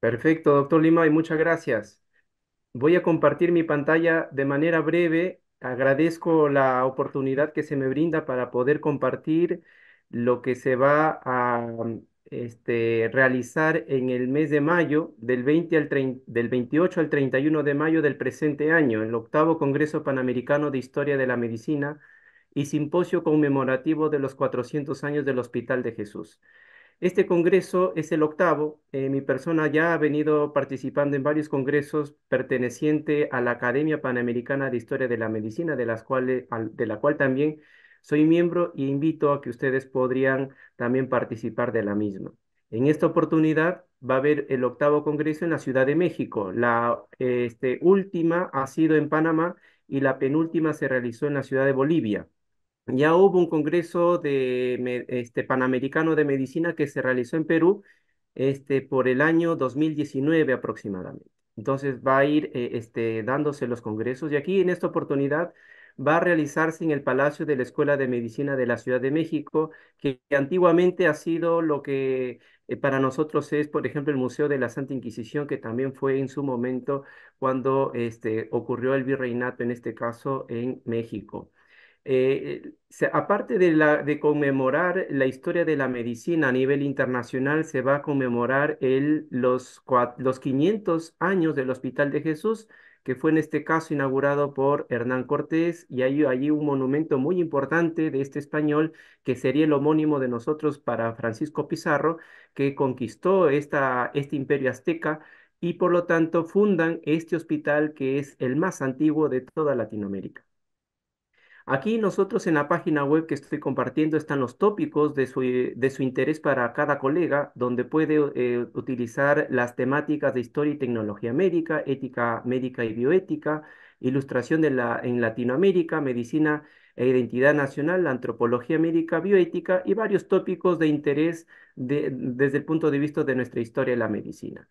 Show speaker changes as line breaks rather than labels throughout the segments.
Perfecto, doctor Lima, y muchas gracias. Voy a compartir mi pantalla de manera breve. Agradezco la oportunidad que se me brinda para poder compartir lo que se va a este, realizar en el mes de mayo, del, 20 al del 28 al 31 de mayo del presente año, el octavo Congreso Panamericano de Historia de la Medicina y simposio conmemorativo de los 400 años del Hospital de Jesús. Este congreso es el octavo. Eh, mi persona ya ha venido participando en varios congresos perteneciente a la Academia Panamericana de Historia de la Medicina, de, la cual también soy miembro y invito a que ustedes podrían también participar de la misma. En esta oportunidad va a haber el octavo congreso en la Ciudad de México. La este, última ha sido en Panamá y la penúltima se realizó en la Ciudad de Bolivia. Ya hubo un congreso de, este, panamericano de medicina que se realizó en Perú este, por el año 2019 aproximadamente. Entonces va a ir eh, este, dándose los congresos y aquí en esta oportunidad va a realizarse en el Palacio de la Escuela de Medicina de la Ciudad de México, que, antiguamente ha sido lo que eh, para nosotros es, por ejemplo, el Museo de la Santa Inquisición, que también fue en su momento cuando este, ocurrió el virreinato, en este caso en México. Eh, eh, aparte de, la, de conmemorar la historia de la medicina a nivel internacional, se va a conmemorar el, los, los 500 años del Hospital de Jesús, que fue en este caso inaugurado por Hernán Cortés, y hay allí un monumento muy importante de este español, que sería el homónimo de nosotros para Francisco Pizarro, que conquistó esta, este imperio azteca y por lo tanto fundan este hospital que es el más antiguo de toda Latinoamérica. Aquí nosotros en la página web que estoy compartiendo están los tópicos de su, interés para cada colega, donde puede eh, utilizar las temáticas de historia y tecnología médica, ética médica y bioética, ilustración de la, en Latinoamérica, medicina e identidad nacional, antropología médica, bioética y varios tópicos de interés desde el punto de vista de nuestra historia y la medicina.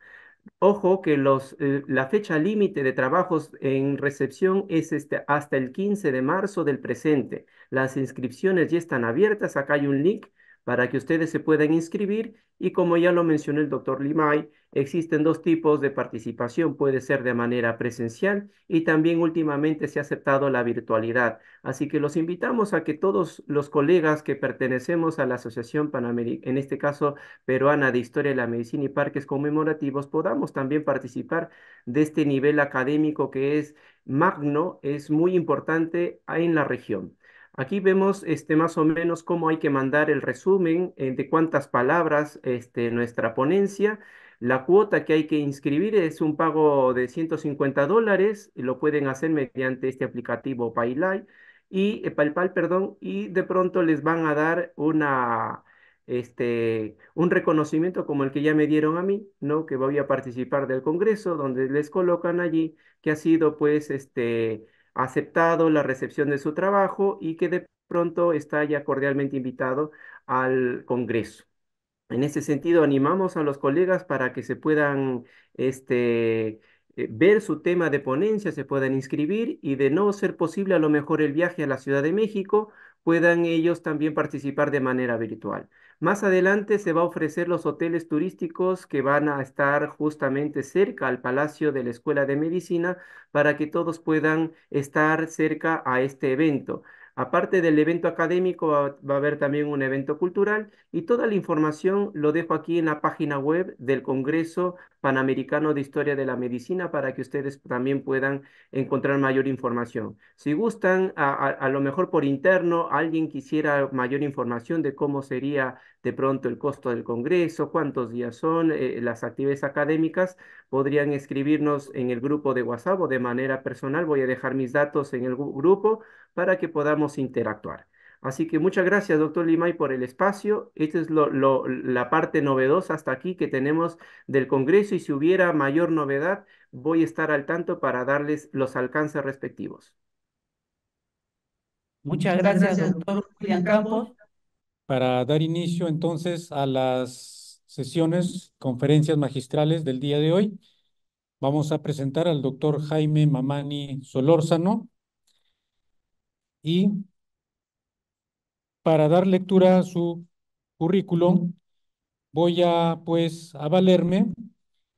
Ojo que los, eh, la fecha límite de trabajos en recepción es este, hasta el 15 de marzo del presente. Las inscripciones ya están abiertas. Acá hay un link para que ustedes se puedan inscribir. Y como ya lo mencionó el doctor Limay, Existen dos tipos de participación, puede ser de manera presencial y también últimamente se ha aceptado la virtualidad. Así que los invitamos a que todos los colegas que pertenecemos a la Asociación Panamericana, en este caso peruana de Historia de la Medicina y Parques Conmemorativos, podamos también participar de este nivel académico que es magno, es muy importante en la región. Aquí vemos este, más o menos cómo hay que mandar el resumen eh, de cuántas palabras este, nuestra ponencia. La cuota que hay que inscribir es un pago de 150 dólares, lo pueden hacer mediante este aplicativo Payline y eh, Paypal, perdón, y de pronto les van a dar una este, un reconocimiento como el que ya me dieron a mí, ¿no? Que voy a participar del Congreso, donde les colocan allí que ha sido, pues, este, aceptado la recepción de su trabajo y que de pronto está ya cordialmente invitado al Congreso. En ese sentido, animamos a los colegas para que se puedan este, eh, ver su tema de ponencia, se puedan inscribir y de no ser posible a lo mejor el viaje a la Ciudad de México, puedan ellos también participar de manera virtual. Más adelante se va a ofrecer los hoteles turísticos que van a estar justamente cerca al Palacio de la Escuela de Medicina para que todos puedan estar cerca a este evento. Aparte del evento académico, va, a haber también un evento cultural y toda la información lo dejo aquí en la página web del Congreso Panamericano de Historia de la Medicina para que ustedes también puedan encontrar mayor información. Si gustan, a, lo mejor por interno, alguien quisiera mayor información de cómo sería de pronto el costo del Congreso, cuántos días son, eh, las actividades académicas, podrían escribirnos en el grupo de WhatsApp o de manera personal. Voy a dejar mis datos en el grupo para que podamos interactuar. Así que muchas gracias, doctor Limay, por el espacio. Esta es lo, la parte novedosa hasta aquí que tenemos del Congreso y si hubiera mayor novedad, voy a estar al tanto para darles los alcances respectivos.
Muchas gracias, doctor Julián Campos.
Para dar inicio entonces a las sesiones, conferencias magistrales del día de hoy, vamos a presentar al doctor Jaime Mamani Solórzano y para dar lectura a su currículum, voy a, pues, a valerme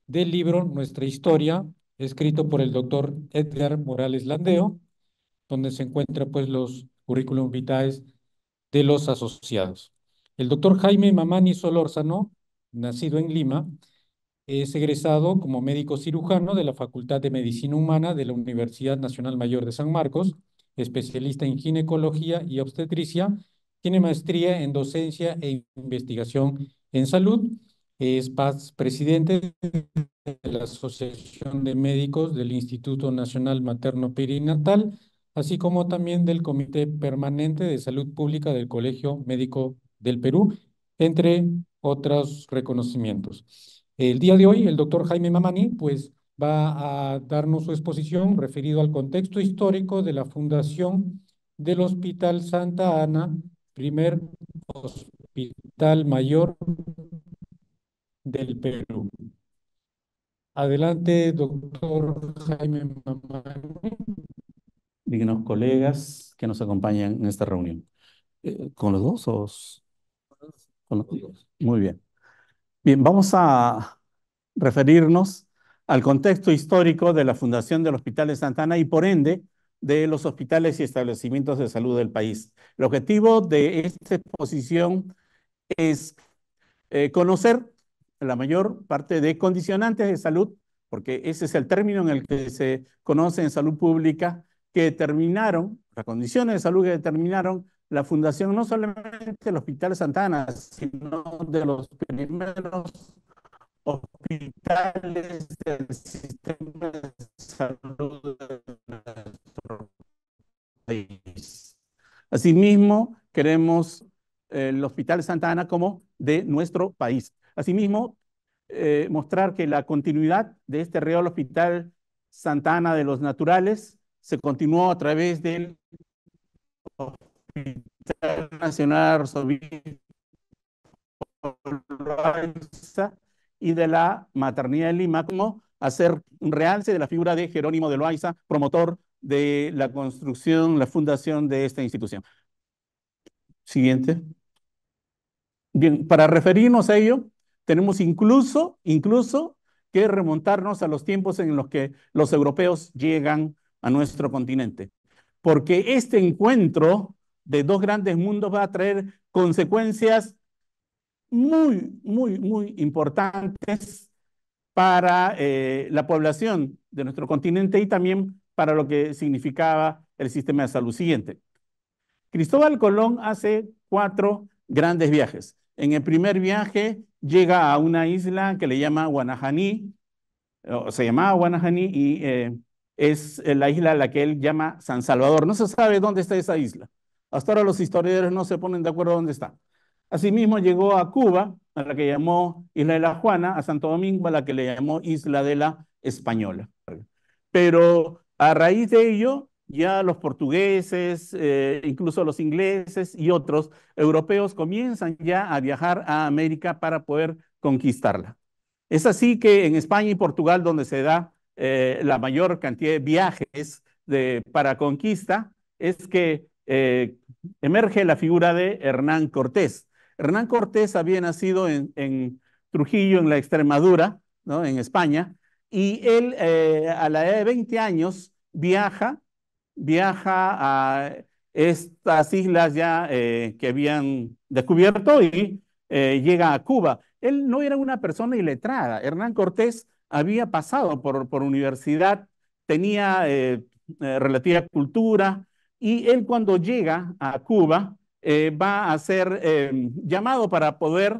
del libro Nuestra Historia, escrito por el doctor Edgar Morales Landeo, donde se encuentran, pues, los currículum vitae de los asociados. El doctor Jaime Mamani Solórzano, nacido en Lima, es egresado como médico cirujano de la Facultad de Medicina Humana de la Universidad Nacional Mayor de San Marcos, especialista en ginecología y obstetricia tiene maestría en docencia e investigación en salud. Es presidente de la Asociación de Médicos del Instituto Nacional Materno Perinatal, así como también del Comité Permanente de Salud Pública del Colegio Médico del Perú, entre otros reconocimientos. El día de hoy, el doctor Jaime Mamani, pues va a darnos su exposición referido al contexto histórico de la fundación del Hospital Santa Ana primer hospital mayor del Perú. Adelante, doctor Jaime
Dignos colegas que nos acompañan en esta reunión. Eh, ¿Con los dos Con los dos. Muy bien. Bien, vamos a referirnos al contexto histórico de la fundación del Hospital de Santana y por ende de los hospitales y establecimientos de salud del país. El objetivo de esta exposición es eh, conocer la mayor parte de condicionantes de salud, porque ese es el término en el que se conoce en salud pública, que determinaron, las condiciones de salud que determinaron la fundación no solamente del Hospital Santana, sino de los primeros hospitales del sistema de
salud de nuestro
país. Asimismo, queremos eh, el Hospital Santa Ana como de nuestro país. Asimismo, eh, mostrar que la continuidad de este Real Hospital Santa Ana de los Naturales se continuó a través del Hospital Nacional y de la Maternidad de Lima, como hacer un realce de la figura de Jerónimo de Loaiza, promotor de la construcción, la fundación de esta institución. Siguiente. Bien, para referirnos a ello, tenemos incluso, incluso que remontarnos a los tiempos en los que los europeos llegan a nuestro continente, porque este encuentro de dos grandes mundos va a traer consecuencias muy, muy, muy importantes para eh, la población de nuestro continente y también para lo que significaba el sistema de salud siguiente. Cristóbal Colón hace cuatro grandes viajes. En el primer viaje llega a una isla que le llama Guanajaní, o se llamaba Guanajaní, y eh, es la isla a la que él llama San Salvador. No se sabe dónde está esa isla. Hasta ahora los historiadores no se ponen de acuerdo dónde está. Asimismo llegó a Cuba, a la que llamó Isla de la Juana, a Santo Domingo, a la que le llamó Isla de la Española. Pero a raíz de ello, ya los portugueses, eh, incluso los ingleses y otros europeos comienzan ya a viajar a América para poder conquistarla. Es así que en España y Portugal, donde se da eh, la mayor cantidad de viajes de, para conquista, es que eh, emerge la figura de Hernán Cortés, Hernán Cortés había nacido en, Trujillo, en la Extremadura, en España, y él eh, a la edad de 20 años viaja, viaja a estas islas ya eh, que habían descubierto y eh, llega a Cuba. Él no era una persona iletrada. Hernán Cortés había pasado por universidad, tenía relativa cultura, y él cuando llega a Cuba, eh, va a ser em, llamado para poder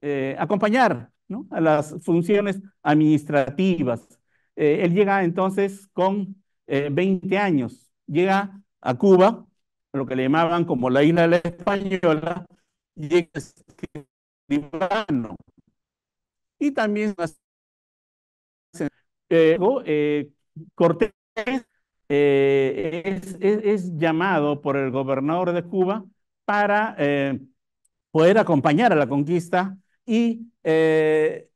eh, acompañar a las funciones administrativas. Eh, él llega entonces con 20 años, llega a Cuba, lo que le llamaban como la isla española, llega Y también Cortés es, llamado por el gobernador de Cuba para eh, poder acompañar a la conquista y eh,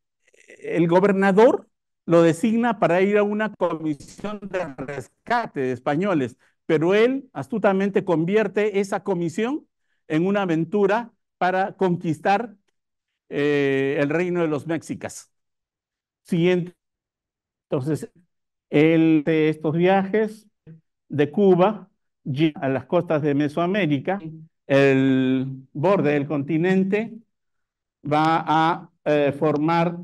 el gobernador lo designa para ir a una comisión de rescate de españoles, pero él astutamente convierte esa comisión en una aventura para conquistar eh, el reino de los mexicas. Siguiente. Entonces, él de estos viajes de Cuba a las costas de Mesoamérica el borde del continente va a eh, formar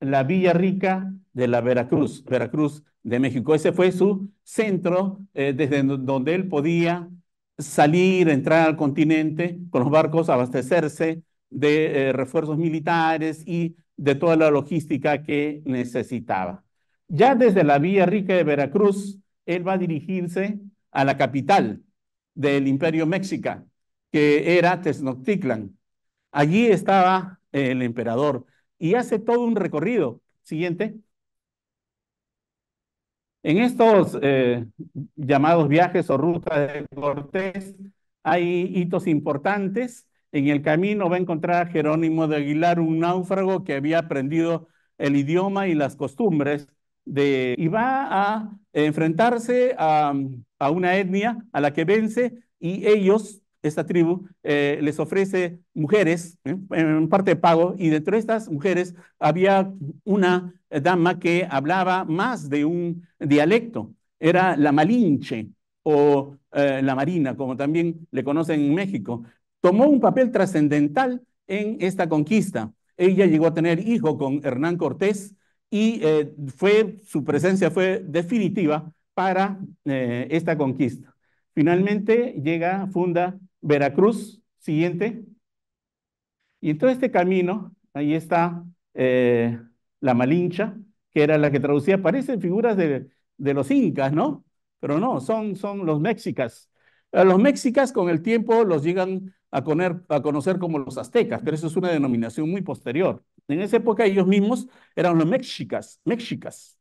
la Villa Rica de la Veracruz, Veracruz de México. Ese fue su centro eh, desde donde él podía salir, entrar al continente con los barcos, abastecerse de eh, refuerzos militares y de toda la logística que necesitaba. Ya desde la Villa Rica de Veracruz, él va a dirigirse a la capital del Imperio México, que era Tenochtitlan. Allí estaba eh, el emperador y hace todo un recorrido. Siguiente. En estos eh, llamados viajes o rutas de Cortés hay hitos importantes. En el camino va a encontrar a Jerónimo de Aguilar, un náufrago que había aprendido el idioma y las costumbres de, y va a enfrentarse a, a una etnia a la que vence y ellos esta tribu, eh, les ofrece mujeres ¿eh? en parte de pago, y dentro de estas mujeres había una dama que hablaba más de un dialecto, era la malinche o eh, la marina, como también le conocen en México. Tomó un papel trascendental en esta conquista. Ella llegó a tener hijo con Hernán Cortés y fue, su presencia fue definitiva para esta conquista. Finalmente llega, funda Veracruz, siguiente. Y en todo este camino, ahí está eh, la Malincha, que era la que traducía, parecen figuras de, los incas, ¿no? Pero no, son, son los mexicas. los mexicas con el tiempo los llegan a, conocer como los aztecas, pero eso es una denominación muy posterior. En esa época ellos mismos eran los mexicas, mexicas.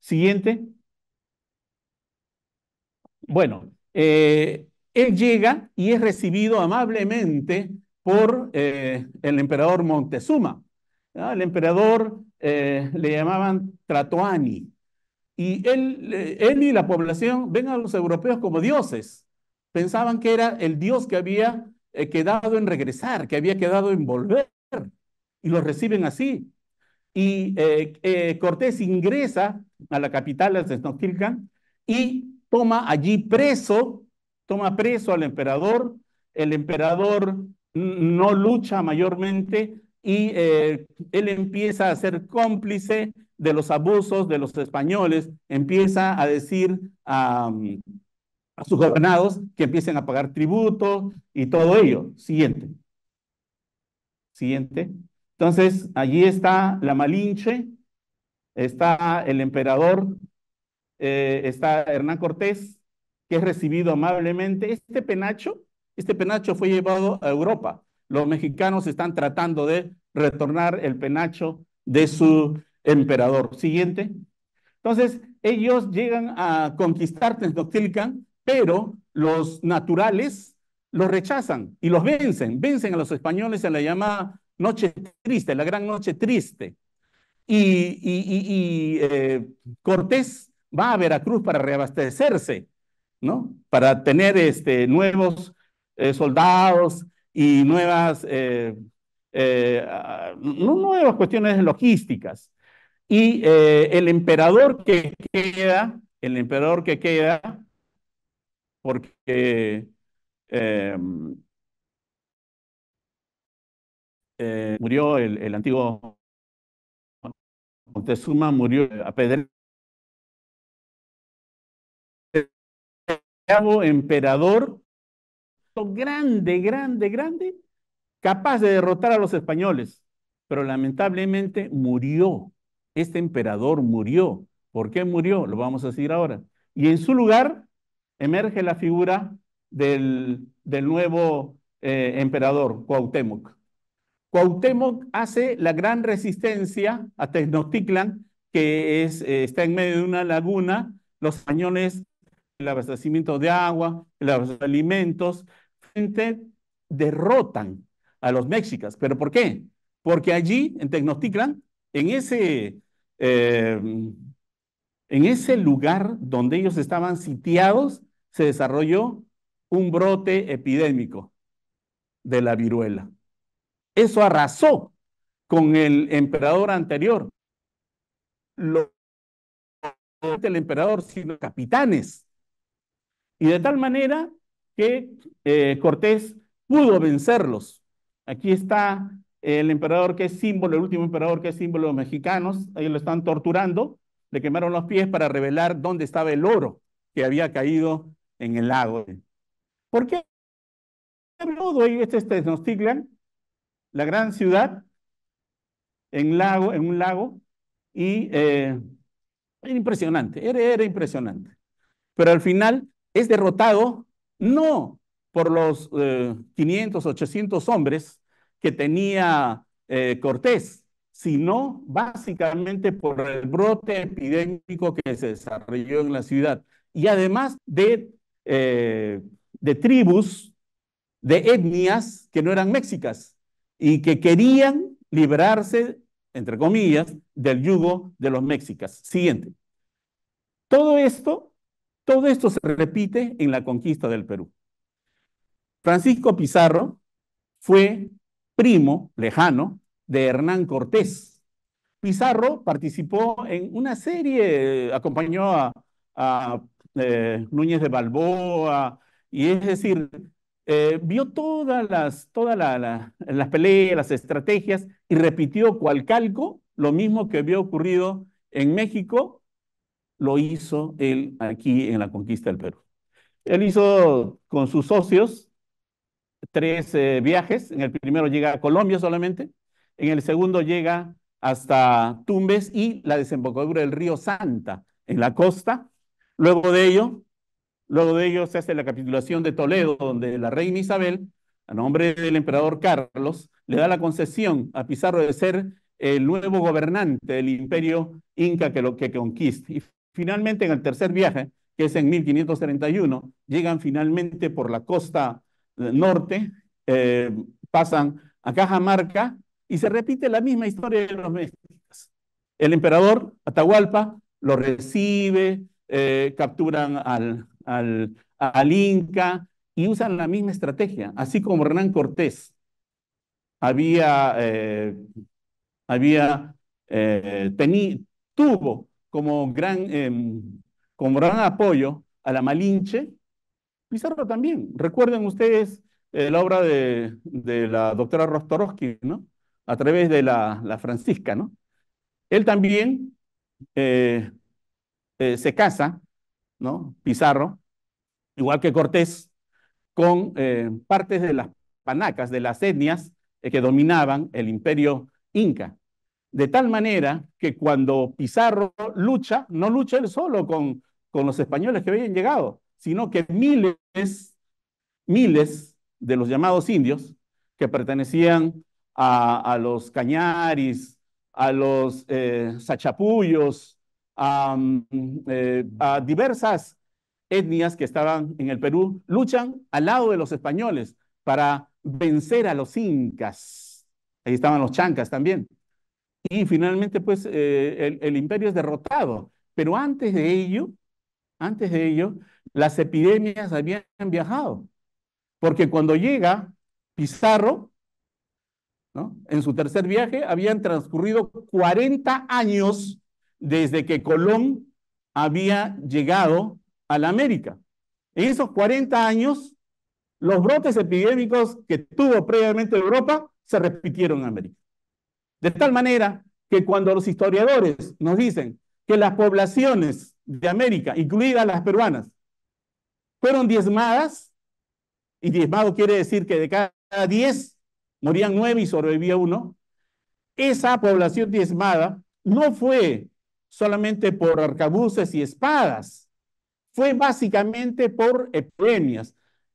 Siguiente. Bueno, eh, él llega y es recibido amablemente por eh, el emperador Montezuma. Ah, el emperador eh, le llamaban Tratoani. Y él, eh, él y la población ven a los europeos como dioses. Pensaban que era el dios que había quedado en regresar, que había quedado en volver. Y lo reciben así. Y Cortés ingresa a la capital, a Tenochtitlan, y toma allí preso toma preso al emperador, el emperador no lucha mayormente y eh, él empieza a ser cómplice de los abusos de los españoles, empieza a decir a, sus gobernados que empiecen a pagar tributo y todo ello. Siguiente. Siguiente. Entonces, allí está la Malinche, está el emperador, eh, está Hernán Cortés, que es recibido amablemente. Este penacho, este penacho fue llevado a Europa. Los mexicanos están tratando de retornar el penacho de su emperador. Siguiente. Entonces, ellos llegan a conquistar Tenochtitlan, pero los naturales los rechazan y los vencen. Vencen a los españoles en la llamada Noche Triste, la Gran Noche Triste. Y, eh, Cortés va a Veracruz para reabastecerse ¿no? Para tener este, nuevos eh, soldados y nuevas, eh, eh, nuevas cuestiones logísticas. Y el emperador que
queda,
el emperador que queda,
porque em, murió el, antiguo Montezuma, murió a Pedro emperador
grande, grande, grande, capaz de derrotar a los españoles. Pero lamentablemente murió. Este emperador murió. ¿Por qué murió? Lo vamos a decir ahora. Y en su lugar emerge la figura del, nuevo eh, emperador, Cuauhtémoc. Cuauhtémoc hace la gran resistencia a Tenochtitlan, que es, eh, está en medio de una laguna. Los españoles el abastecimiento de agua, los alimentos, derrotan a los mexicas. ¿Pero por qué? Porque allí, en Tecnoticlan, en ese, eh, en ese lugar donde ellos estaban sitiados, se desarrolló un brote epidémico de la viruela. Eso arrasó con el emperador anterior. Lo el emperador, sino capitanes y de tal manera que eh, Cortés pudo vencerlos. Aquí está el emperador que es símbolo, el último emperador que es símbolo de los mexicanos. Ahí lo están torturando, le quemaron los pies para revelar dónde estaba el oro que había caído en el lago. ¿Por qué ahí este es Tenochtitlan, la gran ciudad, en, lago, en un lago, y eh, era impresionante, era, era impresionante. Pero al final es derrotado no por los 500, eh, 800 hombres que tenía eh, Cortés, sino básicamente por el brote epidémico que se desarrolló en la ciudad. Y además de, eh, de tribus, de etnias que no eran mexicas y que querían liberarse, entre comillas, del yugo de los mexicas. Siguiente. Todo esto todo esto se repite en la conquista del Perú. Francisco Pizarro fue primo lejano de Hernán Cortés. Pizarro participó en una serie, acompañó a, eh, Núñez de Balboa, y es decir, eh, vio todas las, todas las peleas, las estrategias, y repitió cual calco lo mismo que había ocurrido en México lo hizo él aquí en la conquista del Perú. Él hizo con sus socios tres eh, viajes. En el primero llega a Colombia solamente, en el segundo llega hasta Tumbes y la desembocadura del río Santa en la costa. Luego de ello, luego de ello se hace la capitulación de Toledo, donde la reina Isabel, a nombre del emperador Carlos, le da la concesión a Pizarro de ser el nuevo gobernante del imperio inca que lo que conquista. Finalmente, en el tercer viaje, que es en 1531, llegan finalmente por la costa eh, norte, eh, pasan a Cajamarca y se repite la misma historia de los mexicas. El emperador Atahualpa lo recibe, eh, capturan al, al, Inca y usan la misma estrategia, así como Hernán Cortés había, había tuvo como gran, em, como gran apoyo a la Malinche, Pizarro también. Recuerden ustedes eh, la obra de, la doctora Rostorowski, ¿no? A través de la, Francisca, ¿no? Él también eh, eh, se casa, ¿no? Pizarro, igual que Cortés, con partes de las panacas, de las etnias que dominaban el imperio inca de tal manera que cuando Pizarro lucha, no lucha él solo con, con los españoles que habían llegado, sino que miles, miles de los llamados indios que pertenecían a, los cañaris, a los eh, sachapullos, mm, eh, a diversas etnias que estaban en el Perú, luchan al lado de los españoles para vencer a los incas. Ahí estaban los chancas también y finalmente pues eh, el, imperio es derrotado. Pero antes de ello, antes de ello, las epidemias habían viajado. Porque cuando llega Pizarro, en su tercer viaje, habían transcurrido 40 años desde que Colón había llegado a la América. En esos 40 años, los brotes epidémicos que tuvo previamente Europa se repitieron en América. De tal manera que cuando los historiadores nos dicen que las poblaciones de América, incluidas las peruanas, fueron diezmadas, y diezmado quiere decir que de cada diez morían nueve y sobrevivía uno, esa población diezmada no fue solamente por arcabuces y espadas, fue básicamente por epidemias.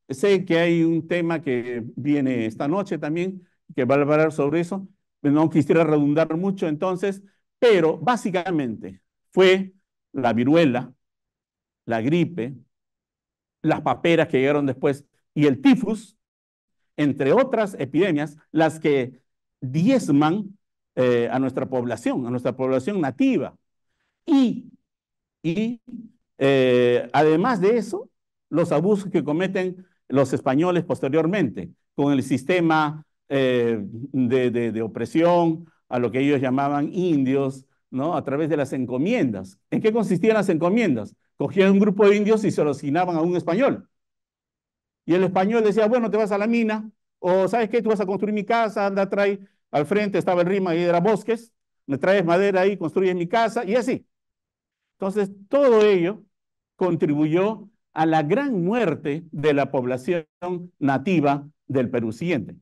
Sé que hay un tema que viene esta noche también, que va a hablar sobre eso, no quisiera redundar mucho entonces, pero básicamente fue la viruela, la gripe, las paperas que llegaron después y el tifus, entre otras epidemias, las que diezman eh, a nuestra población, a nuestra población nativa. Y, y eh, además de eso, los abusos que cometen los españoles posteriormente con el sistema eh, de, opresión a lo que ellos llamaban indios, ¿no? A través de las encomiendas. ¿En qué consistían las encomiendas? Cogían un grupo de indios y se los asignaban a un español. Y el español decía, bueno, te vas a la mina, o ¿sabes qué? Tú vas a construir mi casa, anda, trae. Al frente estaba el rima y era bosques, me traes madera ahí, construyes mi casa, y así. Entonces, todo ello contribuyó a la gran muerte de la población nativa del Perú siguiente.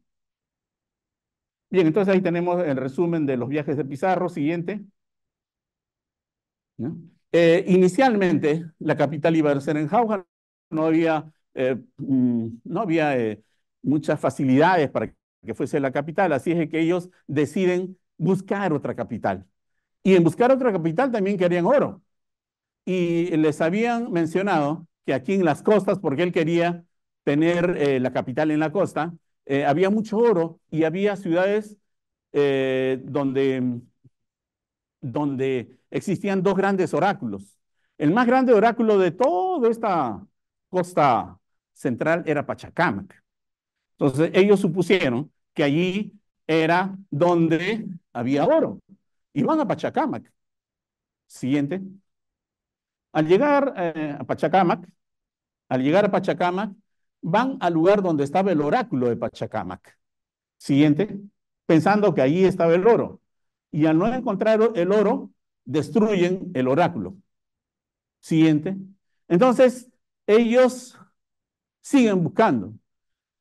Bien, entonces ahí tenemos el resumen de los viajes de Pizarro. Siguiente. Eh, inicialmente, la capital iba a ser en Jauja. No había, eh, mm, no había eh, muchas facilidades para que fuese la capital. Así es que ellos deciden buscar otra capital. Y en buscar otra capital también querían oro. Y les habían mencionado que aquí en las costas, porque él quería tener la capital en la costa, eh, había mucho oro y había ciudades eh, donde, donde existían dos grandes oráculos. El más grande oráculo de toda esta costa central era Pachacámac. Entonces ellos supusieron que allí era donde había oro. Iban a Pachacámac. Siguiente. Al llegar eh, a Pachacámac, al llegar a Pachacámac, van al lugar donde estaba el oráculo de Pachacamac. Siguiente, pensando que allí estaba el oro. Y al no encontrar el oro, destruyen el oráculo. Siguiente. Entonces, ellos siguen buscando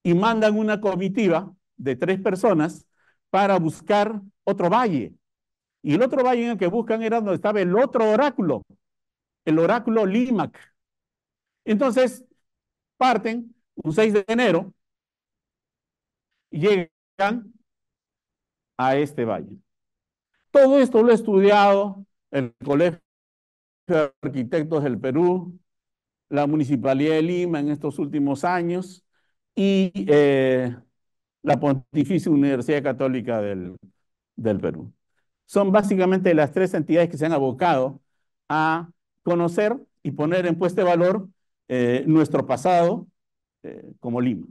y mandan una comitiva de tres personas para buscar otro valle. Y el otro valle en el que buscan era donde estaba el otro oráculo, el oráculo Limac. Entonces, parten un 6 de enero, llegan a este valle. Todo esto lo he estudiado el Colegio de Arquitectos del Perú, la Municipalidad de Lima en estos últimos años y eh, la Pontificia Universidad Católica del, Perú. Son básicamente las tres entidades que se han abocado a conocer y poner en puesta de valor eh, nuestro pasado, eh, como Lima.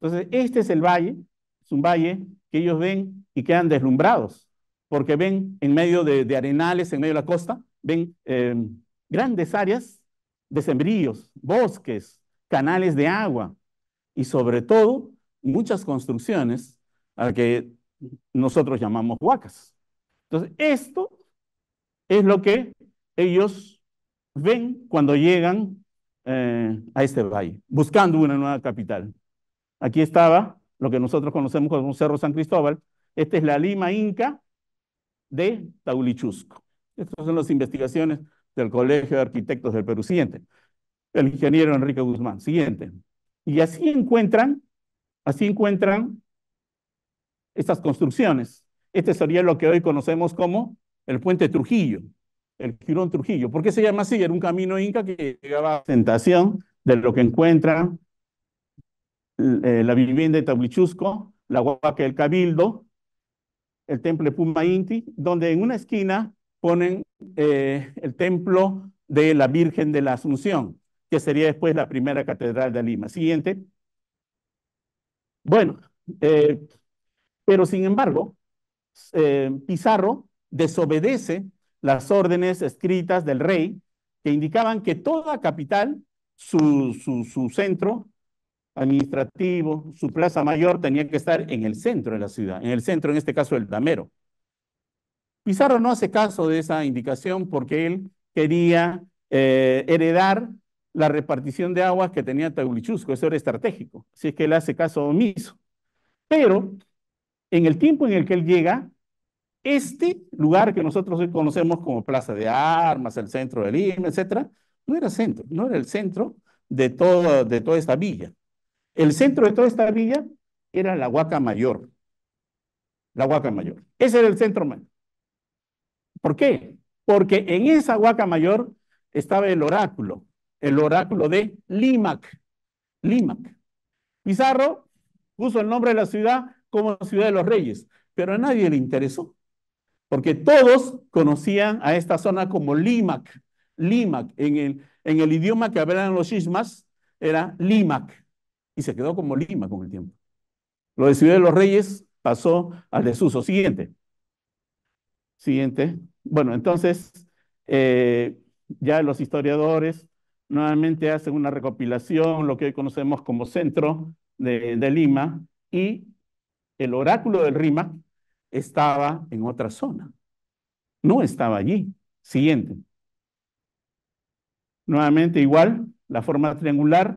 Entonces, este es el valle, es un valle que ellos ven y quedan deslumbrados, porque ven en medio de, arenales, en medio de la costa, ven eh, grandes áreas de sembríos, bosques, canales de agua y sobre todo muchas construcciones a que nosotros llamamos huacas. Entonces, esto es lo que ellos ven cuando llegan eh, a este valle, buscando una nueva capital. Aquí estaba lo que nosotros conocemos como Cerro San Cristóbal. Esta es la Lima Inca de Taulichusco. Estas son las investigaciones del Colegio de Arquitectos del Perú. Siguiente. El ingeniero Enrique Guzmán. Siguiente. Y así encuentran, así encuentran estas construcciones. Este sería lo que hoy conocemos como el puente Trujillo el Quirón Trujillo. ¿Por qué se llama así? Era un camino inca que llegaba a la tentación de lo que encuentra eh, la vivienda de Tablichusco, la huaca del Cabildo, el templo de Puma Inti, donde en una esquina ponen eh, el templo de la Virgen de la Asunción, que sería después la primera catedral de Lima. Siguiente. Bueno, eh, pero sin embargo, Pizarro desobedece las órdenes escritas del rey que indicaban que toda capital, su, su, centro administrativo, su plaza mayor tenía que estar en el centro de la ciudad, en el centro en este caso el Damero. Pizarro no hace caso de esa indicación porque él quería eh, heredar la repartición de aguas que tenía Taglichusco, eso era estratégico, así es que él hace caso omiso. Pero en el tiempo en el que él llega, este lugar que nosotros hoy conocemos como Plaza de Armas, el centro de Lima, etcétera, no era centro, no era el centro de, de toda esta villa. El centro de toda esta villa era la Huaca Mayor. La Huaca Mayor. Ese era el centro mayor. ¿Por qué? Porque en esa Huaca Mayor estaba el oráculo, el oráculo de Limac. Limac. Pizarro puso el nombre de la ciudad como Ciudad de los Reyes, pero a nadie le interesó porque todos conocían a esta zona como Limac. Limac, en el, en el idioma que hablaban los ismas era Limac, y se quedó como Lima con el tiempo. Lo de de los Reyes pasó al desuso. Siguiente. Siguiente. Bueno, entonces, eh, ya los historiadores nuevamente hacen una recopilación, lo que hoy conocemos como centro de, de Lima, y el oráculo del Rima, estaba en otra zona. No estaba allí. Siguiente. Nuevamente igual, la forma triangular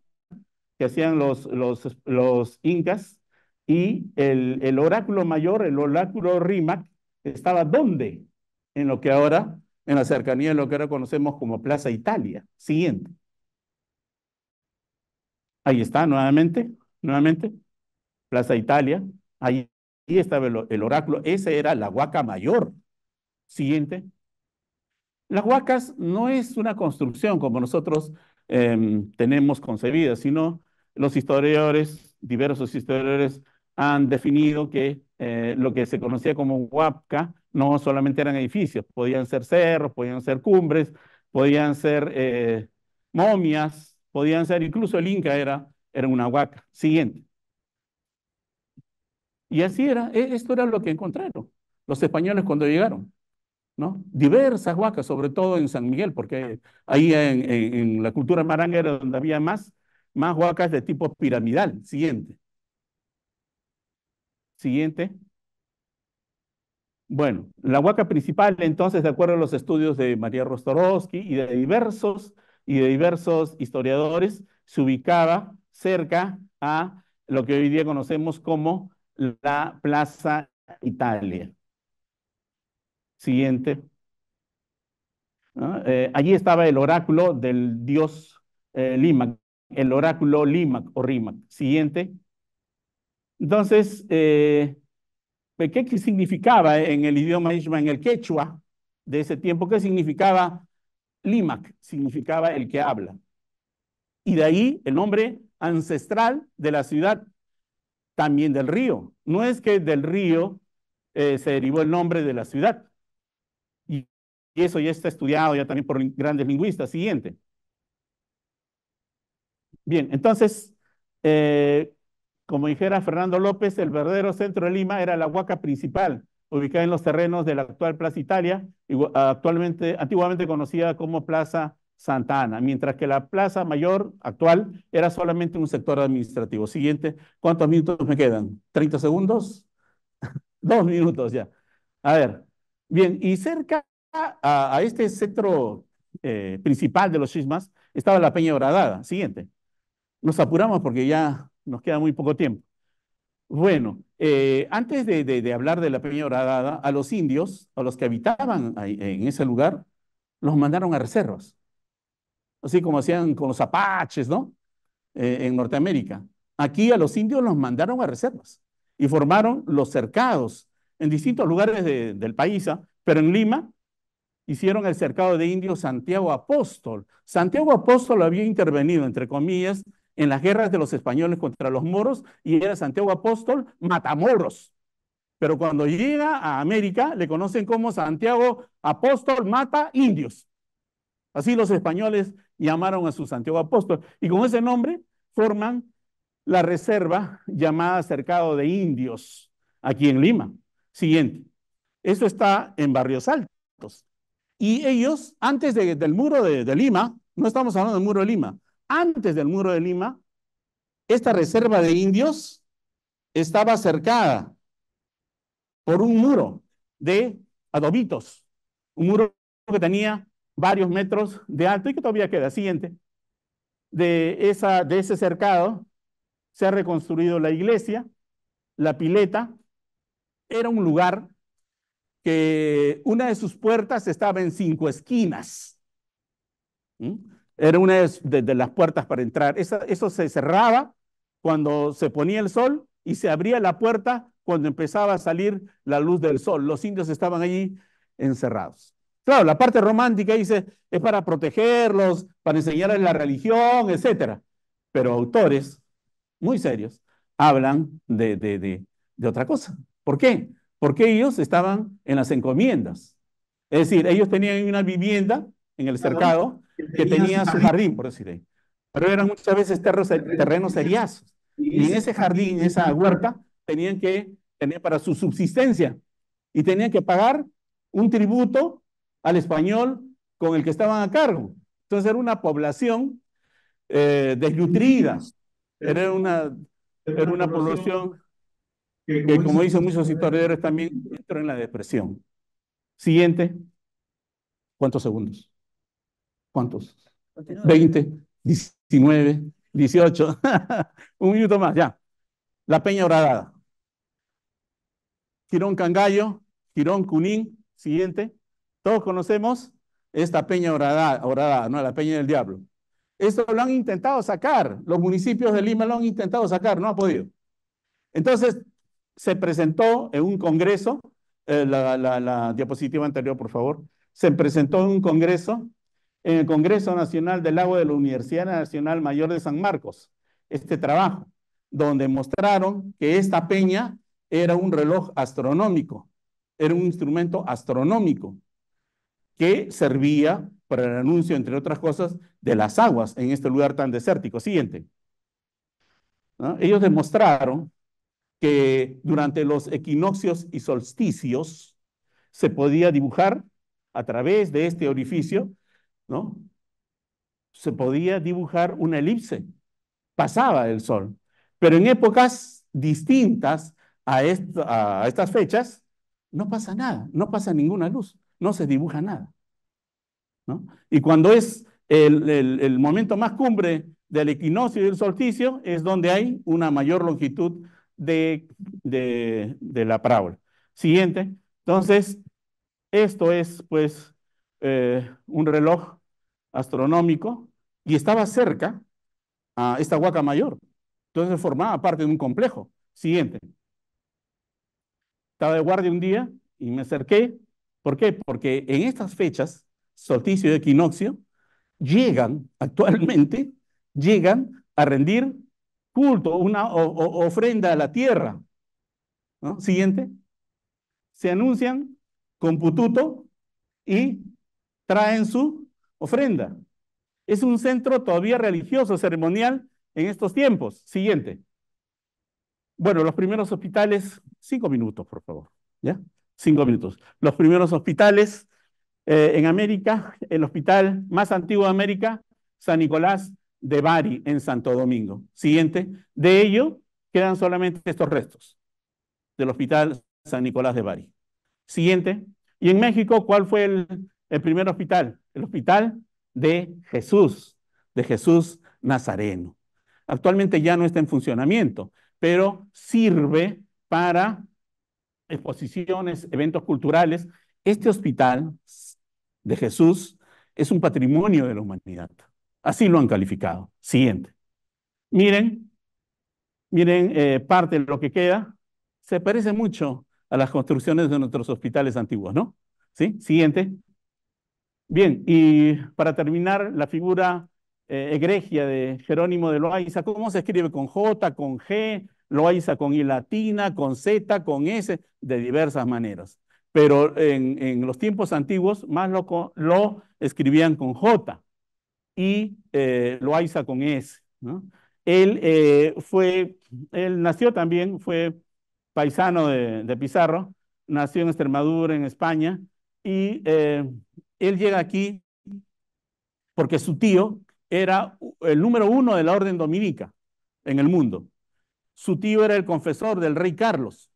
que hacían los, los, los incas y el, el oráculo mayor, el oráculo Rímac, estaba ¿dónde? En lo que ahora, en la cercanía de lo que ahora conocemos como Plaza Italia. Siguiente. Ahí está, nuevamente, nuevamente, Plaza Italia. Ahí y estaba el, oráculo. Esa era la huaca mayor. Siguiente. Las huacas no es una construcción como nosotros em, tenemos concebida, sino los historiadores, diversos historiadores, han definido que eh, lo que se conocía como huaca no solamente eran edificios, podían ser cerros, podían ser cumbres, podían ser eh, momias, podían ser, incluso el Inca era, era una huaca. Siguiente. Y así era, e, esto era lo que encontraron los españoles cuando llegaron. ¿no? Diversas huacas, sobre todo en San Miguel, porque ahí en, la cultura maranga era donde había más, más huacas de tipo piramidal. Siguiente. Siguiente. Bueno, la huaca principal, entonces, de acuerdo a los estudios de María Rostorowski y de diversos, y de diversos historiadores, se ubicaba cerca a lo que hoy día conocemos como la Plaza Italia. Siguiente. Eh, allí estaba el oráculo del dios eh, Limac, el oráculo Limac o Rimac. Siguiente. Entonces, eh, ¿qué, significaba en el idioma en el quechua de ese tiempo? ¿Qué significaba Limac? Significaba el que habla. Y de ahí el nombre ancestral de la ciudad también del río. No es que del río eh, se derivó el nombre de la ciudad. Y, eso ya está estudiado ya también por grandes lingüistas. Siguiente. Bien, entonces, eh, como dijera Fernando López, el verdadero centro de Lima era la huaca principal, ubicada en los terrenos de la actual Plaza Italia, actualmente, antiguamente conocida como Plaza Santa Ana, mientras que la Plaza Mayor actual era solamente un sector administrativo. Siguiente, ¿cuántos minutos me quedan? ¿30 segundos? Dos minutos ya. A ver, bien, y cerca a, este centro eh, principal de los chismas estaba la Peña Horadada. Siguiente. Nos apuramos porque ya nos queda muy poco tiempo. Bueno, eh, antes de, hablar de la Peña Horadada, a los indios, a los que habitaban en ese lugar, los mandaron a reservas así como hacían con los apaches, ¿no? Eh, en Norteamérica. Aquí a los indios los mandaron a reservas y formaron los cercados en distintos lugares del país, ¿ah? pero en Lima hicieron el cercado de indios Santiago Apóstol. Santiago Apóstol había intervenido, entre comillas, en las guerras de los españoles contra los moros y era Santiago Apóstol Matamoros. Pero cuando llega a América le conocen como Santiago Apóstol Mata Indios. Así los españoles llamaron a sus Santiago Apóstol. Y con ese nombre forman la reserva llamada Cercado de Indios, aquí en Lima. Siguiente. Eso está en Barrios Altos. Y ellos, antes del muro de, de Lima, no estamos hablando del muro de Lima, antes del muro de Lima, esta reserva de indios estaba cercada por un muro de adobitos, un muro que tenía varios metros de alto y que todavía queda. Siguiente. De, esa, de ese cercado se ha reconstruido la iglesia, la pileta. Era un lugar que una de sus puertas estaba en cinco esquinas. ¿Mm? Era una de, las puertas para entrar. Esa, eso se cerraba cuando se ponía el sol y se abría la puerta cuando empezaba a salir la luz del sol. Los indios estaban allí encerrados. Claro, la parte romántica dice, es para protegerlos, para enseñarles la religión, etc. Pero autores muy serios hablan de, otra cosa. ¿Por qué? Porque ellos estaban en las encomiendas. Es decir, ellos tenían una vivienda en el cercado
que tenía su jardín,
por decir Pero eran muchas veces terrenos seriazos. Y en ese jardín, en esa huerta, tenían que tener para su subsistencia. Y tenían que pagar un tributo al español con el que estaban a cargo. Entonces era una población eh, desnutrida, era una, una población que, como dicen muchos historiadores, también entró en la depresión. Siguiente. ¿Cuántos segundos? ¿Cuántos? 20, 19, 18. Un minuto más, ya. La Peña Horadada. Quirón Cangallo, Quirón Cunín, siguiente. Todos conocemos esta peña orada, ¿no? La peña del diablo. Esto lo han intentado sacar. Los municipios de Lima lo han intentado sacar, no ha podido. Entonces, se presentó en un congreso, eh, la, la, diapositiva anterior, por favor, se presentó en un congreso, en el Congreso Nacional del Agua de la Universidad Nacional Mayor de San Marcos, este trabajo, donde mostraron que esta peña era un reloj astronómico, era un instrumento astronómico que servía para el anuncio, entre otras cosas, de las aguas en este lugar tan desértico. Siguiente. Ellos demostraron que durante los equinoccios y solsticios se podía dibujar a través de este orificio, ¿no? Se podía dibujar una elipse. Pasaba el sol. Pero en épocas distintas a estas fechas, no pasa nada, no pasa ninguna luz no se dibuja nada. ¿no? Y cuando es el, momento más cumbre del equinoccio y del solsticio, es donde hay una mayor longitud de, de, la parábola. Siguiente. Entonces, esto es pues eh, un reloj astronómico y estaba cerca a esta huaca mayor. Entonces formaba parte de un complejo. Siguiente. Estaba de guardia un día y me acerqué ¿Por qué? Porque en estas fechas, solsticio y equinoccio, llegan actualmente, llegan a rendir culto, una ofrenda a la tierra. Siguiente. Se anuncian con pututo y traen su ofrenda. Es un centro todavía religioso, ceremonial en estos tiempos. Siguiente. Bueno, los primeros hospitales, cinco minutos, por favor. ¿Ya? Cinco minutos. Los primeros hospitales eh, en América, el hospital más antiguo de América, San Nicolás de Bari, en Santo Domingo. Siguiente. De ello quedan solamente estos restos del hospital San Nicolás de Bari. Siguiente. Y en México, ¿cuál fue el, el primer hospital? El hospital de Jesús, de Jesús Nazareno. Actualmente ya no está en funcionamiento, pero sirve para exposiciones, eventos culturales. Este hospital de Jesús es un patrimonio de la humanidad. Así lo han calificado. Siguiente. Miren, miren eh, parte de lo que queda. Se parece mucho a las construcciones de nuestros hospitales antiguos, ¿no? ¿Sí? Siguiente. Bien, y para terminar, la figura eh, egregia de Jerónimo de Loaiza, ¿cómo se escribe? ¿Con J, con G, Loaiza con I latina, con Z, con S, de diversas maneras. Pero en, los tiempos antiguos, más lo, lo escribían con J y eh, Loaiza con S. ¿no? Él eh, fue, él nació también, fue paisano de, Pizarro, nació en Extremadura, en España, y eh, él llega aquí porque su tío era el número uno de la orden dominica en el mundo. Su tío era el confesor del rey Carlos.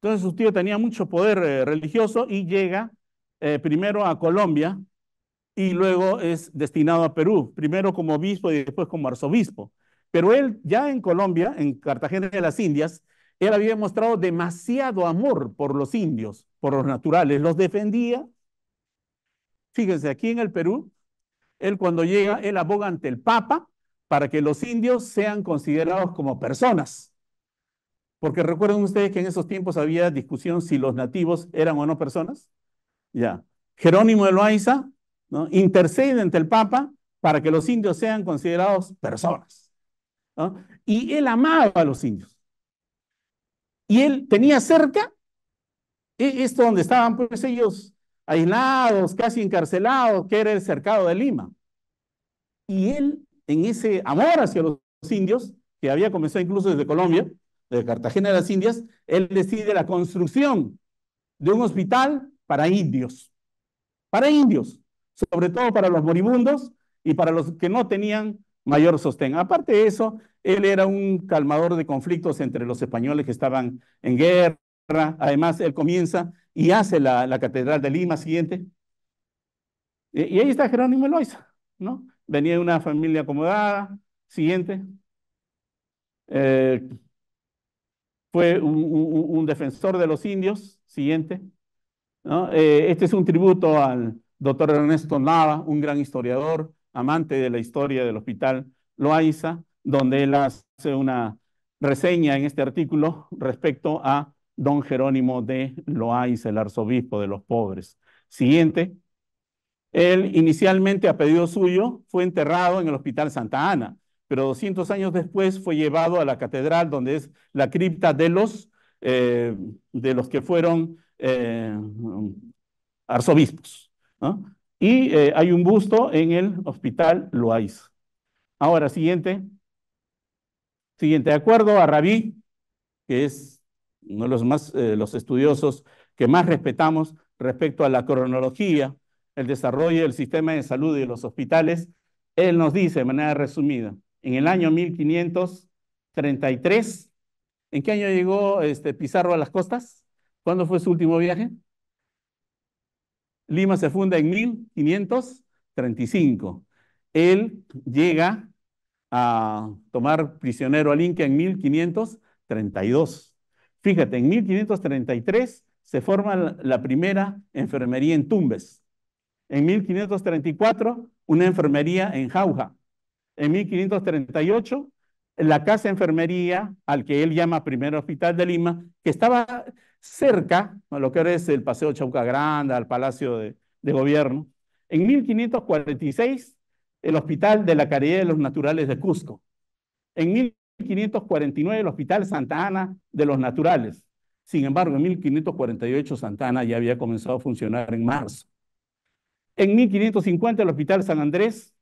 Entonces su tío tenía mucho poder eh, religioso y llega eh, primero a Colombia y luego es destinado a Perú, primero como obispo y después como arzobispo. Pero él ya en Colombia, en Cartagena de las Indias, él había mostrado demasiado amor por los indios, por los naturales, los defendía. Fíjense, aquí en el Perú, él cuando llega, él aboga ante el Papa para que los indios sean considerados como personas. Porque recuerden ustedes que en esos tiempos había discusión si los nativos eran o no personas. Ya. Jerónimo de Loaiza ¿no? intercede ante el Papa para que los indios sean considerados personas. Y él amaba a los indios. Y él tenía cerca e-, esto donde estaban pues ellos aislados, casi encarcelados, que era el cercado de Lima. Y él en ese amor hacia los indios, que había comenzado incluso desde Colombia, desde Cartagena de las Indias, él decide la construcción de un hospital para indios, para indios, sobre todo para los moribundos y para los que no tenían mayor sostén. Aparte de eso, él era un calmador de conflictos entre los españoles que estaban en guerra. Además, él comienza y hace la, Catedral de Lima siguiente. Y, y ahí está Jerónimo Eloisa, ¿no? venía de una familia acomodada. Siguiente. Eh, fue un, defensor de los indios. Siguiente. Eh, este es un tributo al doctor Ernesto Nava, un gran historiador, amante de la historia del hospital Loaiza, donde él hace una reseña en este artículo respecto a don Jerónimo de Loaiza, el arzobispo de los pobres. Siguiente. Él inicialmente a pedido suyo fue enterrado en el Hospital Santa Ana, pero 200 años después fue llevado a la catedral donde es la cripta de los, eh, de los que fueron eh, arzobispos. Y eh, hay un busto en el Hospital Loaiz. Ahora, siguiente. Siguiente, de acuerdo a Rabí, que es uno de los, más, los estudiosos que más respetamos respecto a la cronología el desarrollo del sistema de salud y de los hospitales, él nos dice de manera resumida, en el año 1533, ¿en qué año llegó este, Pizarro a las costas? ¿Cuándo fue su último viaje? Lima se funda en 1535. Él llega a tomar prisionero al Inca en 1532. Fíjate, en 1533 se forma la primera enfermería en Tumbes. En 1534, una enfermería en Jauja. En 1538, la casa enfermería, al que él llama primer hospital de Lima, que estaba cerca, lo que ahora es el Paseo Chauca Grande, al Palacio de, de Gobierno. En 1546, el Hospital de la Caridad de los Naturales de Cusco. En 1549, el Hospital Santa Ana de los Naturales. Sin embargo, en 1548 Santa Ana ya había comenzado a funcionar en marzo en 1550 el Hospital San Andrés,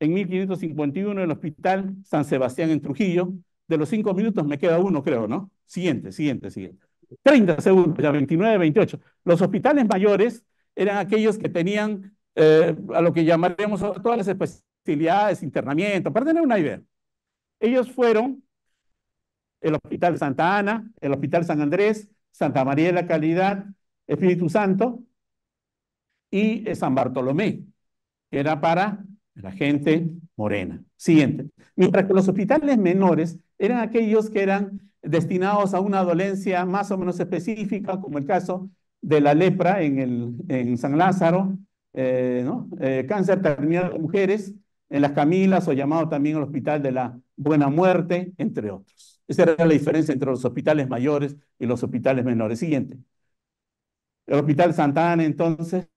en 1551 el Hospital San Sebastián en Trujillo. De los cinco minutos me queda uno, creo, ¿no? Siguiente, siguiente, siguiente. 30 segundos, ya 29, 28. Los hospitales mayores eran aquellos que tenían eh, a lo que llamaremos todas las especialidades, internamiento, para tener una idea. Ellos fueron el Hospital Santa Ana, el Hospital San Andrés, Santa María de la Calidad, Espíritu Santo, y San Bartolomé, que era para la gente morena. Siguiente. Mientras que los hospitales menores eran aquellos que eran destinados a una dolencia más o menos específica, como el caso de la lepra en, el, en San Lázaro, eh, ¿no? Eh, cáncer terminal de mujeres, en las Camilas o llamado también el Hospital de la Buena Muerte, entre otros. Esa era la diferencia entre los hospitales mayores y los hospitales menores. Siguiente. El Hospital Santana, entonces,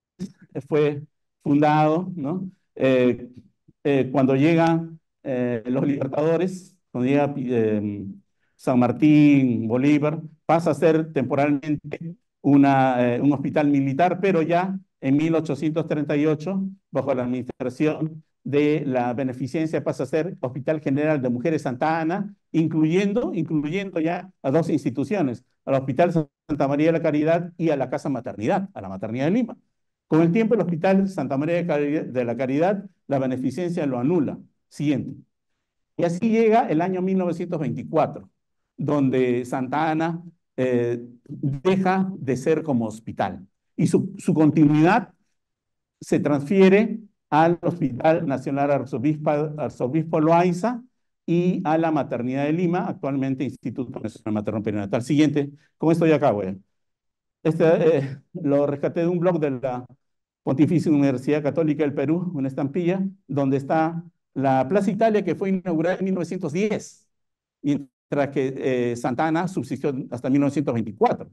fue fundado, eh, eh, cuando llegan eh, los libertadores, cuando llega em, San Martín, Bolívar, pasa a ser temporalmente un hospital militar, pero ya en 1838, bajo la administración de la beneficencia, pasa a ser Hospital General de Mujeres Santa Ana, incluyendo, incluyendo ya a dos instituciones, al Hospital Santa María de la Caridad y a la Casa Maternidad, a la Maternidad de Lima. Con el tiempo, el Hospital Santa María de la Caridad, la beneficencia lo anula. Siguiente. Y así llega el año 1924, donde Santa Ana eh, deja de ser como hospital y su, continuidad se transfiere al Hospital Nacional Arzobispo, Arzobispo Loaiza y a la Maternidad de Lima, actualmente Instituto Nacional Materno Perinatal. Siguiente, con esto ya acabo. Eh. Este, eh, lo rescaté de un blog de la Pontificia Universidad Católica del Perú, una estampilla, donde está la Plaza Italia que fue inaugurada en 1910, mientras que eh, Santana subsistió hasta 1924.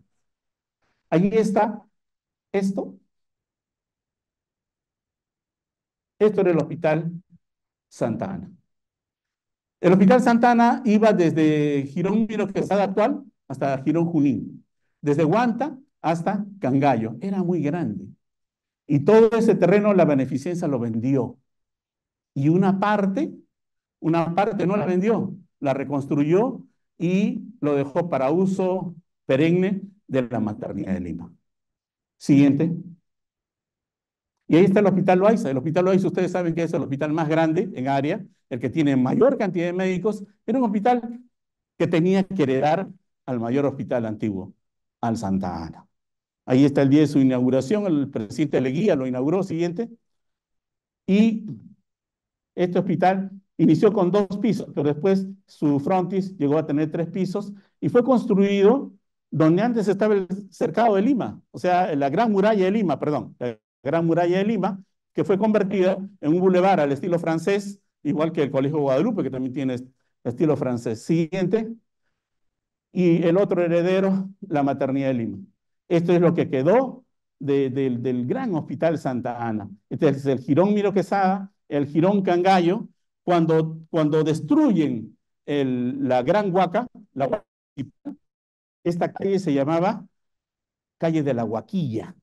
Allí está esto. Esto era el Hospital Santana. El Hospital Santana iba desde Girón Miro Quesada actual hasta Girón Junín, desde Guanta hasta Cangallo. Era muy grande. Y todo ese terreno la beneficencia lo vendió. Y una parte, una parte no la vendió, la reconstruyó y lo dejó para uso perenne de la maternidad de Lima. Siguiente. Y ahí está el Hospital Loaiza. El Hospital Loaiza, ustedes saben que es el hospital más grande en área, el que tiene mayor cantidad de médicos. Era un hospital que tenía que heredar al mayor hospital antiguo, al Santa Ana. Ahí está el día de su inauguración, el presidente Leguía lo inauguró siguiente. Y este hospital inició con dos pisos, pero después su frontis llegó a tener tres pisos y fue construido donde antes estaba el cercado de Lima, o sea, la Gran Muralla de Lima, perdón, la Gran Muralla de Lima, que fue convertida en un bulevar al estilo francés, igual que el Colegio Guadalupe, que también tiene estilo francés. Siguiente. Y el otro heredero, la Maternidad de Lima. Esto es lo que quedó del gran hospital Santa Ana. Este es el Girón Miro Quesada, el Girón Cangallo. Cuando, cuando destruyen la Gran Huaca, esta calle se llamaba Calle de la Huaquilla,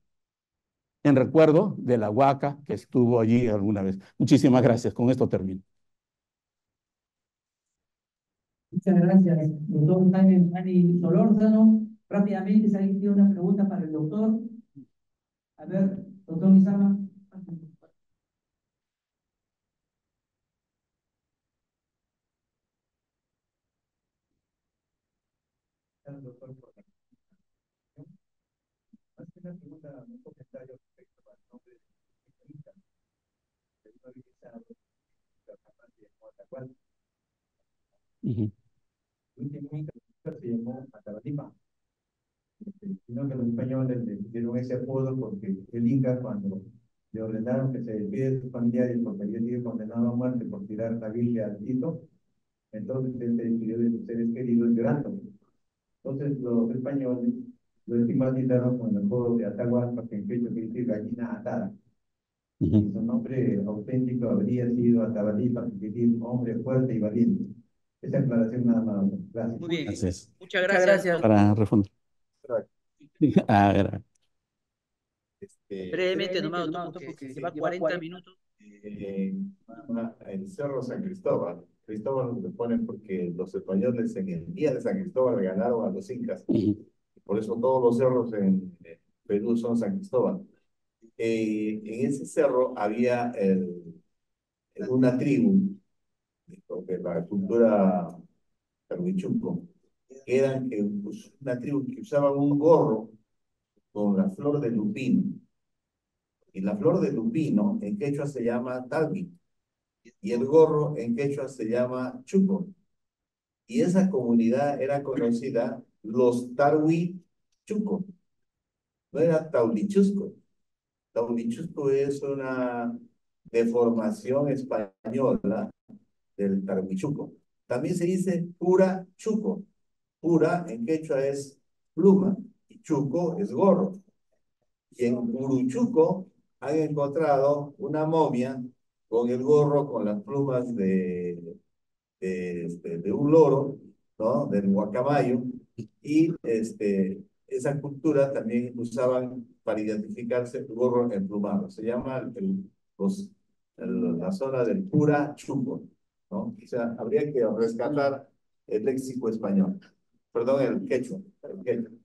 en recuerdo de la Huaca que estuvo allí alguna vez. Muchísimas gracias. Con esto termino.
Muchas
gracias, doctor Daniel Solórzano. Rápidamente, si alguien tiene una pregunta para el doctor. A ver, doctor Nizama.
doctor por
Más que una pregunta, un comentario respecto al nombre de especialista, el habilitado, la farmacia de Guatacual. Y -huh. La última se llamó Matalatima sino que los españoles le dieron ese apodo porque el Inca cuando le ordenaron que se despide de sus familiares porque había sido condenado a muerte por tirar la Biblia al Tito, entonces él se despidió de sus seres queridos llorando. Entonces los españoles lo estigmatizaron con el apodo de Atahualpa, que en pecho quiere decir gallina atada. y su nombre auténtico
habría sido Atabalipa, que quiere decir hombre fuerte y valiente. Esa aclaración nada
más. Muchas gracias. Muchas gracias.
Para refundar. Ah, gracias.
Este, brevemente nomás, porque, porque, se lleva 40, minutos. Eh,
el Cerro San Cristóbal. Cristóbal lo ponen porque los españoles en el día de San Cristóbal ganaron a los incas. Por eso todos los cerros en Perú son San Cristóbal. Eh, en ese cerro había el, una tribu, que la cultura que eran una tribu que usaban un gorro con la flor de lupino. Y la flor de lupino en quechua se llama talbi. Y el gorro en quechua se llama chuco. Y esa comunidad era conocida los tarwi chuco. No era taulichusco. Taulichusco es una deformación española del tarwichuco. También se dice pura chuco. Pura en quechua es pluma chuco es gorro. Y en Uruchuco han encontrado una momia con el gorro, con las plumas de, este, de, un loro, ¿no? Del guacamayo. Y este, esa cultura también usaban para identificarse el gorro emplumado. Se llama pues, la zona del pura chuco. ¿no? O sea, habría que rescatar el léxico español. Perdón, el quechua. El quechua.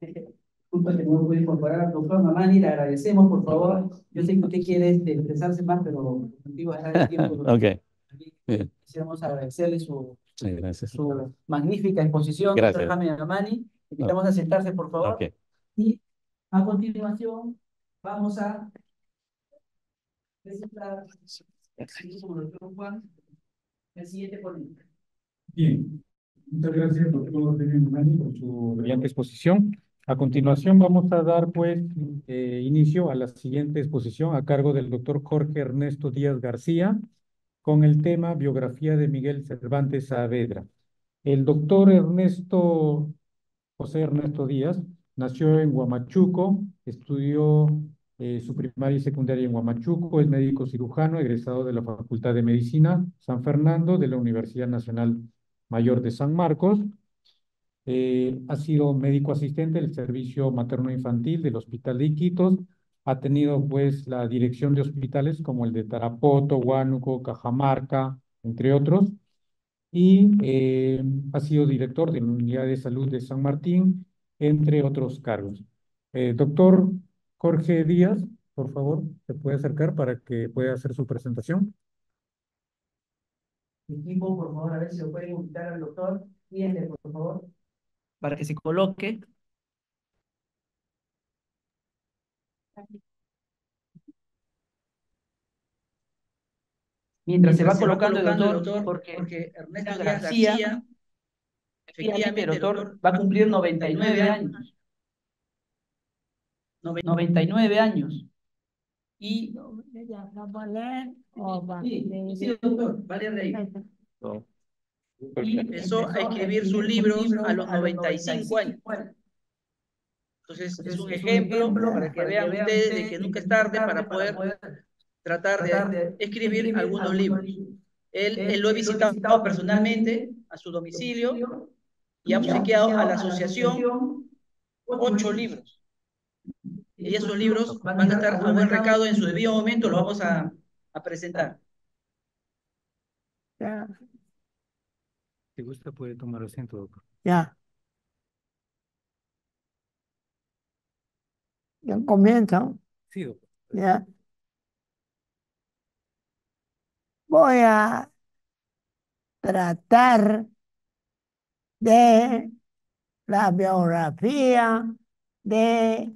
Disculpa que no me a incorporar al doctor Mamani, le agradecemos, por favor. Yo sé que usted quiere este, expresarse más, pero contigo dejar el tiempo.
ok.
Quisiéramos agradecerle su,
su
magnífica exposición, gracias. doctor Jaime Mamani. Invitamos a sentarse, por favor. Okay. Y a continuación vamos a presentar el siguiente ponente.
Bien, muchas gracias, doctor Jaime Mamani, por su brillante exposición. A continuación vamos a dar pues eh, inicio a la siguiente exposición a cargo del doctor Jorge Ernesto Díaz García con el tema Biografía de Miguel Cervantes Saavedra. El doctor Ernesto, José Ernesto Díaz, nació en Huamachuco, estudió eh, su primaria y secundaria en Huamachuco, es médico cirujano, egresado de la Facultad de Medicina San Fernando de la Universidad Nacional Mayor de San Marcos, eh, ha sido médico asistente del servicio materno-infantil del Hospital de Iquitos. Ha tenido pues la dirección de hospitales como el de Tarapoto, Huánuco, Cajamarca, entre otros. Y eh, ha sido director de la Unidad de Salud de San Martín, entre otros cargos. Eh, doctor Jorge Díaz, por favor, se puede acercar para que pueda hacer
su presentación. Mi equipo, por favor, a ver si lo puede invitar al doctor. Viene, por favor para que se coloque. Mientras, se va colocando, el, doctor, porque, Ernesto García, el doctor va a cumplir 99 años. 99 años. Y. Sí,
sí, doctor,
vale rey. Y empezó a escribir sus libros a los 95 años. Entonces, es un ejemplo para que vean ustedes de que nunca es tarde para poder tratar de escribir algunos libros. Él, él lo he visitado personalmente a su domicilio y ha obsequiado a la asociación ocho libros. Y esos libros van a estar a buen recado en su debido momento, lo vamos a, a presentar
gusta,
puede tomar asiento,
Ya. Ya comienzo. Sí, doctor. Ya. Voy a tratar de la biografía de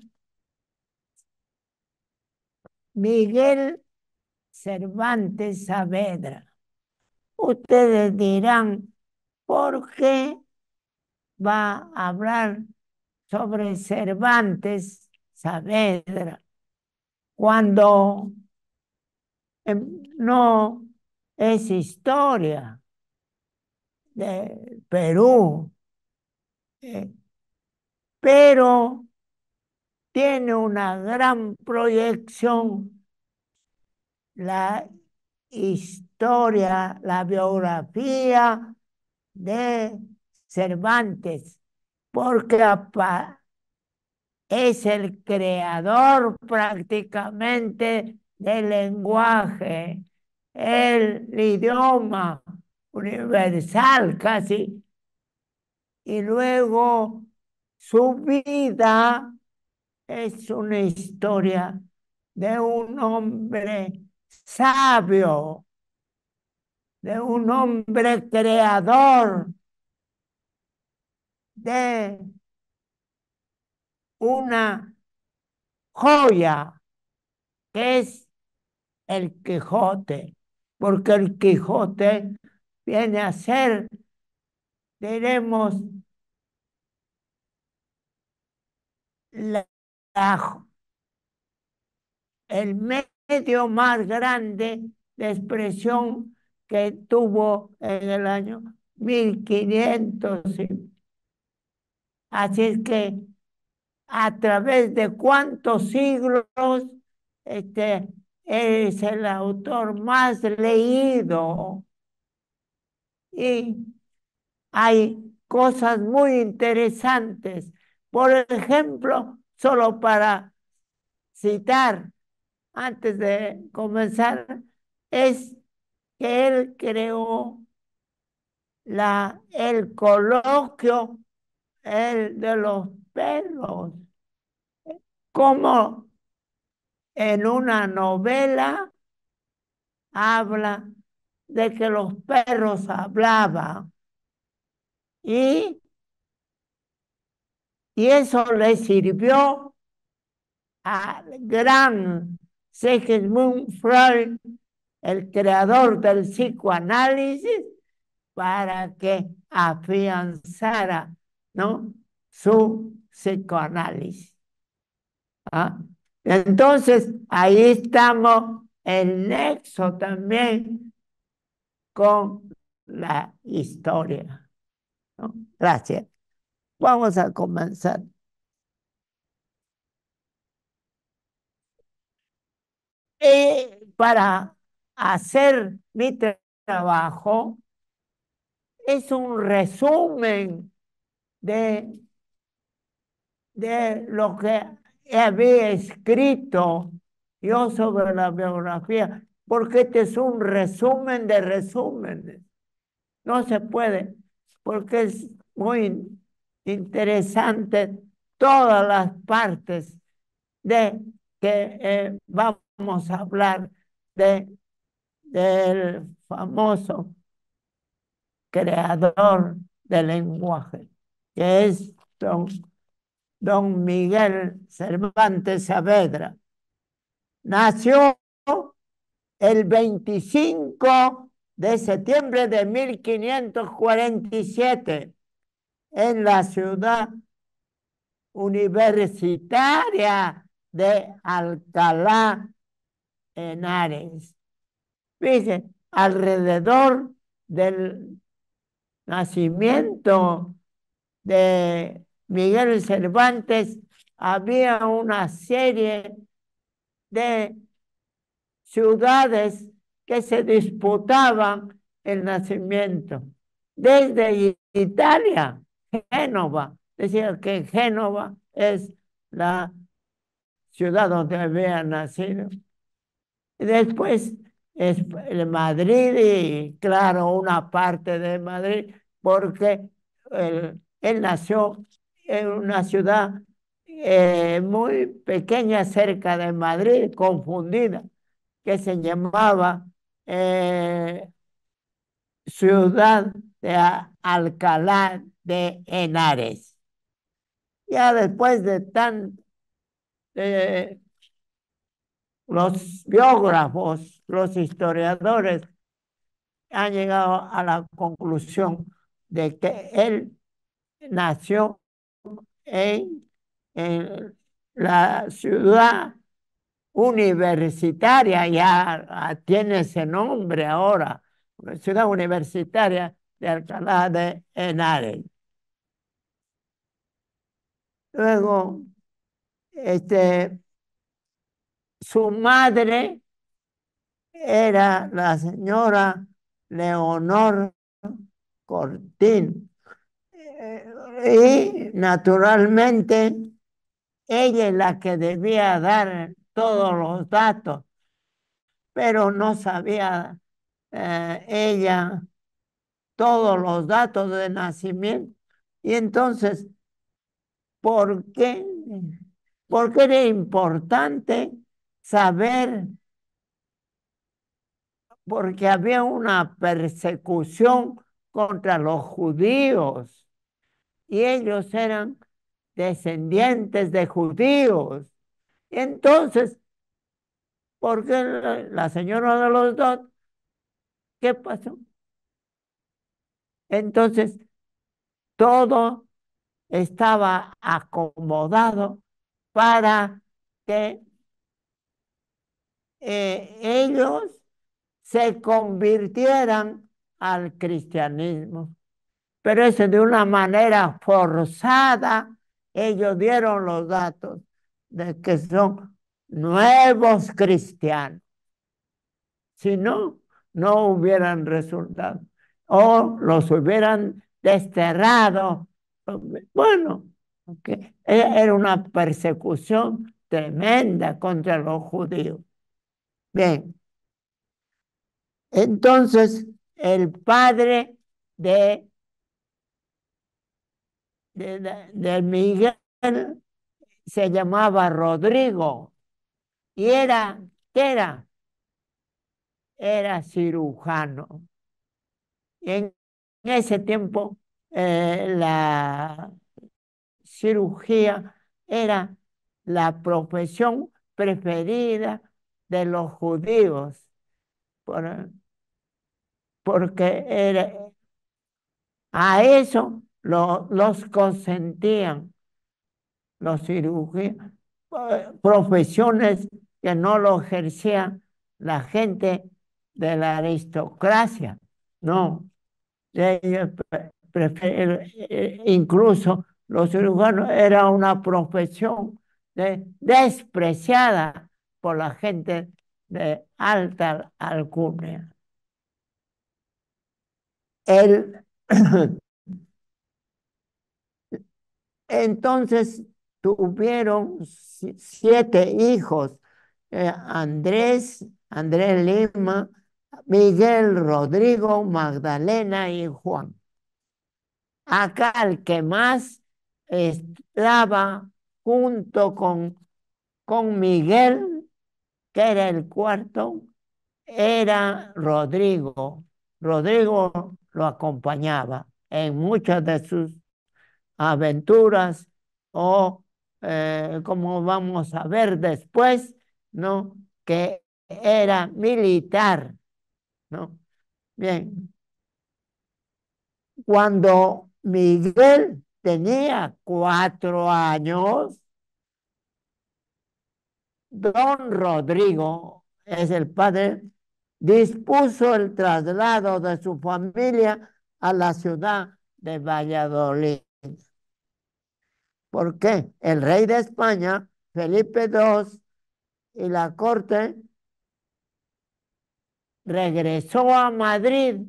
Miguel Cervantes Saavedra. Ustedes dirán, porque va a hablar sobre Cervantes Saavedra cuando em, no es historia de Perú, eh, pero tiene una gran proyección la historia, la biografía de Cervantes, porque es el creador prácticamente del lenguaje, el idioma universal casi, y luego su vida es una historia de un hombre sabio, de un hombre creador de una joya que es el Quijote, porque el Quijote viene a ser, diremos, el medio más grande de expresión que tuvo en el año 1500. Así es que a través de cuántos siglos este, es el autor más leído. Y hay cosas muy interesantes. Por ejemplo, solo para citar, antes de comenzar, es él creó la, el coloquio el de los perros, como en una novela habla de que los perros hablaban y, eso le sirvió al gran Sigmund Freud el creador del psicoanálisis, para que afianzara ¿no? su psicoanálisis. ¿Ah? Entonces, ahí estamos el nexo también con la historia. Gracias. Vamos a comenzar. Eh, para hacer mi trabajo es un resumen de, de lo que había escrito yo sobre la biografía, porque este es un resumen de resúmenes. No se puede, porque es muy interesante todas las partes de que eh, vamos a hablar de del famoso creador del lenguaje, que es don, Miguel Cervantes Saavedra. Nació el 25 de septiembre de 1547 en la ciudad universitaria de Alcalá en Henares. Dice, alrededor del nacimiento de Miguel Cervantes había una serie de ciudades que se disputaban el nacimiento. Desde Italia, Génova, decía que Génova es la ciudad donde había nacido. Y después es Madrid y claro, una parte de Madrid, porque él, nació en una ciudad eh, muy pequeña cerca de Madrid, confundida, que se llamaba eh, Ciudad de Alcalá de Henares. Ya después de tan... Eh, los biógrafos, los historiadores han llegado a la conclusión de que él nació en, la ciudad universitaria, ya tiene ese nombre ahora, ciudad universitaria de Alcalá de Henares. Luego, este, su madre era la señora Leonor Cortín. Eh, y naturalmente ella es la que debía dar todos los datos, pero no sabía eh, ella todos los datos de nacimiento. Y entonces, ¿por qué? ¿Por qué era importante saber, porque había una persecución contra los judíos y ellos eran descendientes de judíos. Entonces, ¿por qué la señora de los dos? ¿Qué pasó? Entonces, todo estaba acomodado para que eh, ellos se convirtieran al cristianismo. Pero eso de una manera forzada, ellos dieron los datos de que son nuevos cristianos. Si no, no hubieran resultado o los hubieran desterrado. Bueno, e-, era una persecución tremenda contra los judíos. Bien. Entonces, el padre de, Miguel se llamaba Rodrigo y era, ¿qué era? Era cirujano. en ese tiempo eh, la cirugía era la profesión preferida de los judíos, porque a eso los consentían, los cirujanos profesiones que no lo ejercía la gente de la aristocracia, no. Eh, incluso los cirujanos era una profesión despreciada por la gente de alta alcurnia. él Entonces tuvieron siete hijos, eh, Andrés, Andrés Lima, Miguel, Rodrigo, Magdalena y Juan. Acá el que más estaba junto con, con Miguel que era el cuarto, era Rodrigo. Rodrigo lo acompañaba en muchas de sus aventuras o eh, como vamos a ver después, ¿no? Que era militar, ¿no? Bien. Cuando Miguel tenía cuatro años, Don Rodrigo, es el padre, dispuso el traslado de su familia a la ciudad de Valladolid. ¿Por qué? El rey de España, Felipe II, y la corte regresó a Madrid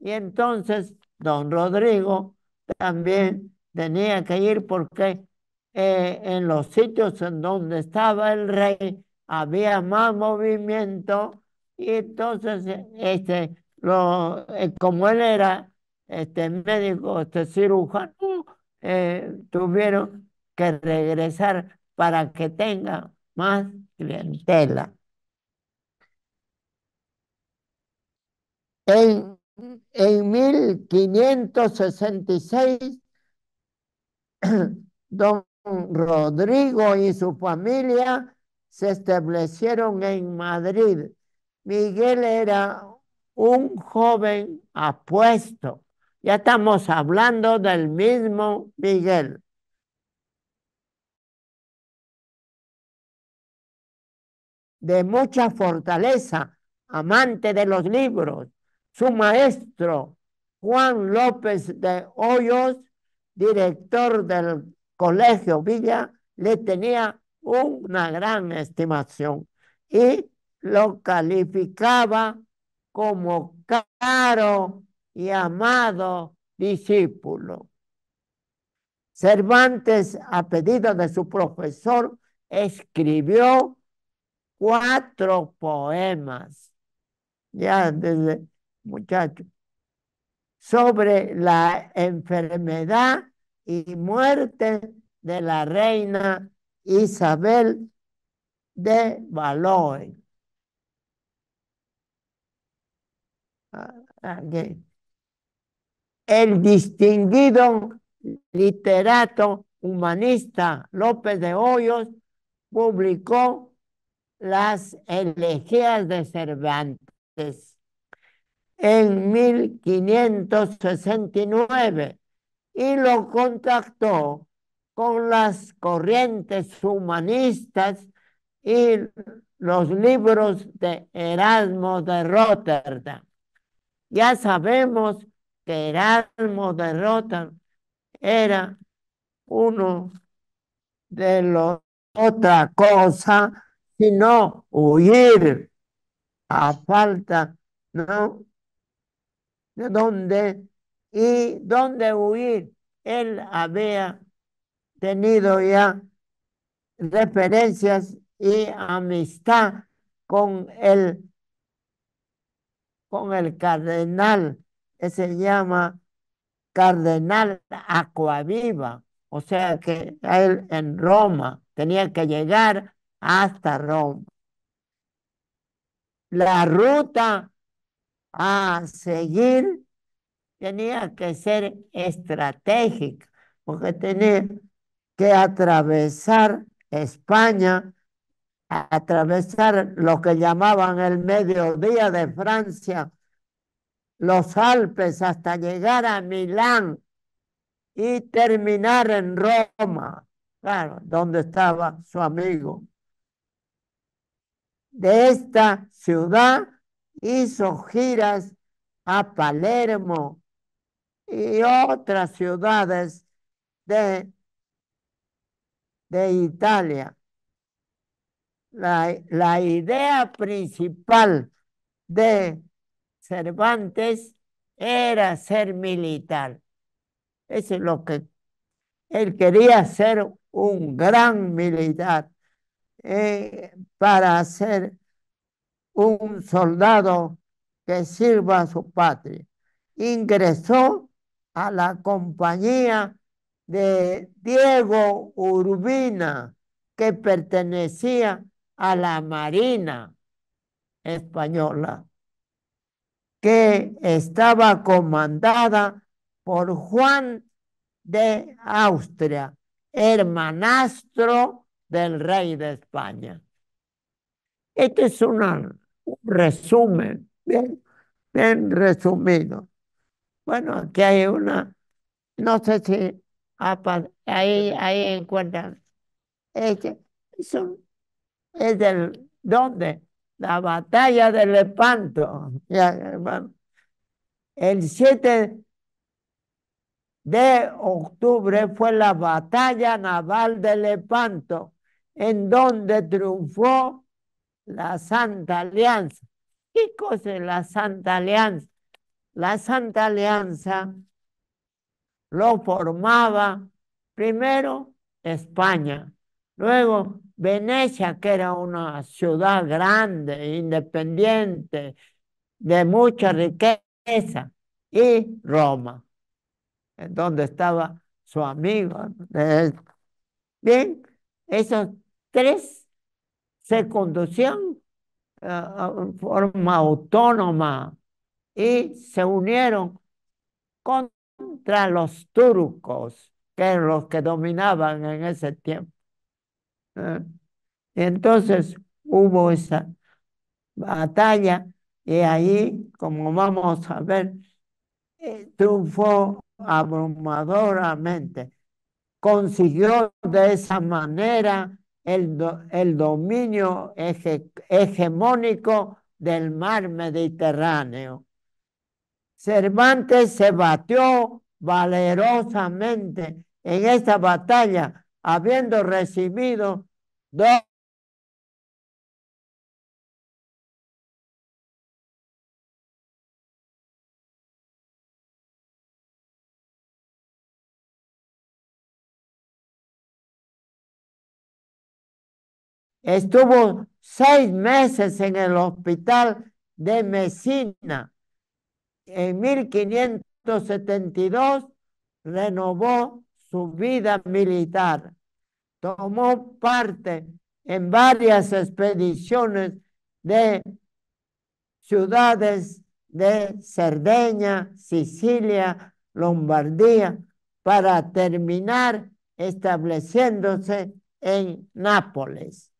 y entonces don Rodrigo también tenía que ir porque eh, en los sitios en donde estaba el rey había más movimiento y entonces eh, este, lo, eh, como él era este médico, este cirujano, tuvieron que regresar para que tenga más clientela. En, en 1566, don Rodrigo y su familia se establecieron en Madrid. Miguel era un joven apuesto. Ya estamos hablando del mismo Miguel. De mucha fortaleza, amante de los libros. Su maestro, Juan López de Hoyos, director del Colegio Villa le tenía una gran estimación y lo calificaba como caro y amado discípulo. Cervantes, a pedido de su profesor, escribió cuatro poemas, ya desde muchacho, sobre la enfermedad y muerte de la reina Isabel de Valois. Ah, ah, El distinguido literato humanista López de Hoyos publicó las elegías de Cervantes en 1569 y lo contactó con las corrientes humanistas y los libros de Erasmo de Rotterdam. Ya sabemos que Erasmo de Rotterdam era uno de los otra cosa, sino huir a falta, ¿no? De donde y dónde huir. Él había tenido ya referencias y amistad con el, con el cardenal, que se llama cardenal Acuaviva, o sea que él en Roma tenía que llegar hasta Roma. La ruta a seguir tenía que ser estratégica, porque tenía que atravesar España, atravesar lo que llamaban el mediodía de Francia, los Alpes hasta llegar a Milán y terminar en Roma, claro, donde estaba su amigo. De esta ciudad hizo giras a Palermo, y otras ciudades de, de Italia. La, idea principal de Cervantes era ser militar. Eso es lo que él quería ser un gran militar eh, para ser un soldado que sirva a su patria. Ingresó a la compañía de Diego Urbina, que pertenecía a la Marina Española, que estaba comandada por Juan de Austria, hermanastro del rey de España. Este es un resumen bien resumido bueno, aquí hay una, no sé si ahí, ahí encuentran. Este, es, el ¿dónde? La batalla del Lepanto. El 7 de octubre fue la batalla naval de Lepanto, en donde triunfó la Santa Alianza. ¿Qué cosa es la Santa Alianza? la Santa Alianza lo formaba primero España, luego Venecia, que era una ciudad grande, independiente, de mucha riqueza, y Roma, en donde estaba su amigo. Bien, esos tres se conducían ah, ah, en forma autónoma, y se unieron contra los turcos, que eran los que dominaban en ese tiempo. Ah, entonces hubo esa batalla y ahí, como vamos a ver, eh, triunfó abrumadoramente. Consiguió de esa manera el, el dominio hegemónico del mar Mediterráneo. Cervantes se batió valerosamente en esta batalla, habiendo recibido dos Estuvo seis meses en el hospital de Messina en 1572 renovó su vida militar. Tomó parte en varias expediciones de ciudades de Cerdeña, Sicilia, Lombardía, para terminar estableciéndose en Nápoles,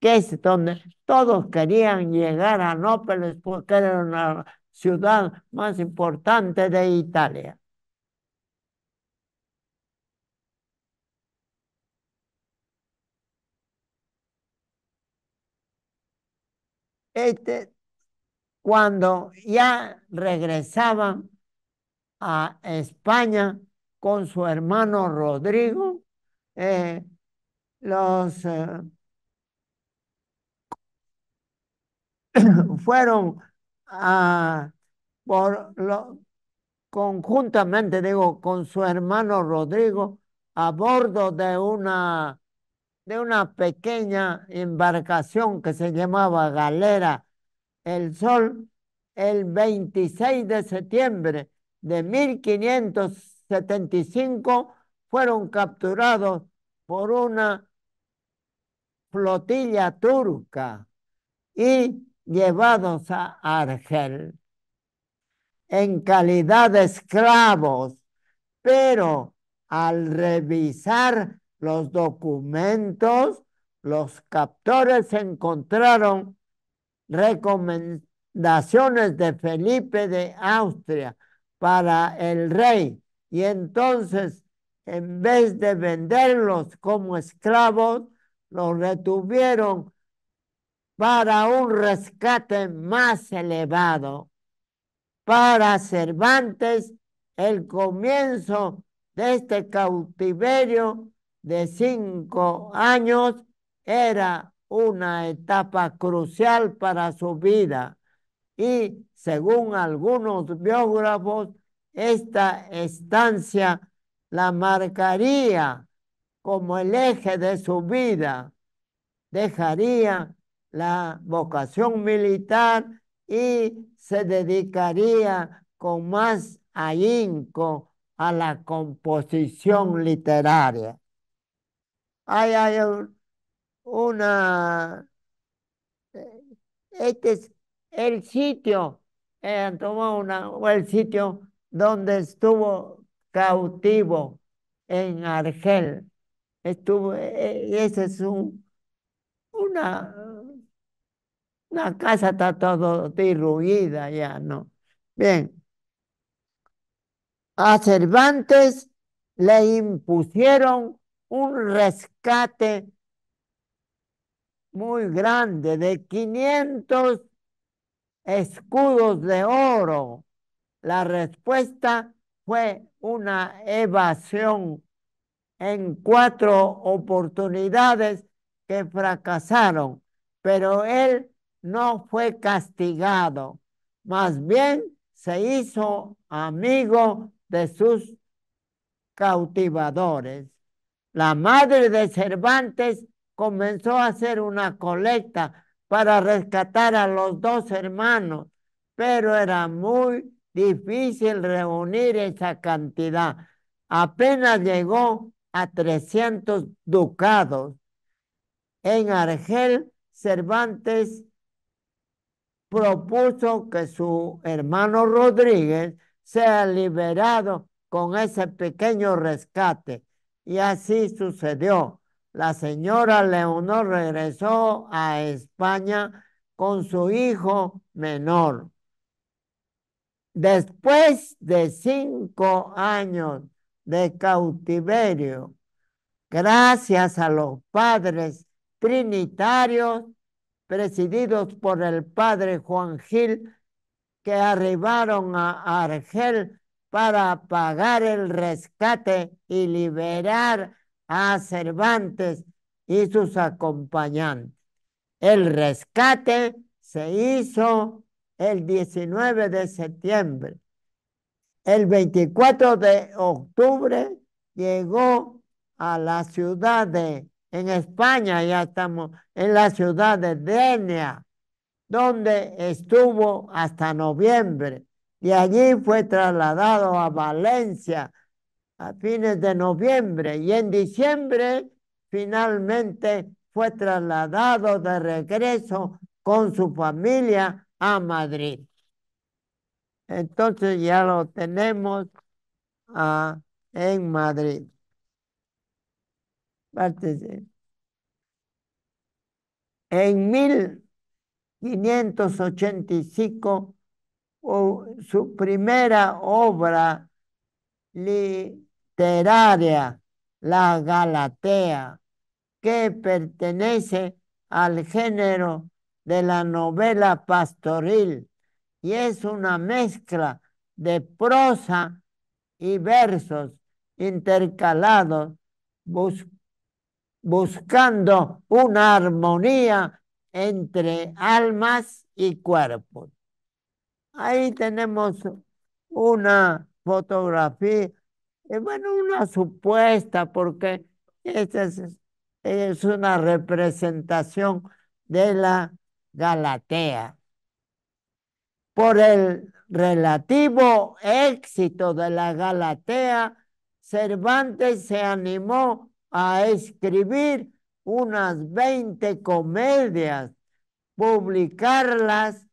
que es donde todos querían llegar a Nápoles porque era una ciudad más importante de Italia. Este, cuando ya regresaban a España con su hermano Rodrigo, eh, los eh, fueron conjuntamente, digo, con su hermano Rodrigo, a bordo de una, de una pequeña embarcación que se llamaba Galera El Sol, el 26 de septiembre de 1575 fueron capturados por una flotilla turca y llevados a Argel en calidad de esclavos, pero al revisar los documentos, los captores encontraron recomendaciones de Felipe de Austria para el rey y entonces en vez de venderlos como esclavos, los retuvieron para un rescate más elevado. Para Cervantes, el comienzo de este cautiverio de cinco años era una etapa crucial para su vida y, según algunos biógrafos, esta estancia la marcaría como el eje de su vida. Dejaría la vocación militar y se dedicaría con más ahínco a la composición literaria. Hay, hay una... Eh, este es el sitio, eh, una, el sitio donde estuvo cautivo en Argel. Estuvo, eh, eh, ese es un, una la casa está todo derruida ya, ¿no? Bien. A Cervantes le impusieron un rescate muy grande de 500 escudos de oro. La respuesta fue una evasión en cuatro oportunidades que fracasaron, pero él no fue castigado, más bien se hizo amigo de sus cautivadores. La madre de Cervantes comenzó a hacer una colecta para rescatar a los dos hermanos, pero era muy difícil reunir esa cantidad. Apenas llegó a 300 ducados. En Argel, Cervantes propuso que su hermano Rodríguez sea liberado con ese pequeño rescate. Y así sucedió. La señora Leonor regresó a España con su hijo menor. Después de cinco años de cautiverio, gracias a los padres trinitarios, presididos por el padre Juan Gil, que arribaron a Argel para pagar el rescate y liberar a Cervantes y sus acompañantes. El rescate se hizo el 19 de septiembre. El 24 de octubre llegó a la ciudad de en España ya estamos en la ciudad de Denia, donde estuvo hasta noviembre. Y allí fue trasladado a Valencia a fines de noviembre. Y en diciembre finalmente fue trasladado de regreso con su familia a Madrid. Entonces ya lo tenemos ah, en Madrid. En 1585, su primera obra literaria, La Galatea, que pertenece al género de la novela pastoril y es una mezcla de prosa y versos intercalados, buscando buscando una armonía entre almas y cuerpos. Ahí tenemos una fotografía, eh, bueno, una supuesta, porque esta es, es una representación de la Galatea. Por el relativo éxito de la Galatea, Cervantes se animó a escribir unas 20 comedias, publicarlas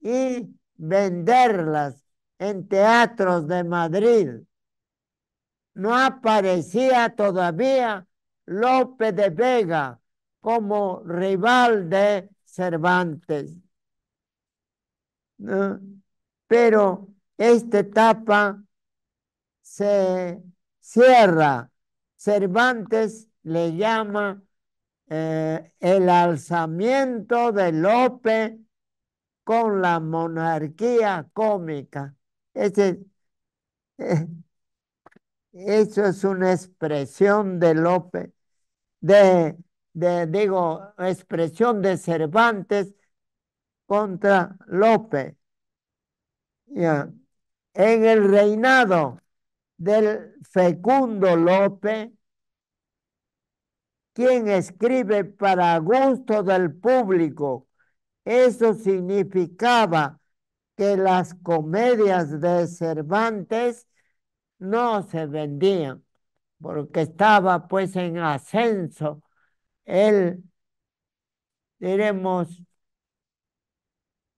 y venderlas en teatros de Madrid. No aparecía todavía Lope de Vega como rival de Cervantes. Pero esta etapa se cierra Cervantes le llama eh, el alzamiento de Lope con la monarquía cómica. Ese, eh, eso es una expresión de Lope, de, de, digo, expresión de Cervantes contra Lope. En el reinado del Fecundo López, quien escribe para gusto del público. Eso significaba que las comedias de Cervantes no se vendían, porque estaba pues en ascenso el, diremos,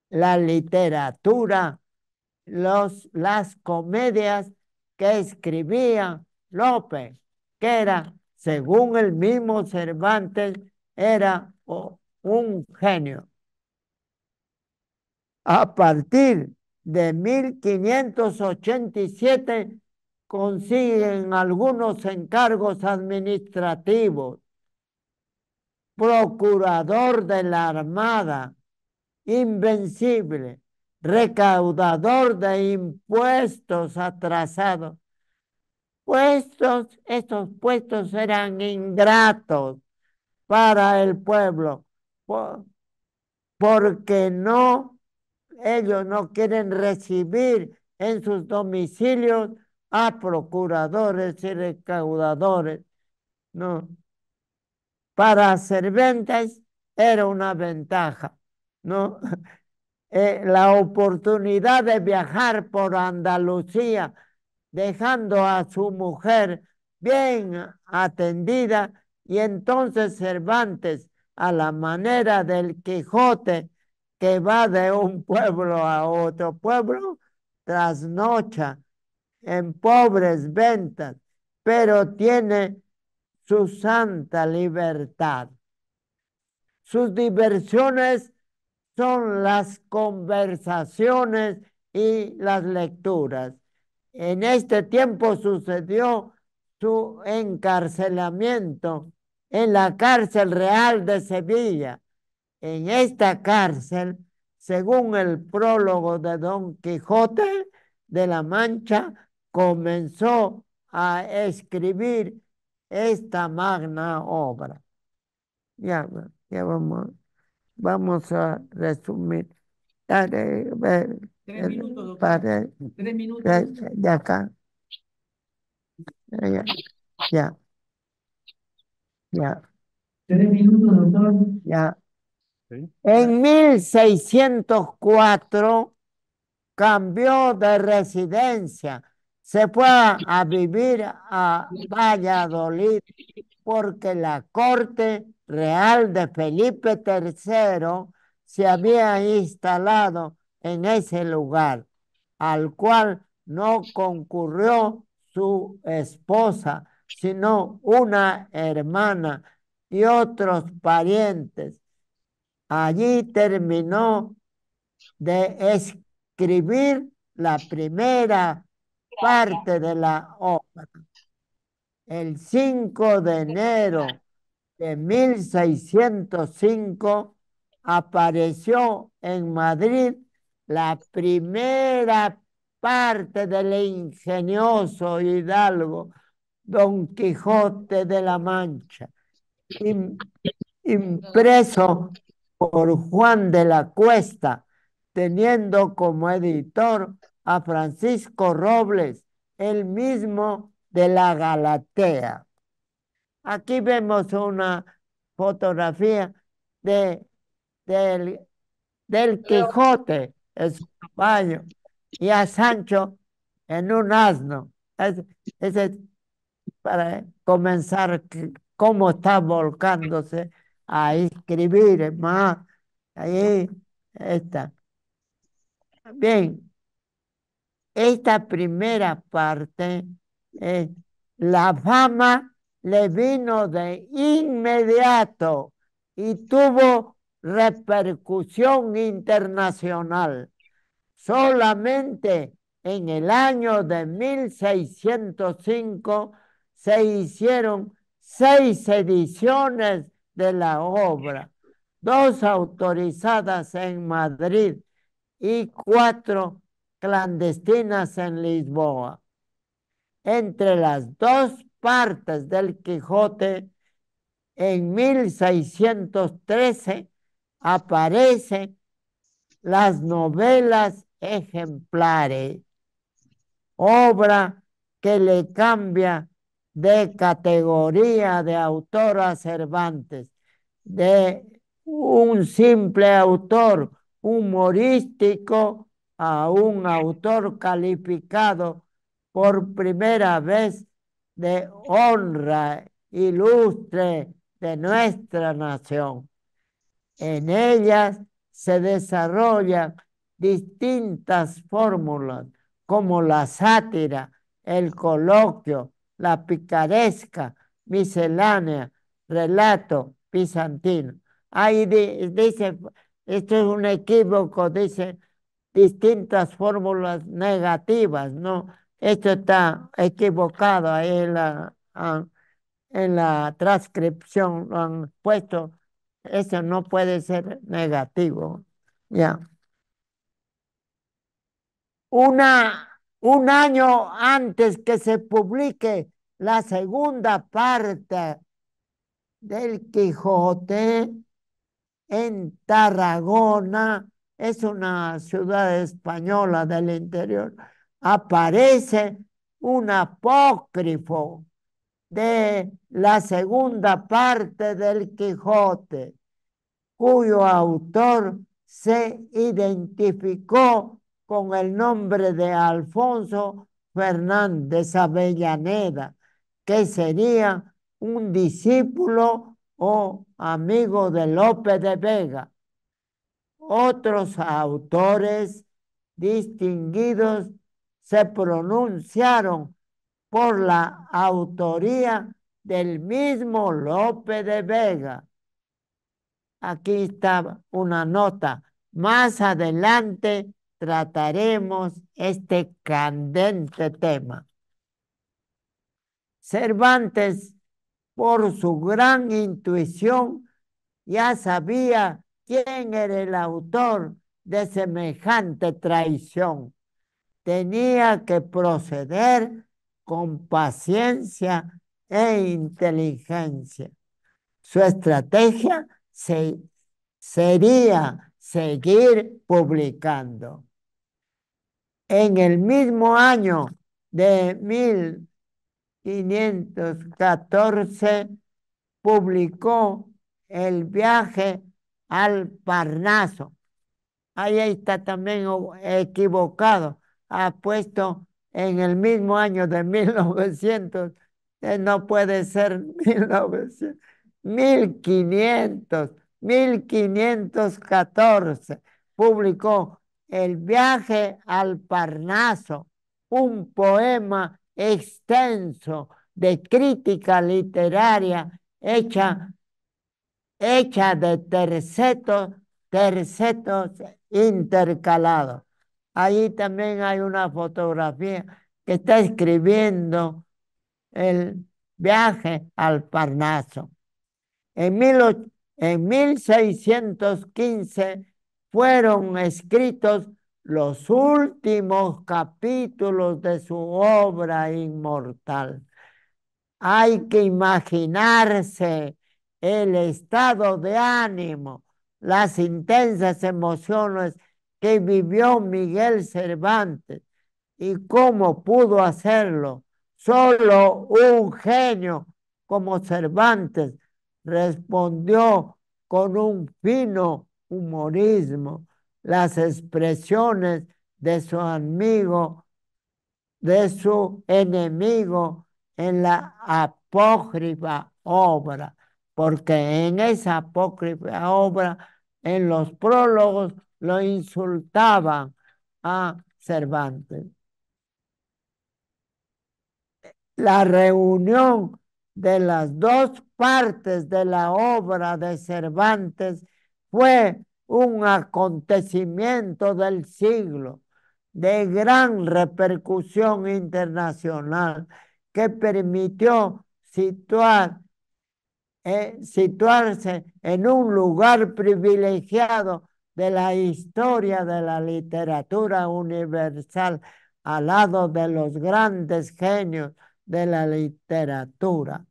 la literatura, los, las comedias que escribía López, que era, según el mismo Cervantes, era un genio. A partir de 1587 consiguen algunos encargos administrativos, procurador de la Armada, invencible, recaudador de impuestos atrasados. Puestos, estos puestos eran ingratos para el pueblo, porque no, ellos no quieren recibir en sus domicilios a procuradores y recaudadores. No. Para serventes era una ventaja, ¿no? Eh, la oportunidad de viajar por Andalucía, dejando a su mujer bien atendida, y entonces Cervantes, a la manera del Quijote, que va de un pueblo a otro pueblo, noche en pobres ventas, pero tiene su santa libertad. Sus diversiones son las conversaciones y las lecturas. En este tiempo sucedió su encarcelamiento en la cárcel real de Sevilla. En esta cárcel, según el prólogo de Don Quijote de la Mancha, comenzó a escribir esta magna obra. Ya, vamos vamos a resumir. Dale, eh, tres minutos, doctor. tres minutos. De, de acá. Ya, ya.
Tres minutos, doctor.
Ya. En 1604 cambió de residencia. Se fue a vivir a Valladolid porque la corte real de Felipe III se había instalado en ese lugar, al cual no concurrió su esposa, sino una hermana y otros parientes. Allí terminó de escribir la primera parte de la obra. El 5 de enero de 1605 apareció en Madrid la primera parte del ingenioso hidalgo Don Quijote de la Mancha, impreso por Juan de la Cuesta, teniendo como editor a Francisco Robles, el mismo de la Galatea. Aquí vemos una fotografía de, del, Quijote en su y a Sancho en un asno. Es, para comenzar cómo está volcándose a escribir más. Ahí está. Bien, esta primera parte es la fama le vino de inmediato y tuvo repercusión internacional. Solamente en el año de 1605 se hicieron seis ediciones de la obra, dos autorizadas en Madrid y cuatro clandestinas en Lisboa. Entre las dos partes del Quijote, en 1613 aparecen las novelas ejemplares, obra que le cambia de categoría de autor a Cervantes, de un simple autor humorístico a un autor calificado por primera vez de honra ilustre de nuestra nación. En ellas se desarrollan distintas fórmulas como la sátira, el coloquio, la picaresca, miscelánea, relato bizantino. Ahí dice, esto es un equívoco, dice distintas fórmulas negativas, no esto está equivocado ahí en la, ah, en la transcripción, lo han puesto. Eso no puede ser negativo. Ya. Una, un año antes que se publique la segunda parte del Quijote en Tarragona, es una ciudad española del interior aparece un apócrifo de la segunda parte del Quijote, cuyo autor se identificó con el nombre de Alfonso Fernández Avellaneda, que sería un discípulo o amigo de Lope de Vega. Otros autores distinguidos se pronunciaron por la autoría del mismo Lope de Vega. Aquí está una nota. Más adelante trataremos este candente tema. Cervantes, por su gran intuición, ya sabía quién era el autor de semejante traición tenía que proceder con paciencia e inteligencia. Su estrategia sería seguir publicando. En el mismo año de 1514 publicó el viaje al Parnaso. Ahí está también equivocado ha puesto en el mismo año de 1900, eh, no puede ser 1900, 1500, 1514, publicó El viaje al Parnaso, un poema extenso de crítica literaria hecha, hecha de tercetos, tercetos intercalados. Ahí también hay una fotografía que está escribiendo el viaje al Parnaso. En, en 1615 fueron escritos los últimos capítulos de su obra inmortal. Hay que imaginarse el estado de ánimo, las intensas emociones que vivió Miguel Cervantes y cómo pudo hacerlo. Solo un genio como Cervantes respondió con un fino humorismo las expresiones de su amigo, de su enemigo en la apócrifa obra, porque en esa apócrifa obra, en los prólogos, lo insultaba a Cervantes. La reunión de las dos partes de la obra de Cervantes fue un acontecimiento del siglo de gran repercusión internacional que permitió situar, eh, situarse en un lugar privilegiado de la historia de la literatura universal al lado de los grandes genios de la literatura.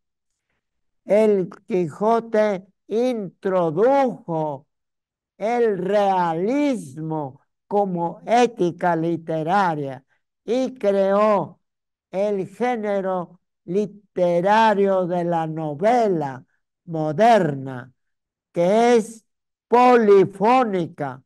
El Quijote introdujo el realismo como ética literaria y creó el género literario de la novela moderna, que es polifónica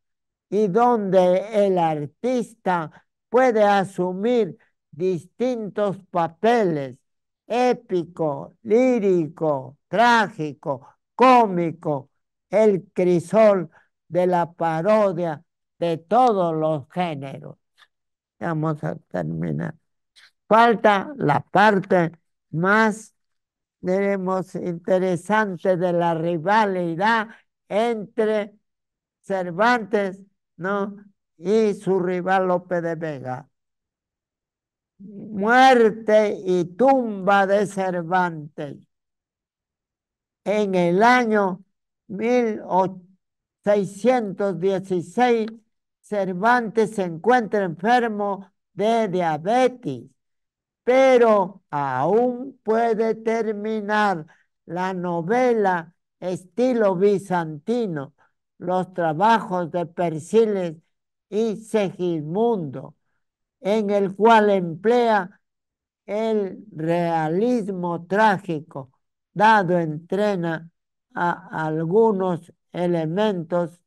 y donde el artista puede asumir distintos papeles, épico, lírico, trágico, cómico, el crisol de la parodia de todos los géneros. Vamos a terminar. Falta la parte más, interesante de la rivalidad entre Cervantes, ¿no? Y su rival López de Vega. Muerte y tumba de Cervantes. En el año 1616, Cervantes se encuentra enfermo de diabetes, pero aún puede terminar la novela estilo bizantino, los trabajos de Persiles y Segismundo, en el cual emplea el realismo trágico, dado entrena a algunos elementos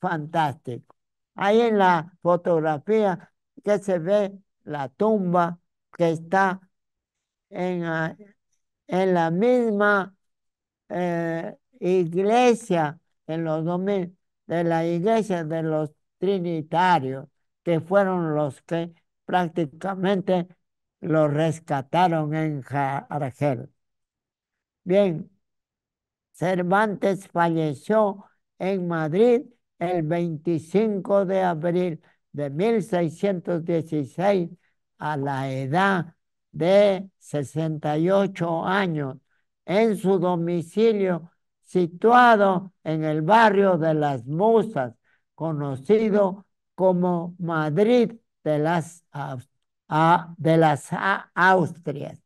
fantásticos. Ahí en la fotografía que se ve la tumba que está en, en la misma eh, iglesia, en los dominios de la iglesia de los trinitarios, que fueron los que prácticamente lo rescataron en Argel. Bien, Cervantes falleció en Madrid el 25 de abril de 1616 a la edad de 68 años en su domicilio situado en el barrio de las Musas, conocido como Madrid de las, de las Austrias.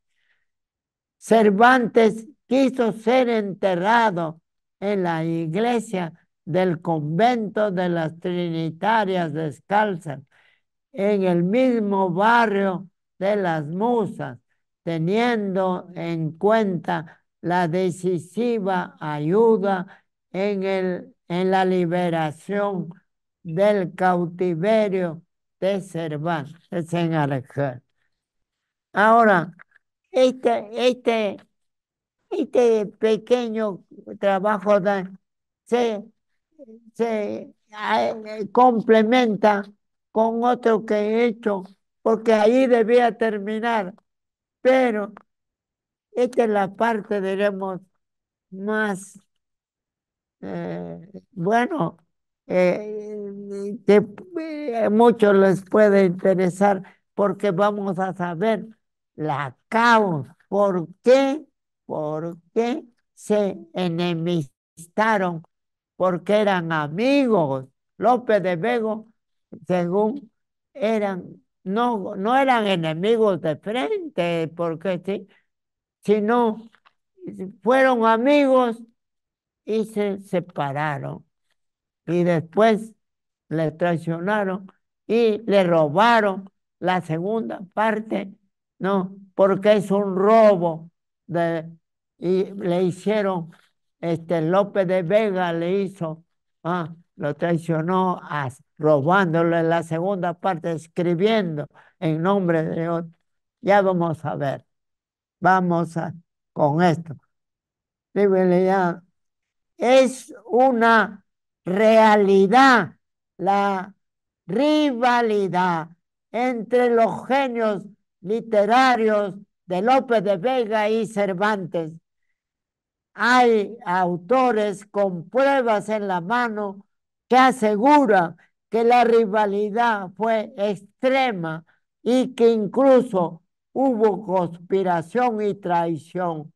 Cervantes quiso ser enterrado en la iglesia del convento de las Trinitarias Descalzas, en el mismo barrio de las Musas, teniendo en cuenta la decisiva ayuda en, el, en la liberación del cautiverio de Cervantes en Alejandro. Ahora, este, este, este pequeño trabajo se, se complementa con otro que he hecho, porque ahí debía terminar, pero esta es la parte, diremos, más, eh, bueno, que eh, eh, mucho muchos les puede interesar porque vamos a saber la causa, por qué, por qué se enemistaron, porque eran amigos. López de Vego, según eran, no, no eran enemigos de frente, porque sí, si no, fueron amigos y se separaron. Y después le traicionaron y le robaron la segunda parte, ¿no? Porque es un robo de, y le hicieron, este López de Vega le hizo, ah, lo traicionó robándole la segunda parte, escribiendo en nombre de otro. Ya vamos a ver vamos con esto. es una realidad, la rivalidad entre los genios literarios de López de Vega y Cervantes. Hay autores con pruebas en la mano que aseguran que la rivalidad fue extrema y que incluso hubo conspiración y traición.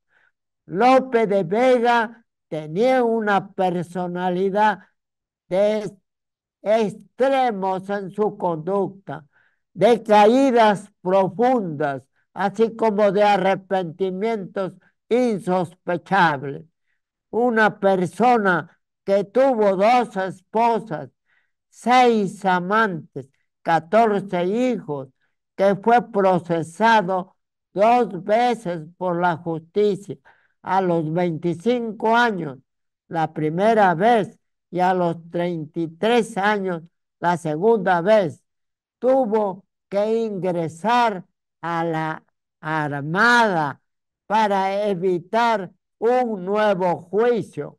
López de Vega tenía una personalidad de extremos en su conducta, de caídas profundas, así como de arrepentimientos insospechables. Una persona que tuvo dos esposas, seis amantes, catorce hijos, que fue procesado dos veces por la justicia, a los 25 años la primera vez y a los 33 años la segunda vez, tuvo que ingresar a la Armada para evitar un nuevo juicio.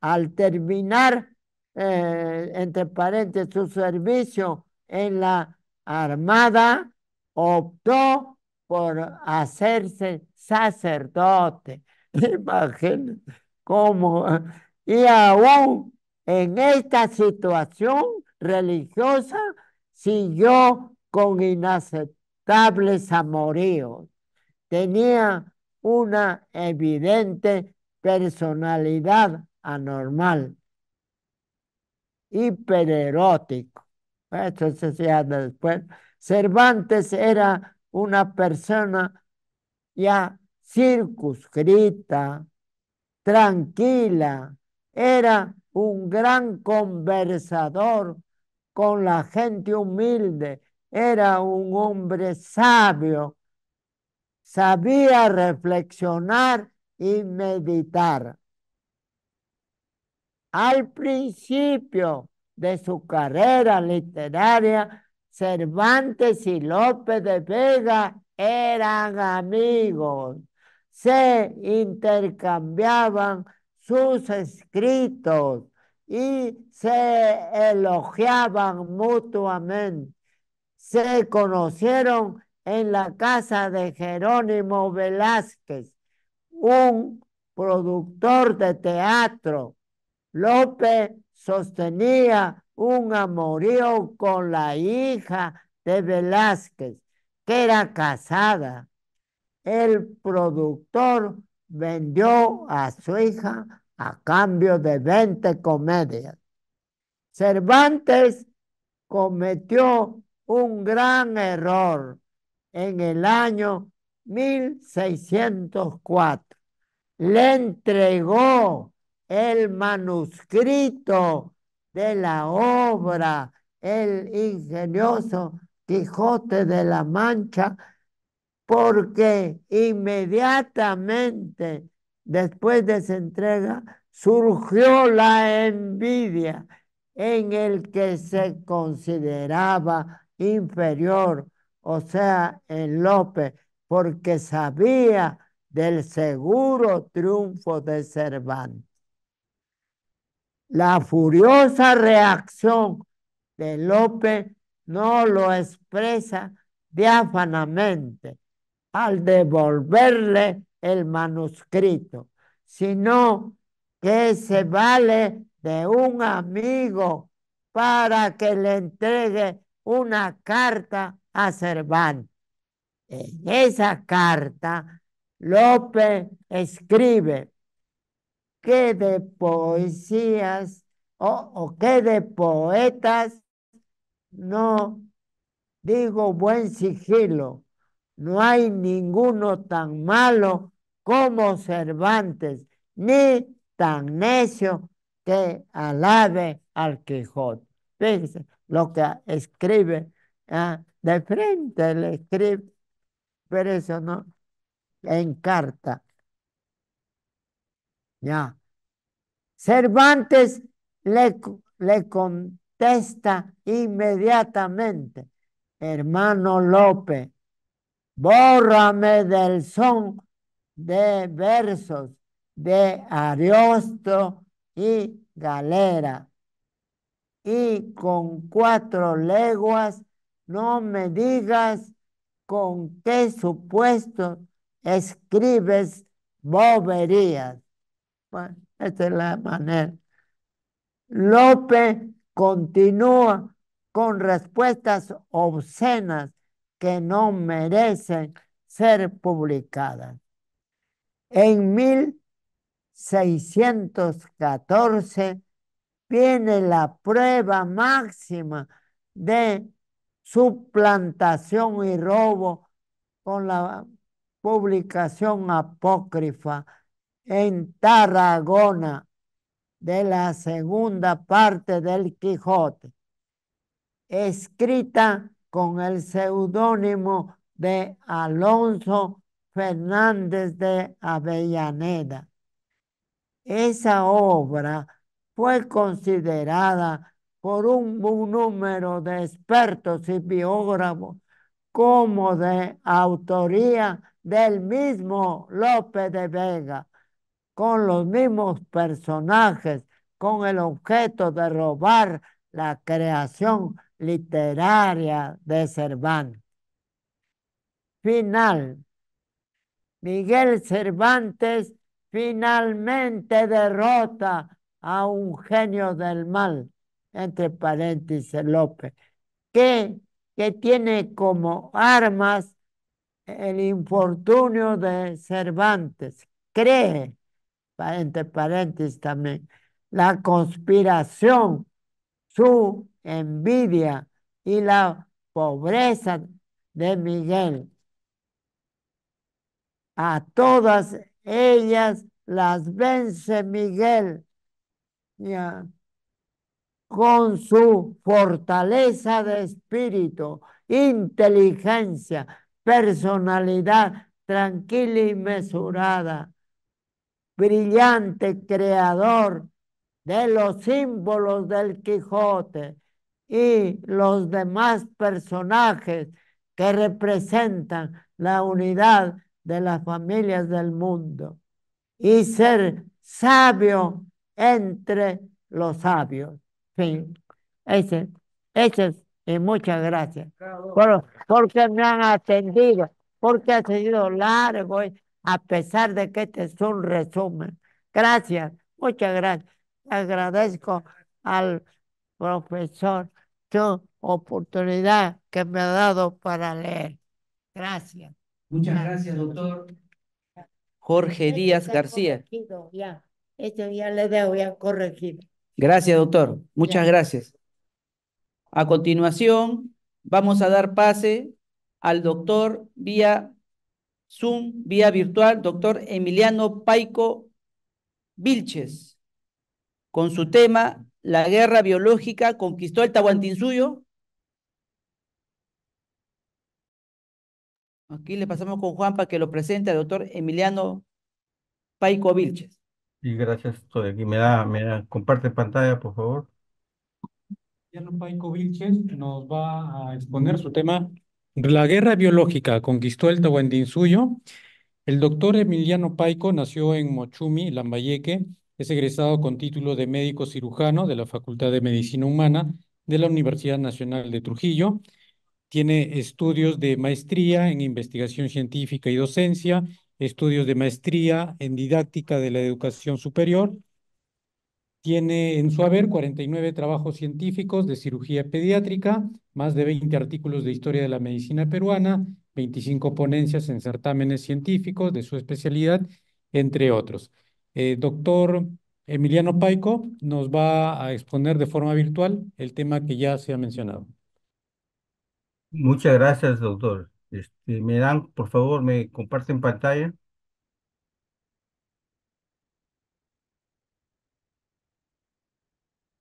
Al terminar, eh, entre paréntesis, su servicio en la Armada, optó por hacerse sacerdote. Imagínense cómo. Y aún en esta situación religiosa siguió con inaceptables amoríos. Tenía una evidente personalidad anormal, hipererótico. Esto se decía después. Cervantes era una persona ya circunscrita, tranquila, era un gran conversador con la gente humilde, era un hombre sabio, sabía reflexionar y meditar. Al principio de su carrera literaria, Cervantes y López de Vega eran amigos, se intercambiaban sus escritos y se elogiaban mutuamente. Se conocieron en la casa de Jerónimo Velázquez, un productor de teatro. López sostenía un amorío con la hija de Velázquez, que era casada. El productor vendió a su hija a cambio de 20 comedias. Cervantes cometió un gran error en el año 1604. Le entregó el manuscrito de la obra, el ingenioso Quijote de la Mancha, porque inmediatamente después de esa entrega surgió la envidia en el que se consideraba inferior, o sea, en López, porque sabía del seguro triunfo de Cervantes. La furiosa reacción de Lope no lo expresa diáfanamente al devolverle el manuscrito, sino que se vale de un amigo para que le entregue una carta a Cervantes. En esa carta, Lope escribe, que de poesías o, o que de poetas no digo buen sigilo, no hay ninguno tan malo como Cervantes, ni tan necio que alabe al Quijote. Fíjense lo que escribe ¿ah? de frente, le escribe, pero eso no, en carta. Ya. Cervantes le, le contesta inmediatamente, hermano López, bórrame del son de versos de Ariosto y Galera. Y con cuatro leguas, no me digas con qué supuesto escribes boberías. Esa es la manera. López continúa con respuestas obscenas que no merecen ser publicadas. En 1614 viene la prueba máxima de suplantación y robo con la publicación apócrifa en Tarragona de la segunda parte del Quijote, escrita con el seudónimo de Alonso Fernández de Avellaneda. Esa obra fue considerada por un, buen número de expertos y biógrafos como de autoría del mismo López de Vega con los mismos personajes, con el objeto de robar la creación literaria de Cervantes. Final. Miguel Cervantes finalmente derrota a un genio del mal, entre paréntesis López, que, que tiene como armas el infortunio de Cervantes. Cree entre paréntesis también, la conspiración, su envidia y la pobreza de Miguel. A todas ellas las vence Miguel ya, con su fortaleza de espíritu, inteligencia, personalidad tranquila y mesurada brillante creador de los símbolos del Quijote y los demás personajes que representan la unidad de las familias del mundo y ser sabio entre los sabios. Fin. Ese, es y muchas gracias por, porque me han atendido, porque ha sido largo a pesar de que este es un resumen. Gracias, muchas gracias. Agradezco al profesor su oportunidad que me ha dado para leer. Gracias.
Muchas gracias, doctor. Jorge este Díaz García.
Ya. Esto ya le debo, ya corregir.
Gracias, doctor. Muchas gracias. A continuación, vamos a dar pase al doctor vía Zoom vía virtual, doctor Emiliano Paico Vilches, con su tema La guerra biológica conquistó el Tahuantinsuyo. Aquí le pasamos con Juan para que lo presente doctor Emiliano Paico Vilches.
Y gracias, estoy aquí. Me da, me da, comparte pantalla, por favor.
Emiliano Paico Vilches nos va a exponer su tema la guerra biológica conquistó el suyo El doctor Emiliano Paico nació en Mochumi, Lambayeque. Es egresado con título de médico cirujano de la Facultad de Medicina Humana de la Universidad Nacional de Trujillo. Tiene estudios de maestría en investigación científica y docencia, estudios de maestría en didáctica de la educación superior tiene en su haber 49 trabajos científicos de cirugía pediátrica, más de 20 artículos de historia de la medicina peruana, 25 ponencias en certámenes científicos de su especialidad, entre otros. Eh, doctor Emiliano Paico nos va a exponer
de forma virtual el tema que ya se ha mencionado. Muchas gracias, doctor. Este, me dan, por favor, me comparten pantalla.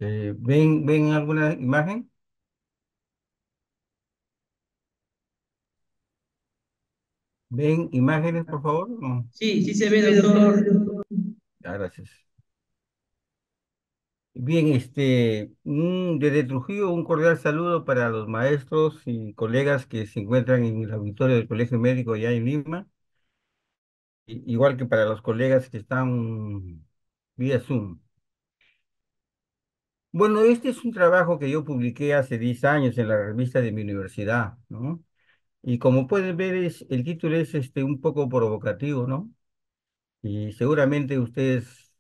Eh, ¿ven, alguna imagen? ¿Ven imágenes, por favor? Sí, sí se ve, doctor. gracias. Bien, este, mm, desde Trujillo un cordial saludo para los maestros y colegas que se encuentran en el auditorio del Colegio Médico allá en Lima, igual que para los colegas que están vía Zoom. Bueno, este es un trabajo que yo publiqué hace 10 años en la revista de mi universidad, ¿no? Y como pueden ver, el título es este, un poco provocativo, ¿no? Y seguramente ustedes,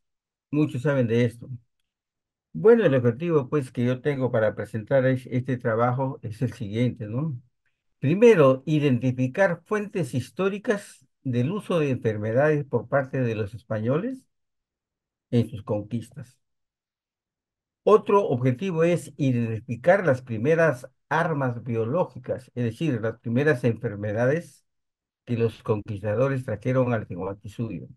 muchos saben de esto. Bueno, el objetivo pues que yo tengo para presentar este trabajo es el siguiente, ¿no? Primero, identificar fuentes históricas del uso de enfermedades por parte de los españoles en sus conquistas. Otro objetivo es identificar las primeras armas biológicas, es decir, las primeras enfermedades que los conquistadores trajeron al Tihuatizuyo.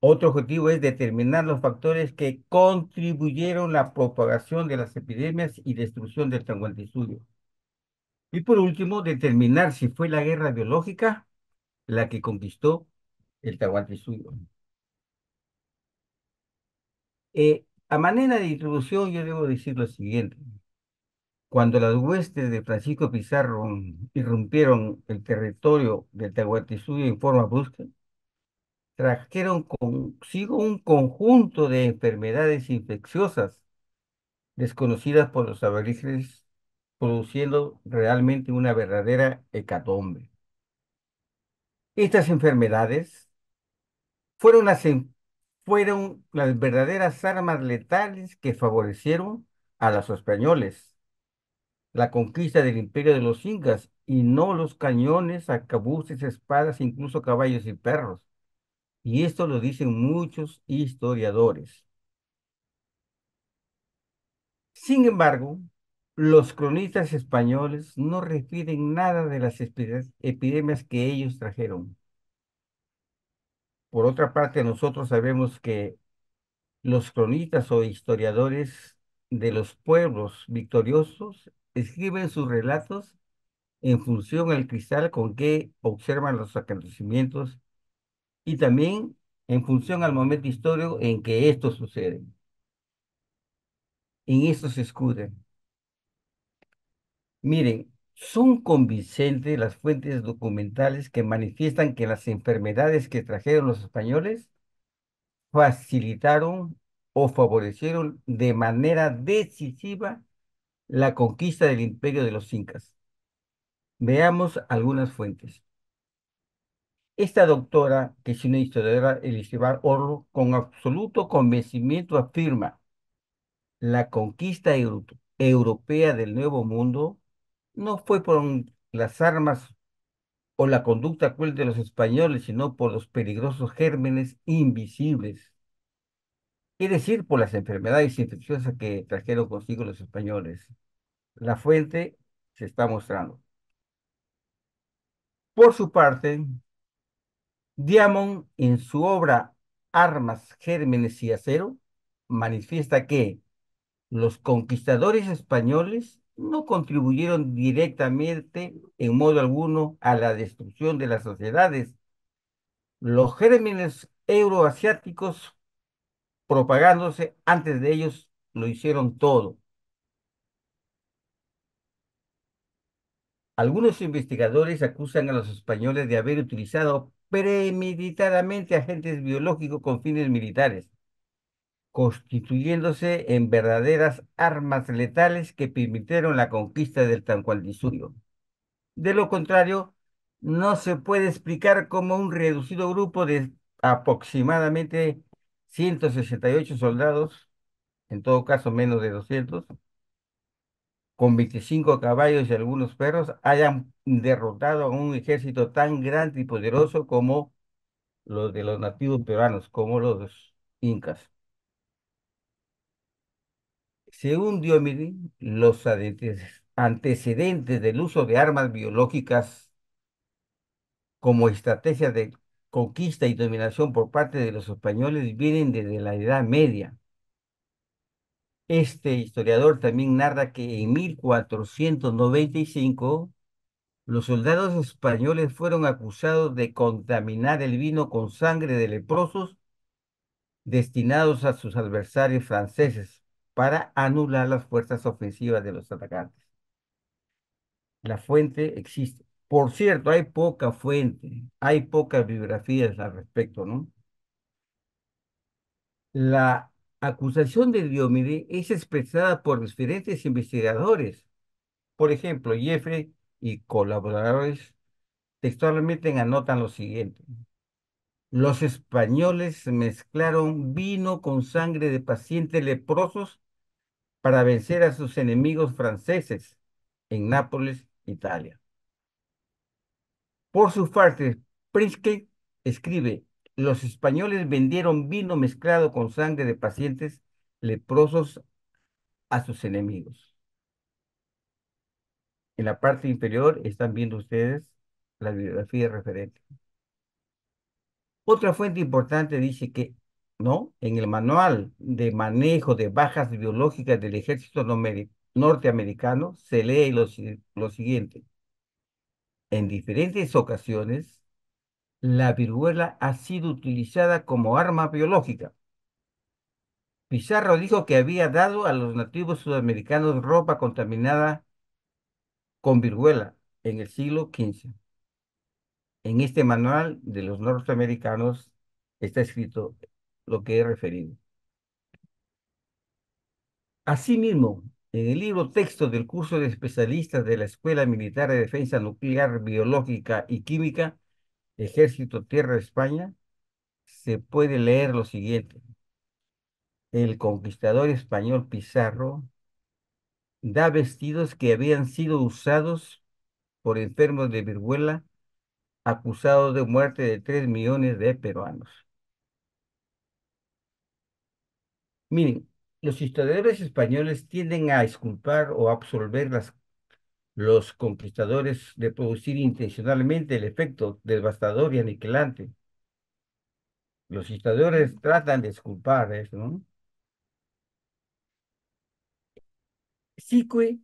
Otro objetivo es determinar los factores que contribuyeron a la propagación de las epidemias y destrucción del Tanguantisuyo. Y por último, determinar si fue la guerra biológica la que conquistó el Tanguantisuyo. Eh, a manera de introducción, yo debo decir lo siguiente. Cuando las huestes de Francisco Pizarro irrumpieron el territorio del Tahuantinsuyo en forma brusca, trajeron consigo un conjunto de enfermedades infecciosas desconocidas por los aborígenes, produciendo realmente una verdadera hecatombe. Estas enfermedades fueron las en fueron las verdaderas armas letales que favorecieron a los españoles. La conquista del imperio de los incas y no los cañones, arcabuces, espadas, incluso caballos y perros. Y esto lo dicen muchos historiadores. Sin embargo, los cronistas españoles no refieren nada de las epidemias que ellos trajeron. Por otra parte, nosotros sabemos que los cronistas o historiadores de los pueblos victoriosos escriben sus relatos en función al cristal con que observan los acontecimientos y también en función al momento histórico en que estos suceden. En esto se escuden. Miren, son convincentes las fuentes documentales que manifiestan que las enfermedades que trajeron los españoles facilitaron o favorecieron de manera decisiva la conquista del imperio de los incas. Veamos algunas fuentes. Esta doctora, que es una historiadora, Elizabeth Orlo, con absoluto convencimiento afirma la conquista europea del Nuevo Mundo no fue por las armas o la conducta cruel de los españoles, sino por los peligrosos gérmenes invisibles. Es decir, por las enfermedades infecciosas que trajeron consigo los españoles. La fuente se está mostrando. Por su parte, Diamond, en su obra Armas, Gérmenes y Acero, manifiesta que los conquistadores españoles no contribuyeron directamente en modo alguno a la destrucción de las sociedades. Los gérmenes euroasiáticos propagándose antes de ellos lo hicieron todo. Algunos investigadores acusan a los españoles de haber utilizado premeditadamente agentes biológicos con fines militares constituyéndose en verdaderas armas letales que permitieron la conquista del Tancualdisuyo. De lo contrario, no se puede explicar cómo un reducido grupo de aproximadamente 168 soldados, en todo caso menos de 200, con 25 caballos y algunos perros, hayan derrotado a un ejército tan grande y poderoso como los de los nativos peruanos, como los incas. Según Diomir, los antecedentes del uso de armas biológicas como estrategia de conquista y dominación por parte de los españoles vienen desde la Edad Media. Este historiador también narra que en 1495 los soldados españoles fueron acusados de contaminar el vino con sangre de leprosos destinados a sus adversarios franceses para anular las fuerzas ofensivas de los atacantes. La fuente existe. Por cierto, hay poca fuente, hay pocas biografías al respecto, ¿no? La acusación de Diomide es expresada por diferentes investigadores, por ejemplo, Jeffrey y colaboradores textualmente anotan lo siguiente. Los españoles mezclaron vino con sangre de pacientes leprosos para vencer a sus enemigos franceses en Nápoles, Italia. Por su parte, Prinske escribe, los españoles vendieron vino mezclado con sangre de pacientes leprosos a sus enemigos. En la parte inferior están viendo ustedes la bibliografía referente. Otra fuente importante dice que ¿no? En el manual de manejo de bajas biológicas del ejército norteamericano se lee lo, lo siguiente. En diferentes ocasiones, la viruela ha sido utilizada como arma biológica. Pizarro dijo que había dado a los nativos sudamericanos ropa contaminada con viruela en el siglo XV. En este manual de los norteamericanos está escrito, lo que he referido. Asimismo, en el libro texto del curso de especialistas de la Escuela Militar de Defensa Nuclear, Biológica y Química, Ejército Tierra España, se puede leer lo siguiente. El conquistador español Pizarro da vestidos que habían sido usados por enfermos de viruela acusados de muerte de tres millones de peruanos. Miren, los historiadores españoles tienden a esculpar o absolver las, los conquistadores de producir intencionalmente el efecto devastador y aniquilante. Los historiadores tratan de esculpar eso, ¿no?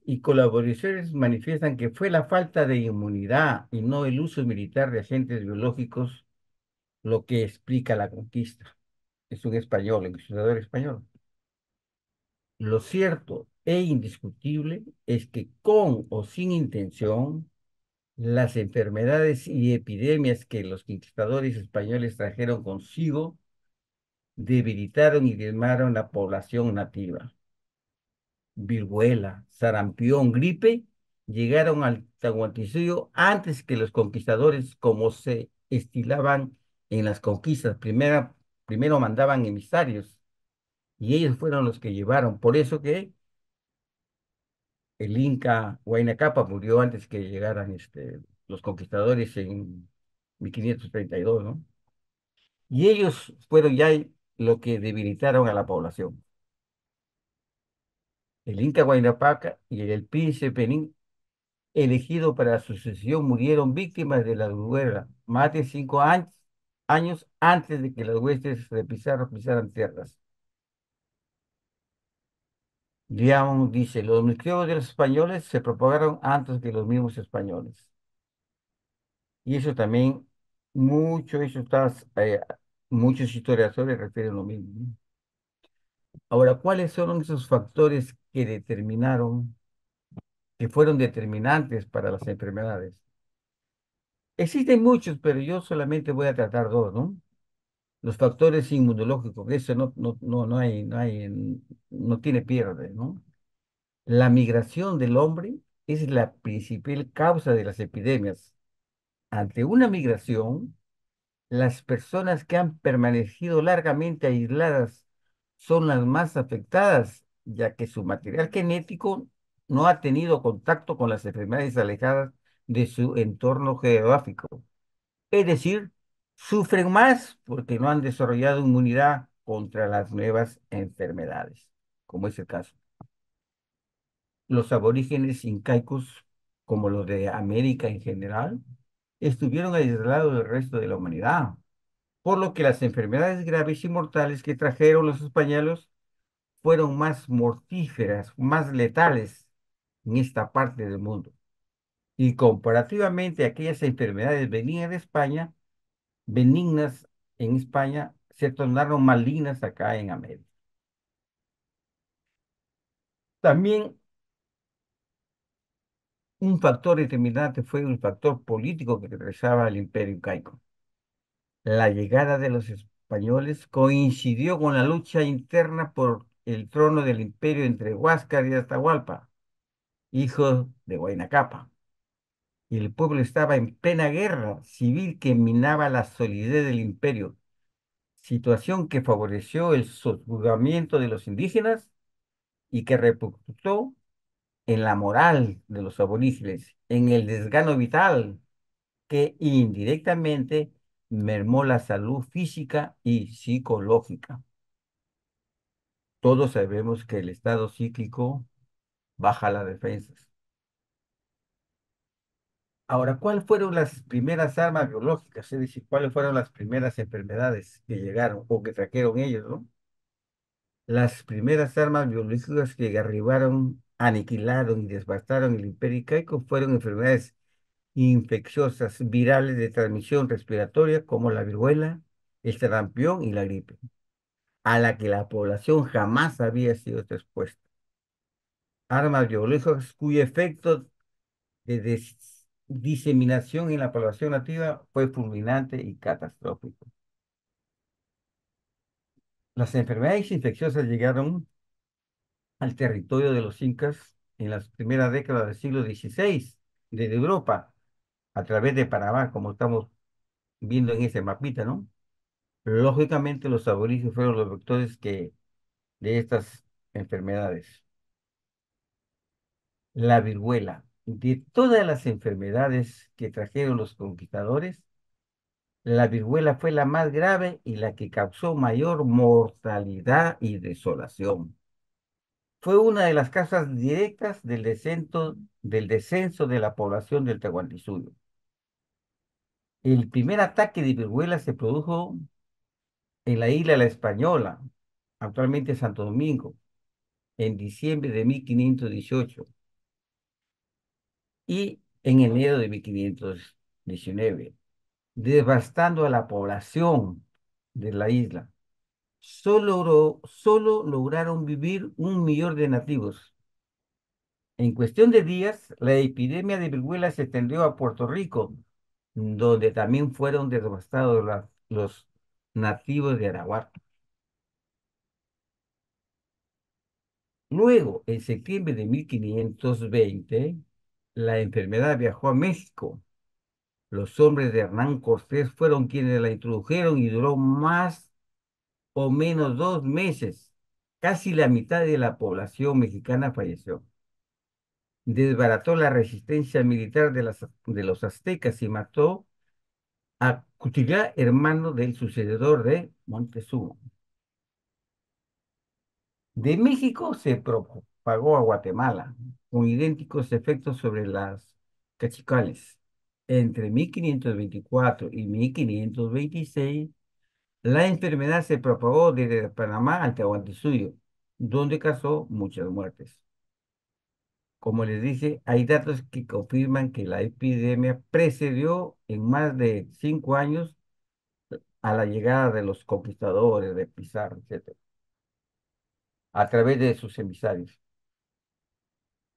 y colaboradores manifiestan que fue la falta de inmunidad y no el uso militar de agentes biológicos lo que explica la conquista. Es un español, un historiador español. Lo cierto e indiscutible es que con o sin intención, las enfermedades y epidemias que los conquistadores españoles trajeron consigo debilitaron y diezmaron la población nativa. Viruela, sarampión, gripe llegaron al Tahuantinsuyo antes que los conquistadores, como se estilaban en las conquistas. primero mandaban emisarios y ellos fueron los que llevaron. Por eso que el Inca Huayna murió antes que llegaran este, los conquistadores en 1532, ¿no? Y ellos fueron ya lo que debilitaron a la población. El Inca guaynacapa y el príncipe Penín, elegido para sucesión, murieron víctimas de la guerra más de cinco años, años antes de que las huestes de pisaran tierras. Diamond dice, los microbios de los españoles se propagaron antes que los mismos españoles. Y eso también, mucho, eh, muchos historiadores refieren lo mismo. Ahora, ¿cuáles son esos factores que determinaron, que fueron determinantes para las enfermedades? Existen muchos, pero yo solamente voy a tratar dos, ¿no? los factores inmunológicos, eso no, no, no, no hay, no hay, no tiene pierde, ¿no? La migración del hombre es la principal causa de las epidemias. Ante una migración, las personas que han permanecido largamente aisladas son las más afectadas, ya que su material genético no ha tenido contacto con las enfermedades alejadas de su entorno geográfico. Es decir, sufren más porque no han desarrollado inmunidad contra las nuevas enfermedades, como es el caso. Los aborígenes incaicos, como los de América en general, estuvieron aislados del resto de la humanidad, por lo que las enfermedades graves y mortales que trajeron los españoles fueron más mortíferas, más letales en esta parte del mundo. Y comparativamente aquellas enfermedades venían de España, benignas en España se tornaron malignas acá en América. También un factor determinante fue un factor político que regresaba al imperio incaico. La llegada de los españoles coincidió con la lucha interna por el trono del imperio entre Huáscar y Atahualpa, hijos de Huayna y el pueblo estaba en plena guerra civil que minaba la solidez del imperio, situación que favoreció el subjugamiento de los indígenas y que repercutió en la moral de los aborígenes, en el desgano vital que indirectamente mermó la salud física y psicológica. Todos sabemos que el estado cíclico baja las defensas Ahora, ¿cuáles fueron las primeras armas biológicas? Es decir, ¿cuáles fueron las primeras enfermedades que llegaron o que trajeron ellos, no? Las primeras armas biológicas que arribaron, aniquilaron y desbastaron el imperio caico fueron enfermedades infecciosas virales de transmisión respiratoria como la viruela, el sarampión y la gripe, a la que la población jamás había sido expuesta. Armas biológicas cuyo efecto de diseminación en la población nativa fue fulminante y catastrófico. Las enfermedades infecciosas llegaron al territorio de los incas en las primeras décadas del siglo XVI desde Europa a través de Panamá, como estamos viendo en ese mapita, ¿no? Lógicamente los aborígenes fueron los vectores que, de estas enfermedades. La viruela de todas las enfermedades que trajeron los conquistadores, la viruela fue la más grave y la que causó mayor mortalidad y desolación. Fue una de las causas directas del descenso, de la población del tehuantisuyo El primer ataque de viruela se produjo en la isla La Española, actualmente Santo Domingo, en diciembre de 1518 y en enero de 1519, devastando a la población de la isla. Solo, solo lograron vivir un millón de nativos. En cuestión de días, la epidemia de viruela se extendió a Puerto Rico, donde también fueron devastados los nativos de Arahuaco. Luego, en septiembre de 1520, la enfermedad viajó a México. Los hombres de Hernán Cortés fueron quienes la introdujeron y duró más o menos dos meses. Casi la mitad de la población mexicana falleció. Desbarató la resistencia militar de, los aztecas y mató a Cutilá, hermano del sucededor de Montezuma. De México se, propuso a Guatemala, con idénticos efectos sobre las cachicales. Entre 1524 y 1526, la enfermedad se propagó desde Panamá al Tahuantinsuyo, donde causó muchas muertes. Como les dice, hay datos que confirman que la epidemia precedió en más de cinco años a la llegada de los conquistadores de Pizarro, etc., a través de sus emisarios.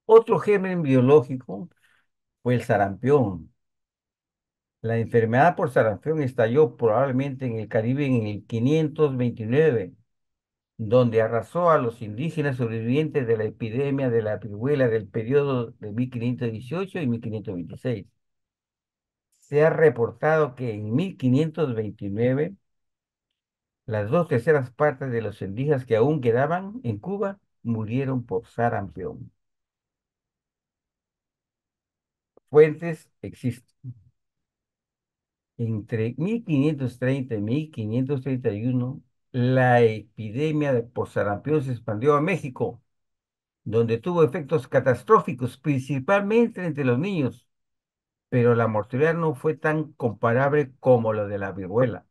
Otro germen biológico fue el sarampión. La enfermedad por sarampión estalló probablemente en el Caribe en el 529, donde arrasó a los indígenas sobrevivientes de la epidemia de la viruela del periodo de 1518 y 1526. Se ha reportado que en 1529 las dos terceras partes de los indígenas que aún quedaban en Cuba murieron por sarampión. fuentes existen. Entre 1530 y 1531, la epidemia de sarampión se expandió a México, donde tuvo efectos catastróficos, principalmente entre los niños, pero la mortalidad no fue tan comparable como la de la viruela.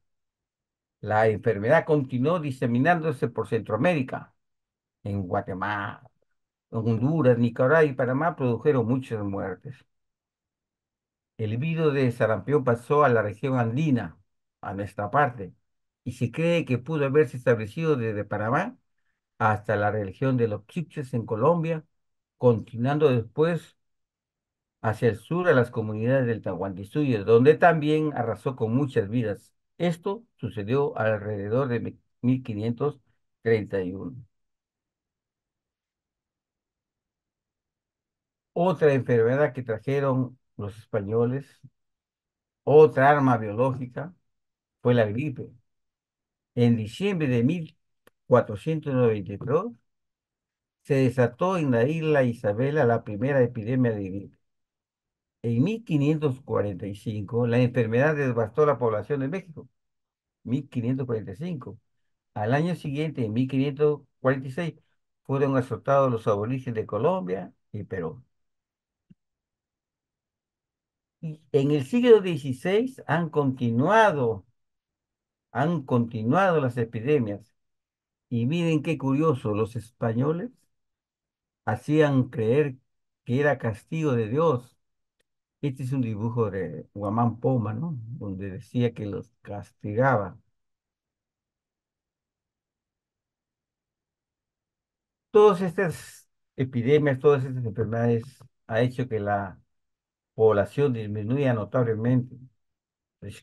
La enfermedad continuó diseminándose por Centroamérica, en Guatemala, Honduras, Nicaragua y Panamá produjeron muchas muertes el virus de sarampión pasó a la región andina, a nuestra parte, y se cree que pudo haberse establecido desde Panamá hasta la región de los Chiches en Colombia, continuando después hacia el sur a las comunidades del Tahuantinsuyo, donde también arrasó con muchas vidas. Esto sucedió alrededor de 1531. Otra enfermedad que trajeron los españoles, otra arma biológica fue la gripe. En diciembre de 1492 se desató en la isla Isabela la primera epidemia de gripe. En 1545 la enfermedad devastó la población de México. 1545. Al año siguiente, en 1546, fueron azotados los aborígenes de Colombia y Perú en el siglo XVI han continuado, han continuado las epidemias. Y miren qué curioso, los españoles hacían creer que era castigo de Dios. Este es un dibujo de Guamán Poma, ¿no? Donde decía que los castigaba. Todas estas epidemias, todas estas enfermedades ha hecho que la población disminuía notablemente.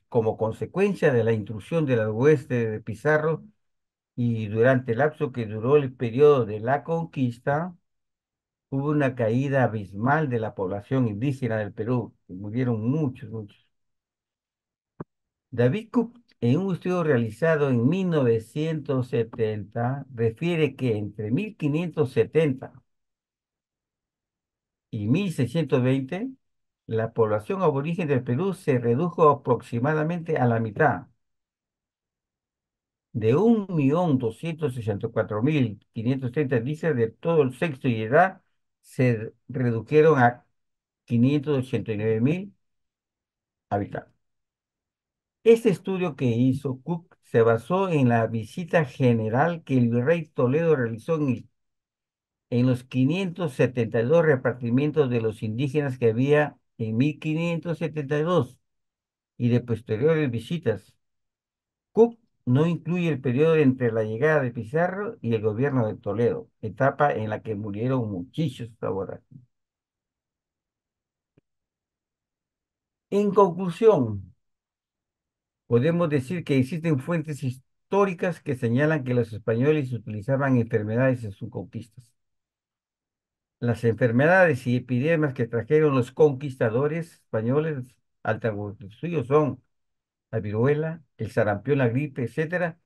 Como consecuencia de la intrusión del hueste de Pizarro y durante el lapso que duró el periodo de la conquista, hubo una caída abismal de la población indígena del Perú, murieron muchos, muchos. David Cook, en un estudio realizado en 1970, refiere que entre 1570 y 1620 la población aborigen del Perú se redujo aproximadamente a la mitad. De 1.264.530 indígenas de todo el sexo y edad se redujeron a 589.000 habitantes. Este estudio que hizo Cook se basó en la visita general que el virrey Toledo realizó en en los 572 repartimientos de los indígenas que había en 1572 y de posteriores visitas. Cook no incluye el periodo entre la llegada de Pizarro y el gobierno de Toledo, etapa en la que murieron muchísimos aborígenes. En conclusión, podemos decir que existen fuentes históricas que señalan que los españoles utilizaban enfermedades en sus conquistas las enfermedades y epidemias que trajeron los conquistadores españoles al Tahuantinsuyo son la viruela, el sarampión, la gripe, etcétera,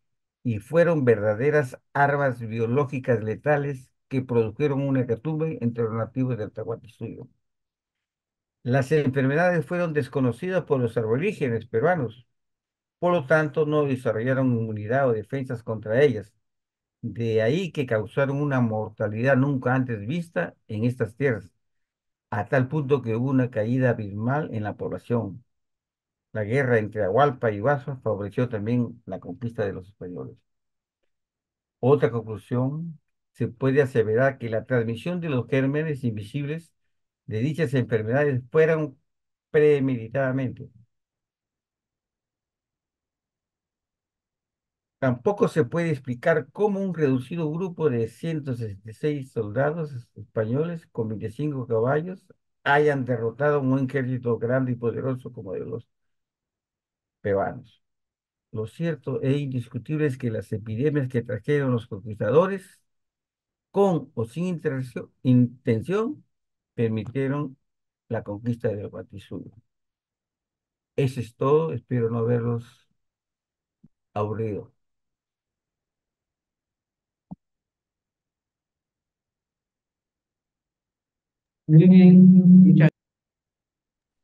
y fueron verdaderas armas biológicas letales que produjeron una hecatumbe entre los nativos del Tahuantinsuyo. Las enfermedades fueron desconocidas por los aborígenes peruanos, por lo tanto no desarrollaron inmunidad o defensas contra ellas, de ahí que causaron una mortalidad nunca antes vista en estas tierras, a tal punto que hubo una caída abismal en la población. La guerra entre Agualpa y Guasua favoreció también la conquista de los españoles. Otra conclusión, se puede aseverar que la transmisión de los gérmenes invisibles de dichas enfermedades fueron premeditadamente Tampoco se puede explicar cómo un reducido grupo de 166 soldados españoles con 25 caballos hayan derrotado un ejército grande y poderoso como de los peruanos. Lo cierto e indiscutible es que las epidemias que trajeron los conquistadores, con o sin intención, permitieron la conquista del Guatizú. Eso es todo, espero no haberlos aburrido.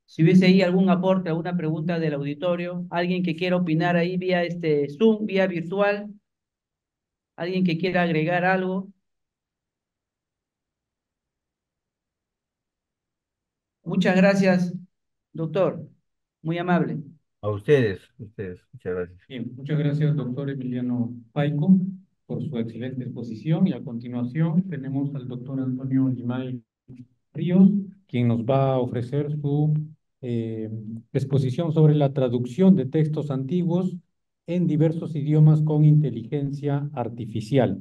Si hubiese ahí algún aporte, alguna pregunta del auditorio, alguien que quiera opinar ahí vía este Zoom, vía virtual, alguien que quiera agregar algo. Muchas gracias, doctor. Muy amable.
A ustedes, ustedes, muchas gracias. Bien, muchas
gracias, doctor Emiliano Paico, por su excelente exposición. Y a continuación tenemos al doctor Antonio Limay Ríos, quien nos va a ofrecer su eh, exposición sobre la traducción de textos antiguos en diversos idiomas con inteligencia artificial.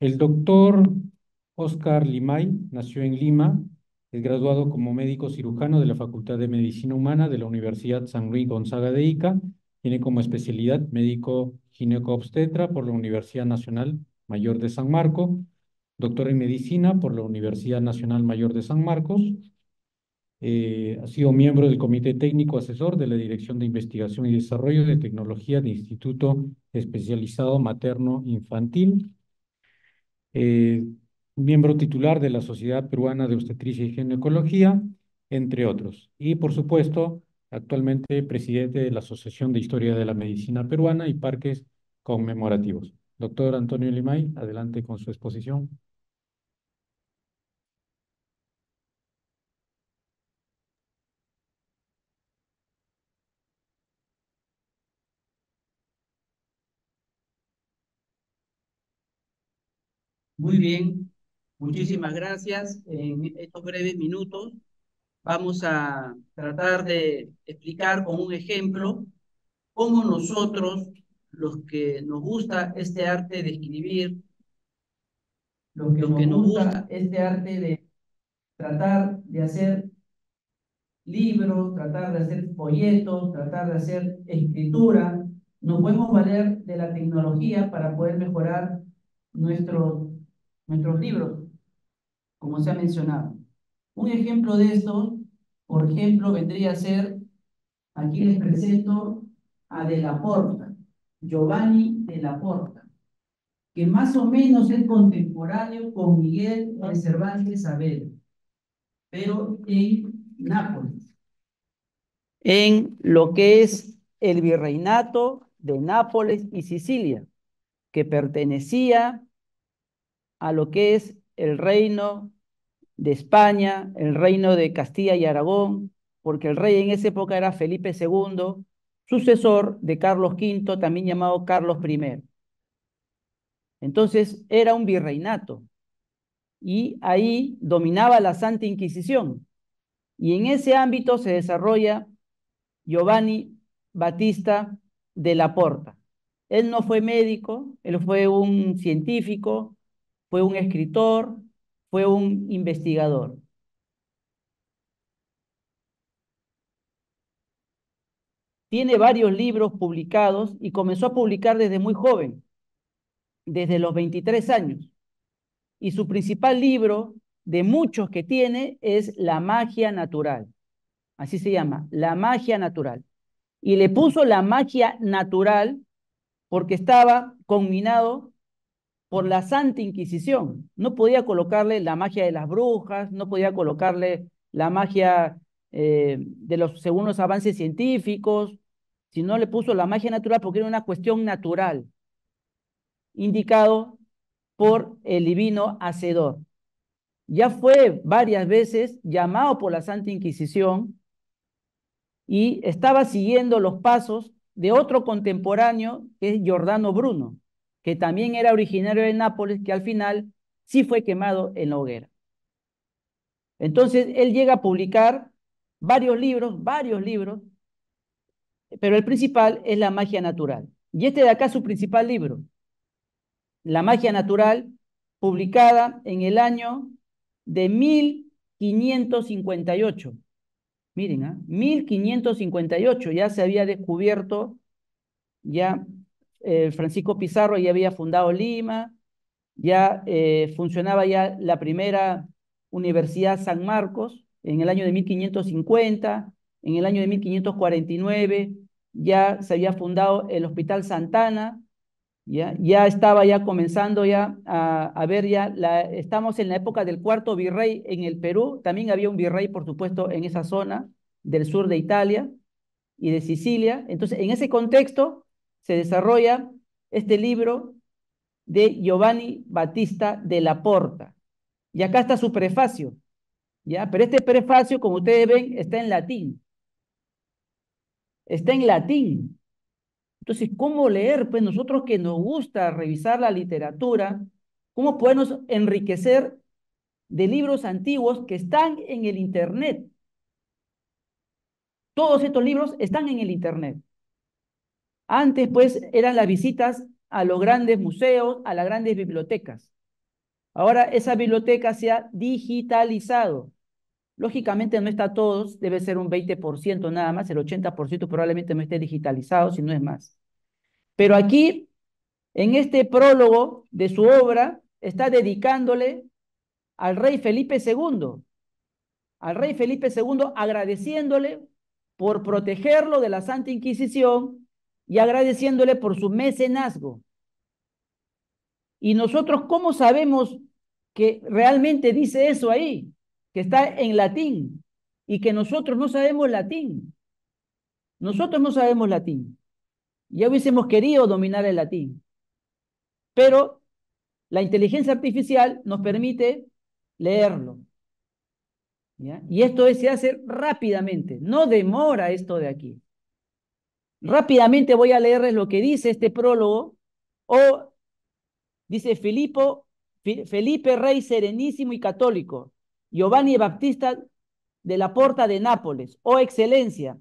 El doctor Oscar Limay nació en Lima, es graduado como médico cirujano de la Facultad de Medicina Humana de la Universidad San Luis Gonzaga de Ica, tiene como especialidad médico gineco obstetra por la Universidad Nacional Mayor de San Marco, doctor en medicina por la Universidad Nacional Mayor de San Marcos. Eh, ha sido miembro del Comité Técnico Asesor de la Dirección de Investigación y Desarrollo de Tecnología del Instituto Especializado Materno Infantil. Eh, miembro titular de la Sociedad Peruana de Obstetricia y Ginecología, entre otros. Y, por supuesto, actualmente presidente de la Asociación de Historia de la Medicina Peruana y Parques Conmemorativos. Doctor Antonio Limay, adelante con su exposición.
Muy bien, muchísimas gracias. En estos breves minutos vamos a tratar de explicar con un ejemplo cómo nosotros, los que nos gusta este arte de escribir, los que, nos gusta este arte de tratar de hacer libros, tratar de hacer folletos, tratar de hacer escritura, nos podemos valer de la tecnología para poder mejorar nuestro nuestros libros, como se ha mencionado. Un ejemplo de esto, por ejemplo, vendría a ser, aquí les presento a De la Porta, Giovanni De la Porta, que más o menos es contemporáneo con Miguel de Cervantes Saavedra, pero en Nápoles. En lo que es el virreinato de Nápoles y Sicilia, que pertenecía a lo que es el reino de España, el reino de Castilla y Aragón, porque el rey en esa época era Felipe II, sucesor de Carlos V, también llamado Carlos I. Entonces era un virreinato y ahí dominaba la Santa Inquisición. Y en ese ámbito se desarrolla Giovanni Battista de la Porta. Él no fue médico, él fue un científico, fue un escritor, fue un investigador. Tiene varios libros publicados y comenzó a publicar desde muy joven, desde los 23 años. Y su principal libro de muchos que tiene es La magia natural. Así se llama, La magia natural. Y le puso la magia natural porque estaba combinado por la Santa Inquisición. No podía colocarle la magia de las brujas, no podía colocarle la magia eh, de los, según los avances científicos, sino le puso la magia natural porque era una cuestión natural, indicado por el divino Hacedor. Ya fue varias veces llamado por la Santa Inquisición y estaba siguiendo los pasos de otro contemporáneo que es Giordano Bruno que también era originario de Nápoles, que al final sí fue quemado en la hoguera. Entonces, él llega a publicar varios libros, varios libros, pero el principal es la magia natural. Y este de acá es su principal libro, La magia natural, publicada en el año de 1558. Miren, 1558 ¿ah? ya se había descubierto ya eh, Francisco Pizarro ya había fundado Lima, ya eh, funcionaba ya la primera Universidad San Marcos en el año de 1550, en el año de 1549 ya se había fundado el Hospital Santana, ya, ya estaba ya comenzando ya a, a ver ya, la, estamos en la época del cuarto virrey en el Perú, también había un virrey por supuesto en esa zona del sur de Italia y de Sicilia, entonces en ese contexto se desarrolla este libro de Giovanni Battista de la Porta. Y acá está su prefacio, ¿ya? Pero este prefacio, como ustedes ven, está en latín. Está en latín. Entonces, ¿cómo leer? Pues nosotros que nos gusta revisar la literatura, ¿cómo podemos enriquecer de libros antiguos que están en el Internet? Todos estos libros están en el Internet. Antes, pues, eran las visitas a los grandes museos, a las grandes bibliotecas. Ahora esa biblioteca se ha digitalizado. Lógicamente no está todos, debe ser un 20% nada más, el 80% probablemente no esté digitalizado, si no es más. Pero aquí, en este prólogo de su obra, está dedicándole al rey Felipe II, al rey Felipe II agradeciéndole por protegerlo de la Santa Inquisición, y agradeciéndole por su mecenazgo. Y nosotros, ¿cómo sabemos que realmente dice eso ahí? Que está en latín y que nosotros no sabemos latín. Nosotros no sabemos latín. Ya hubiésemos querido dominar el latín. Pero la inteligencia artificial nos permite leerlo. ¿Ya? Y esto se hace rápidamente, no demora esto de aquí. Rápidamente voy a leerles lo que dice este prólogo. O dice Felipe, rey serenísimo y católico, Giovanni Baptista de la Porta de Nápoles, oh excelencia,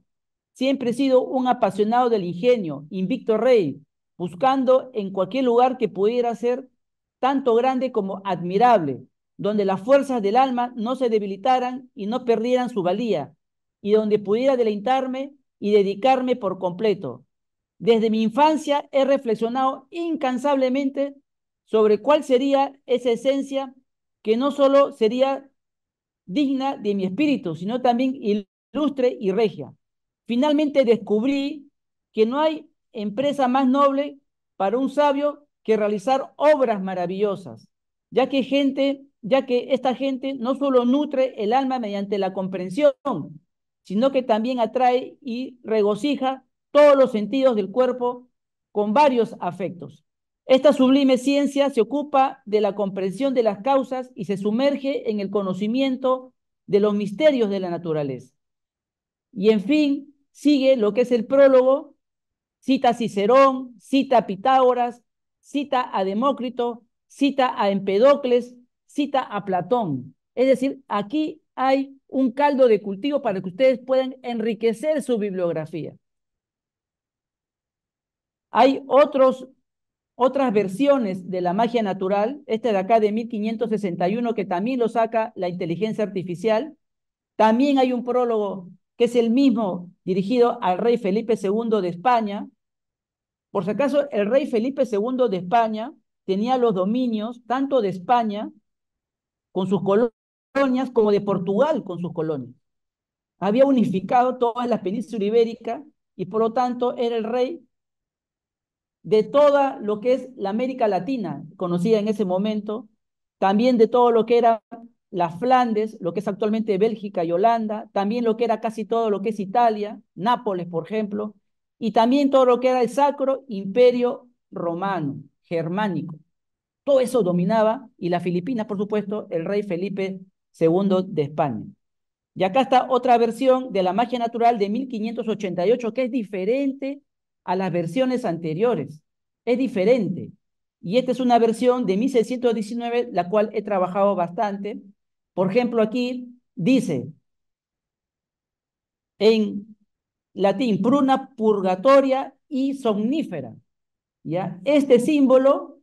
siempre he sido un apasionado del ingenio, invicto rey, buscando en cualquier lugar que pudiera ser tanto grande como admirable, donde las fuerzas del alma no se debilitaran y no perdieran su valía, y donde pudiera deleitarme y dedicarme por completo. Desde mi infancia he reflexionado incansablemente sobre cuál sería esa esencia que no solo sería digna de mi espíritu, sino también ilustre y regia. Finalmente descubrí que no hay empresa más noble para un sabio que realizar obras maravillosas, ya que gente, ya que esta gente no solo nutre el alma mediante la comprensión, sino que también atrae y regocija todos los sentidos del cuerpo con varios afectos. Esta sublime ciencia se ocupa de la comprensión de las causas y se sumerge en el conocimiento de los misterios de la naturaleza. Y en fin, sigue lo que es el prólogo, cita a Cicerón, cita a Pitágoras, cita a Demócrito, cita a Empedocles, cita a Platón. Es decir, aquí hay un caldo de cultivo para que ustedes puedan enriquecer su bibliografía. Hay otros, otras versiones de la magia natural, esta de acá de 1561 que también lo saca la inteligencia artificial. También hay un prólogo que es el mismo dirigido al rey Felipe II de España. Por si acaso, el rey Felipe II de España tenía los dominios tanto de España con sus colonias colonias como de Portugal con sus colonias. Había unificado toda la península ibérica y por lo tanto era el rey de toda lo que es la América Latina, conocida en ese momento, también de todo lo que era las Flandes, lo que es actualmente Bélgica y Holanda, también lo que era casi todo lo que es Italia, Nápoles, por ejemplo, y también todo lo que era el Sacro Imperio Romano, Germánico. Todo eso dominaba, y las Filipinas, por supuesto, el rey Felipe segundo de España. Y acá está otra versión de la magia natural de 1588 que es diferente a las versiones anteriores. Es diferente. Y esta es una versión de 1619, la cual he trabajado bastante. Por ejemplo, aquí dice en latín, pruna purgatoria y somnífera. ¿ya? Este símbolo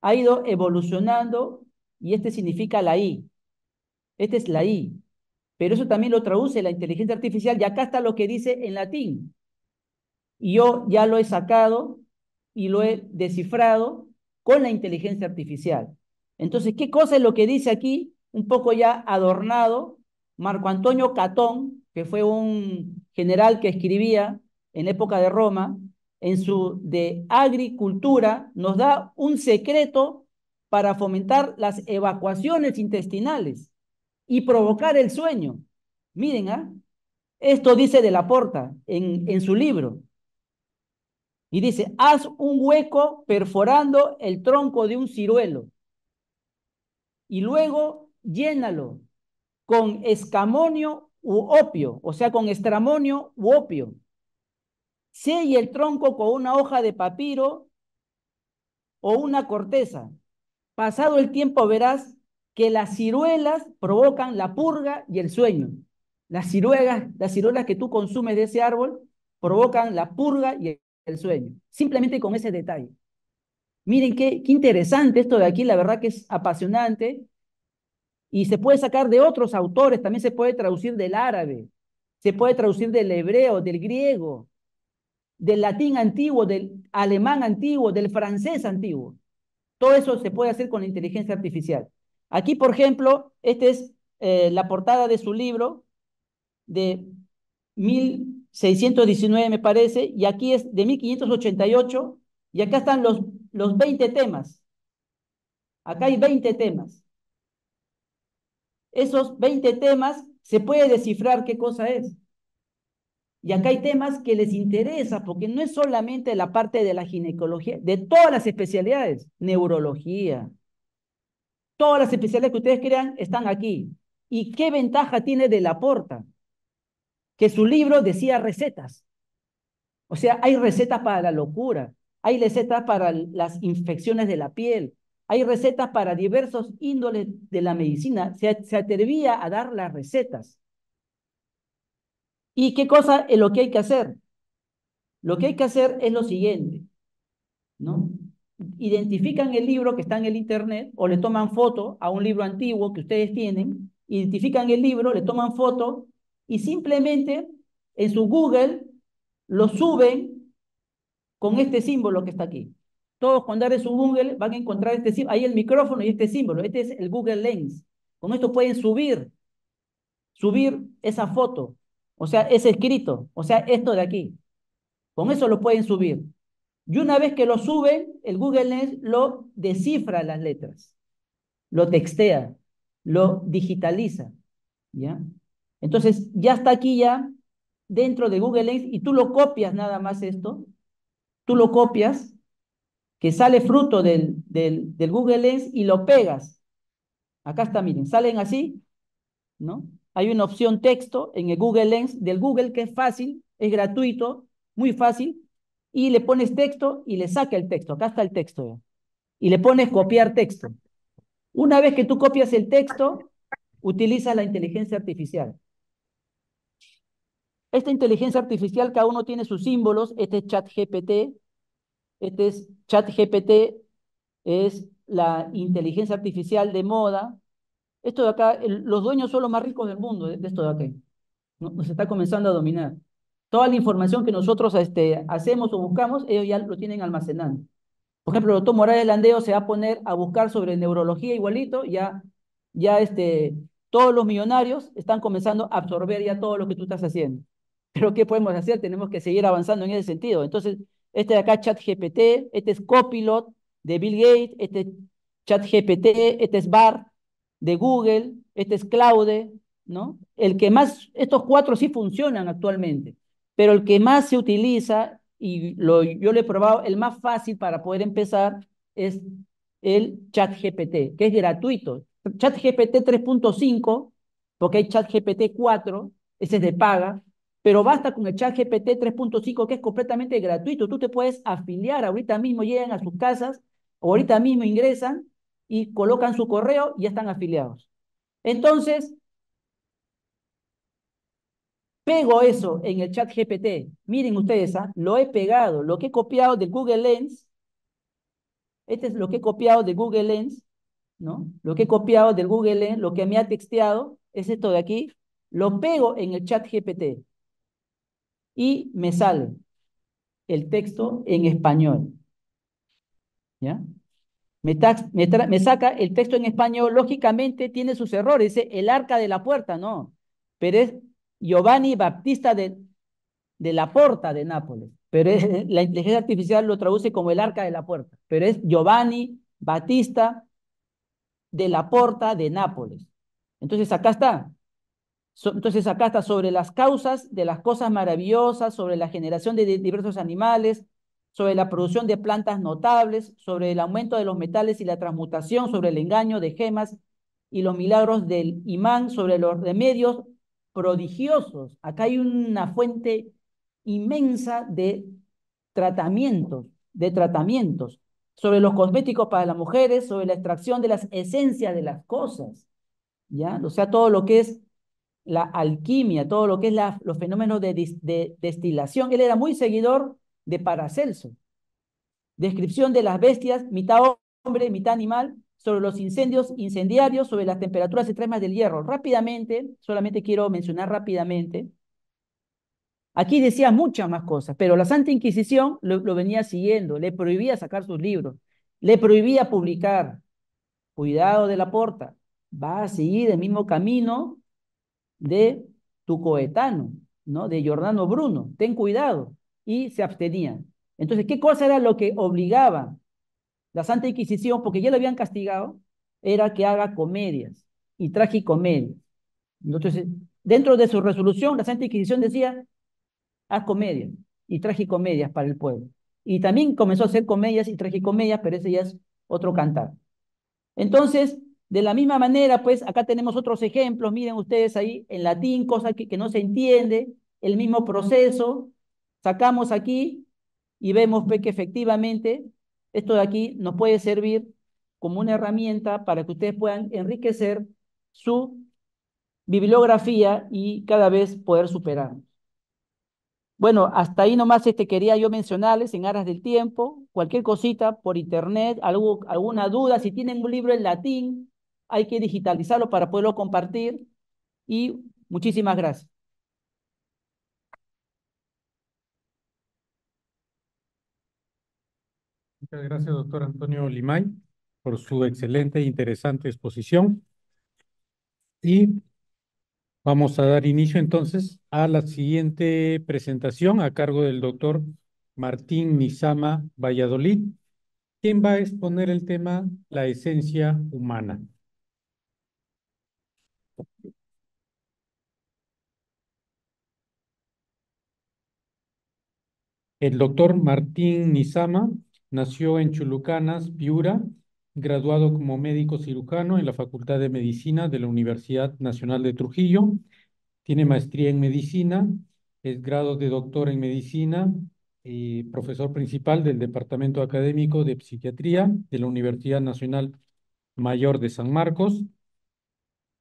ha ido evolucionando y este significa la I. Esta es la I. Pero eso también lo traduce la inteligencia artificial y acá está lo que dice en latín. Y yo ya lo he sacado y lo he descifrado con la inteligencia artificial. Entonces, ¿qué cosa es lo que dice aquí? Un poco ya adornado, Marco Antonio Catón, que fue un general que escribía en época de Roma, en su de agricultura, nos da un secreto para fomentar las evacuaciones intestinales y provocar el sueño. Miren, ¿ah? Esto dice de la porta en, en su libro. Y dice, haz un hueco perforando el tronco de un ciruelo y luego llénalo con escamonio u opio, o sea, con estramonio u opio. Sella el tronco con una hoja de papiro o una corteza. Pasado el tiempo verás que las ciruelas provocan la purga y el sueño. Las ciruelas, las ciruelas que tú consumes de ese árbol provocan la purga y el sueño. Simplemente con ese detalle. Miren qué, qué interesante esto de aquí, la verdad que es apasionante. Y se puede sacar de otros autores, también se puede traducir del árabe, se puede traducir del hebreo, del griego, del latín antiguo, del alemán antiguo, del francés antiguo. Todo eso se puede hacer con la inteligencia artificial. Aquí, por ejemplo, esta es eh, la portada de su libro de 1619, me parece, y aquí es de 1588, y acá están los, los 20 temas. Acá hay 20 temas. Esos 20 temas se puede descifrar qué cosa es. Y acá hay temas que les interesa, porque no es solamente la parte de la ginecología, de todas las especialidades, neurología, Todas las especialidades que ustedes crean están aquí. ¿Y qué ventaja tiene de la porta? Que su libro decía recetas. O sea, hay recetas para la locura, hay recetas para las infecciones de la piel, hay recetas para diversos índoles de la medicina. Se, se atrevía a dar las recetas. ¿Y qué cosa es lo que hay que hacer? Lo que hay que hacer es lo siguiente, ¿no? identifican el libro que está en el Internet o le toman foto a un libro antiguo que ustedes tienen, identifican el libro, le toman foto y simplemente en su Google lo suben con este símbolo que está aquí. Todos cuando abren su Google van a encontrar este símbolo, ahí el micrófono y este símbolo, este es el Google Lens. Con esto pueden subir, subir esa foto, o sea, ese escrito, o sea, esto de aquí. Con eso lo pueden subir. Y una vez que lo sube, el Google Lens lo descifra las letras, lo textea, lo digitaliza. ¿ya? Entonces, ya está aquí ya dentro de Google Lens y tú lo copias nada más esto. Tú lo copias, que sale fruto del, del, del Google Lens y lo pegas. Acá está, miren, salen así, ¿no? Hay una opción texto en el Google Lens del Google que es fácil, es gratuito, muy fácil, y le pones texto y le saca el texto. Acá está el texto. Y le pones copiar texto. Una vez que tú copias el texto, utiliza la inteligencia artificial. Esta inteligencia artificial, cada uno tiene sus símbolos. Este es ChatGPT. Este es ChatGPT, es la inteligencia artificial de moda. Esto de acá, los dueños son los más ricos del mundo, eh, de, esto de acá. nos está comenzando a dominar. Toda la información que nosotros este, hacemos o buscamos, ellos ya lo tienen almacenando. Por ejemplo, el doctor Morales Landeo se va a poner a buscar sobre neurología igualito, ya, ya este, todos los millonarios están comenzando a absorber ya todo lo que tú estás haciendo. Pero ¿qué podemos hacer? Tenemos que seguir avanzando en ese sentido. Entonces, este de acá, ChatGPT, este es Copilot de Bill Gates, este es ChatGPT, este es BAR de Google, este es Claude, ¿no? El que más, estos cuatro sí funcionan actualmente. Pero el que más se utiliza, y lo, yo lo he probado, el más fácil para poder empezar es el ChatGPT, que es gratuito. ChatGPT 3.5, porque hay ChatGPT 4, ese es de paga, pero basta con el ChatGPT 3.5 que es completamente gratuito. Tú te puedes afiliar, ahorita mismo llegan a sus casas, o ahorita mismo ingresan y colocan su correo y ya están afiliados. Entonces, Pego eso en el chat GPT. Miren ustedes, ¿ah? lo he pegado, lo que he copiado de Google Lens. Este es lo que he copiado de Google Lens, ¿no? Lo que he copiado del Google Lens, lo que me ha texteado, es esto de aquí. Lo pego en el chat GPT y me sale el texto en español. ¿Ya? Me, me, saca el texto en español, lógicamente tiene sus errores, dice ¿eh? el arca de la puerta, no, pero es Giovanni Baptista de, de la Porta de Nápoles, pero la inteligencia artificial lo traduce como el arca de la puerta, pero es Giovanni Battista de la Porta de Nápoles. Entonces acá está. entonces acá está sobre las causas de las cosas maravillosas, sobre la generación de diversos animales, sobre la producción de plantas notables, sobre el aumento de los metales y la transmutación, sobre el engaño de gemas y los milagros del imán, sobre los remedios prodigiosos. Acá hay una fuente inmensa de tratamientos, de tratamientos sobre los cosméticos para las mujeres, sobre la extracción de las esencias de las cosas, ¿ya? O sea, todo lo que es la alquimia, todo lo que es la, los fenómenos de, de destilación. Él era muy seguidor de Paracelso. Descripción de las bestias, mitad hombre, mitad animal, sobre los incendios incendiarios, sobre las temperaturas extremas del hierro. Rápidamente, solamente quiero mencionar rápidamente. Aquí decía muchas más cosas, pero la Santa Inquisición lo, venía siguiendo, le prohibía sacar sus libros, le prohibía publicar. Cuidado de la porta, va a seguir el mismo camino de tu coetano, ¿no? De Giordano Bruno, ten cuidado. Y se abstenían. Entonces, ¿qué cosa era lo que obligaba la Santa Inquisición, porque ya lo habían castigado, era que haga comedias y tragicomedias. Entonces, dentro de su resolución, la Santa Inquisición decía, haz comedias y tragicomedias para el pueblo. Y también comenzó a hacer comedias y tragicomedias, pero ese ya es otro cantar. Entonces, de la misma manera, pues acá tenemos otros ejemplos, miren ustedes ahí en latín, cosa que, no se entiende, el mismo proceso, sacamos aquí y vemos pues, que efectivamente esto de aquí nos puede servir como una herramienta para que ustedes puedan enriquecer su bibliografía y cada vez poder superarnos. Bueno, hasta ahí nomás este, quería yo mencionarles en aras del tiempo, cualquier cosita por internet, alguna duda, si tienen un libro en latín, hay que digitalizarlo para poderlo compartir y muchísimas gracias.
Muchas gracias, doctor Antonio Limay, por su excelente e interesante exposición. Y vamos a dar inicio entonces a la siguiente presentación a cargo del doctor Martín Nizama Valladolid, quien va a exponer el tema La esencia humana. El doctor Martín Nizama Nació en Chulucanas, Piura, graduado como médico cirujano en la Facultad de Medicina de la Universidad Nacional de Trujillo. Tiene maestría en medicina, es grado de doctor en medicina y eh, profesor principal del Departamento Académico de Psiquiatría de la Universidad Nacional Mayor de San Marcos.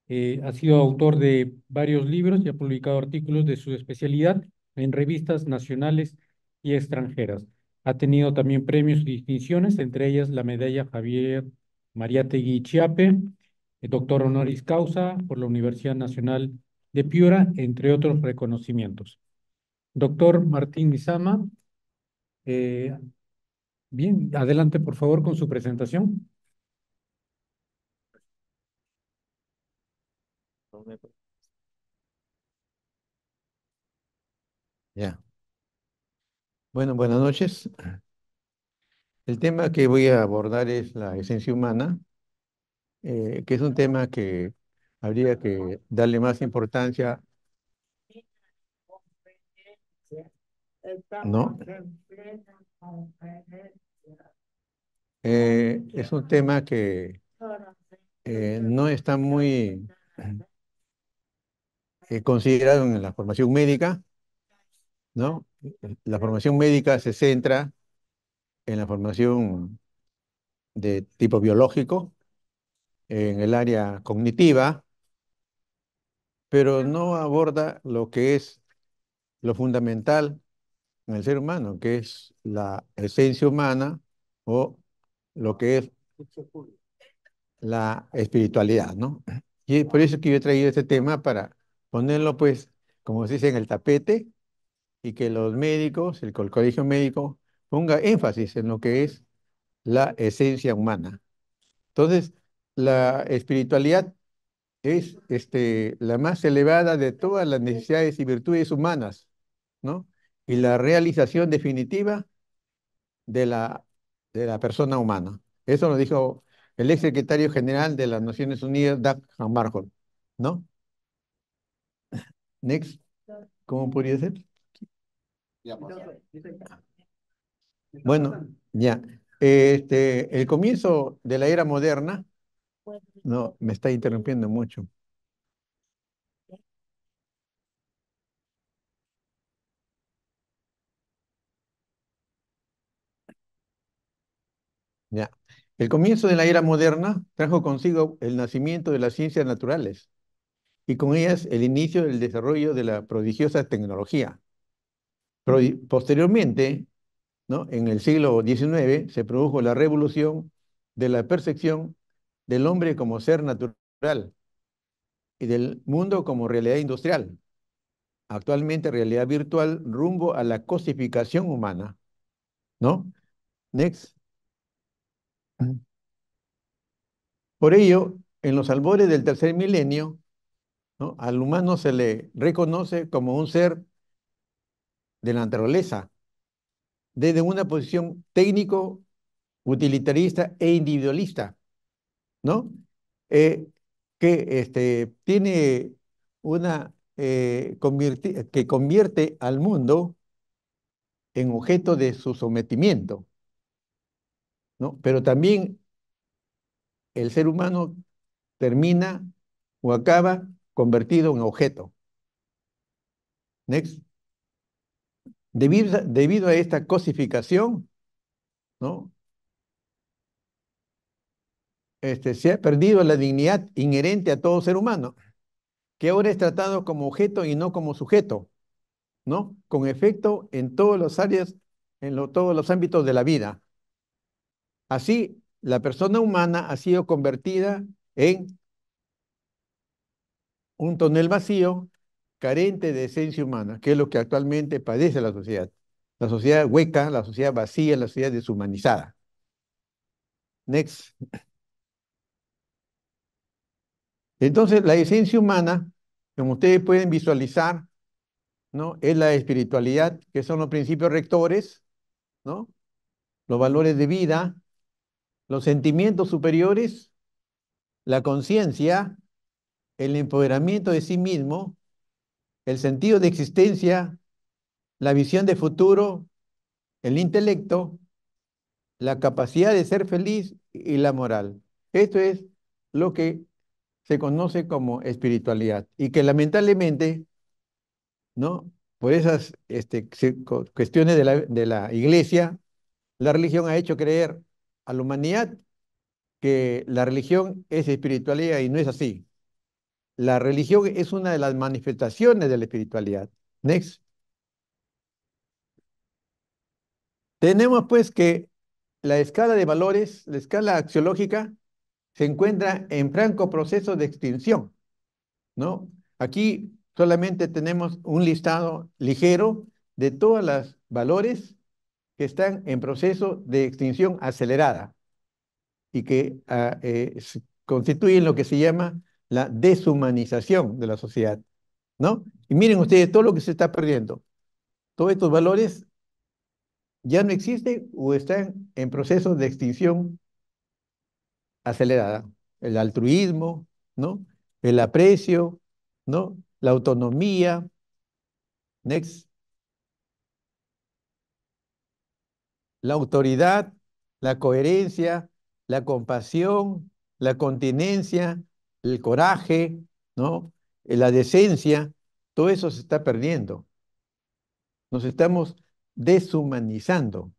Eh, ha sido autor de varios libros y ha publicado artículos de su especialidad en revistas nacionales y extranjeras. Ha tenido también premios y distinciones, entre ellas la medalla Javier María Tegui Chiape, doctor honoris causa por la Universidad Nacional de Piura, entre otros reconocimientos. Doctor Martín guisama eh, bien, adelante por favor con su presentación.
Ya. Bueno, buenas noches. El tema que voy a abordar es la esencia humana, eh, que es un tema que habría que darle más importancia, eh, es un tema que eh, no está muy considerado en la formación médica ¿no? La formación médica se centra en la formación de tipo biológico, en el área cognitiva, pero no aborda lo que es lo fundamental en el ser humano, que es la esencia humana o lo que es la espiritualidad, ¿no? Y por eso que yo he traído este tema para ponerlo, pues, como se dice, en el tapete y que los médicos, el colegio médico, ponga énfasis en lo que es la esencia humana. Entonces, la espiritualidad es este, la más elevada de todas las necesidades y virtudes humanas, ¿no? Y la realización definitiva de la, de la persona humana. Eso lo dijo el ex secretario general de las Naciones Unidas, Doug Hammarskjöld, ¿no? Next, ¿cómo podría ser? Pues. Bueno, ya. Este, el comienzo de la era moderna. No, me está interrumpiendo mucho. Ya. El comienzo de la era moderna trajo consigo el nacimiento de las ciencias naturales y con ellas el inicio del desarrollo de la prodigiosa tecnología posteriormente, ¿no? en el siglo XIX, se produjo la revolución de la percepción del hombre como ser natural y del mundo como realidad industrial, actualmente realidad virtual rumbo a la cosificación humana. ¿No? Next. Por ello, en los albores del tercer milenio, ¿no? al humano se le reconoce como un ser de la naturaleza, desde una posición técnico, utilitarista e individualista, ¿no? Eh, que este, tiene una eh, que convierte al mundo en objeto de su sometimiento. ¿no? Pero también el ser humano termina o acaba convertido en objeto. Next. Debido, a esta cosificación, ¿no? Este, se ha perdido la dignidad inherente a todo ser humano, que ahora es tratado como objeto y no como sujeto, ¿no? Con efecto en todas áreas, en todos los ámbitos de la vida. Así, la persona humana ha sido convertida en un tonel vacío carente de esencia humana, que es lo que actualmente padece la sociedad. La sociedad hueca, la sociedad vacía, la sociedad deshumanizada. Next. Entonces, la esencia humana, como ustedes pueden visualizar, ¿no? Es la espiritualidad, que son los principios rectores, ¿no? Los valores de vida, los sentimientos superiores, la conciencia, el empoderamiento de sí mismo, el sentido de existencia, la visión de futuro, el intelecto, la capacidad de ser feliz y la moral. Esto es lo que se conoce como espiritualidad y que lamentablemente, ¿no? Por esas este, cuestiones de la, de la iglesia, la religión ha hecho creer a la humanidad que la religión es espiritualidad y no es así. La religión es una de las manifestaciones de la espiritualidad. Next. Tenemos pues que la escala de valores, la escala axiológica, se encuentra en franco proceso de extinción. ¿no? Aquí solamente tenemos un listado ligero de todos los valores que están en proceso de extinción acelerada y que ah, eh, constituyen lo que se llama la deshumanización de la sociedad, ¿no? Y miren ustedes todo lo que se está perdiendo. Todos estos valores ya no existen o están en proceso de extinción acelerada. El altruismo, ¿no? El aprecio, ¿no? La autonomía. Next. La autoridad, la coherencia, la compasión, la continencia, el coraje, ¿no? la decencia, todo eso se está perdiendo. Nos estamos deshumanizando.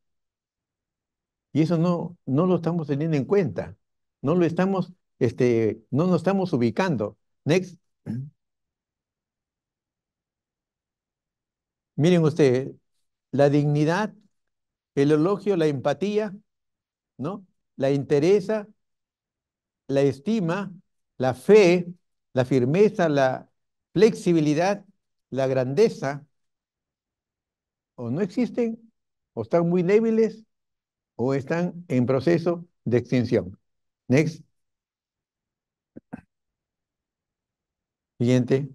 Y eso no, no lo estamos teniendo en cuenta. No lo estamos, este, no nos estamos ubicando. Next. Miren ustedes, la dignidad, el elogio, la empatía, ¿no? La interesa, la estima, la fe, la firmeza, la flexibilidad, la grandeza, o no existen, o están muy débiles, o están en proceso de extinción. Next. Siguiente.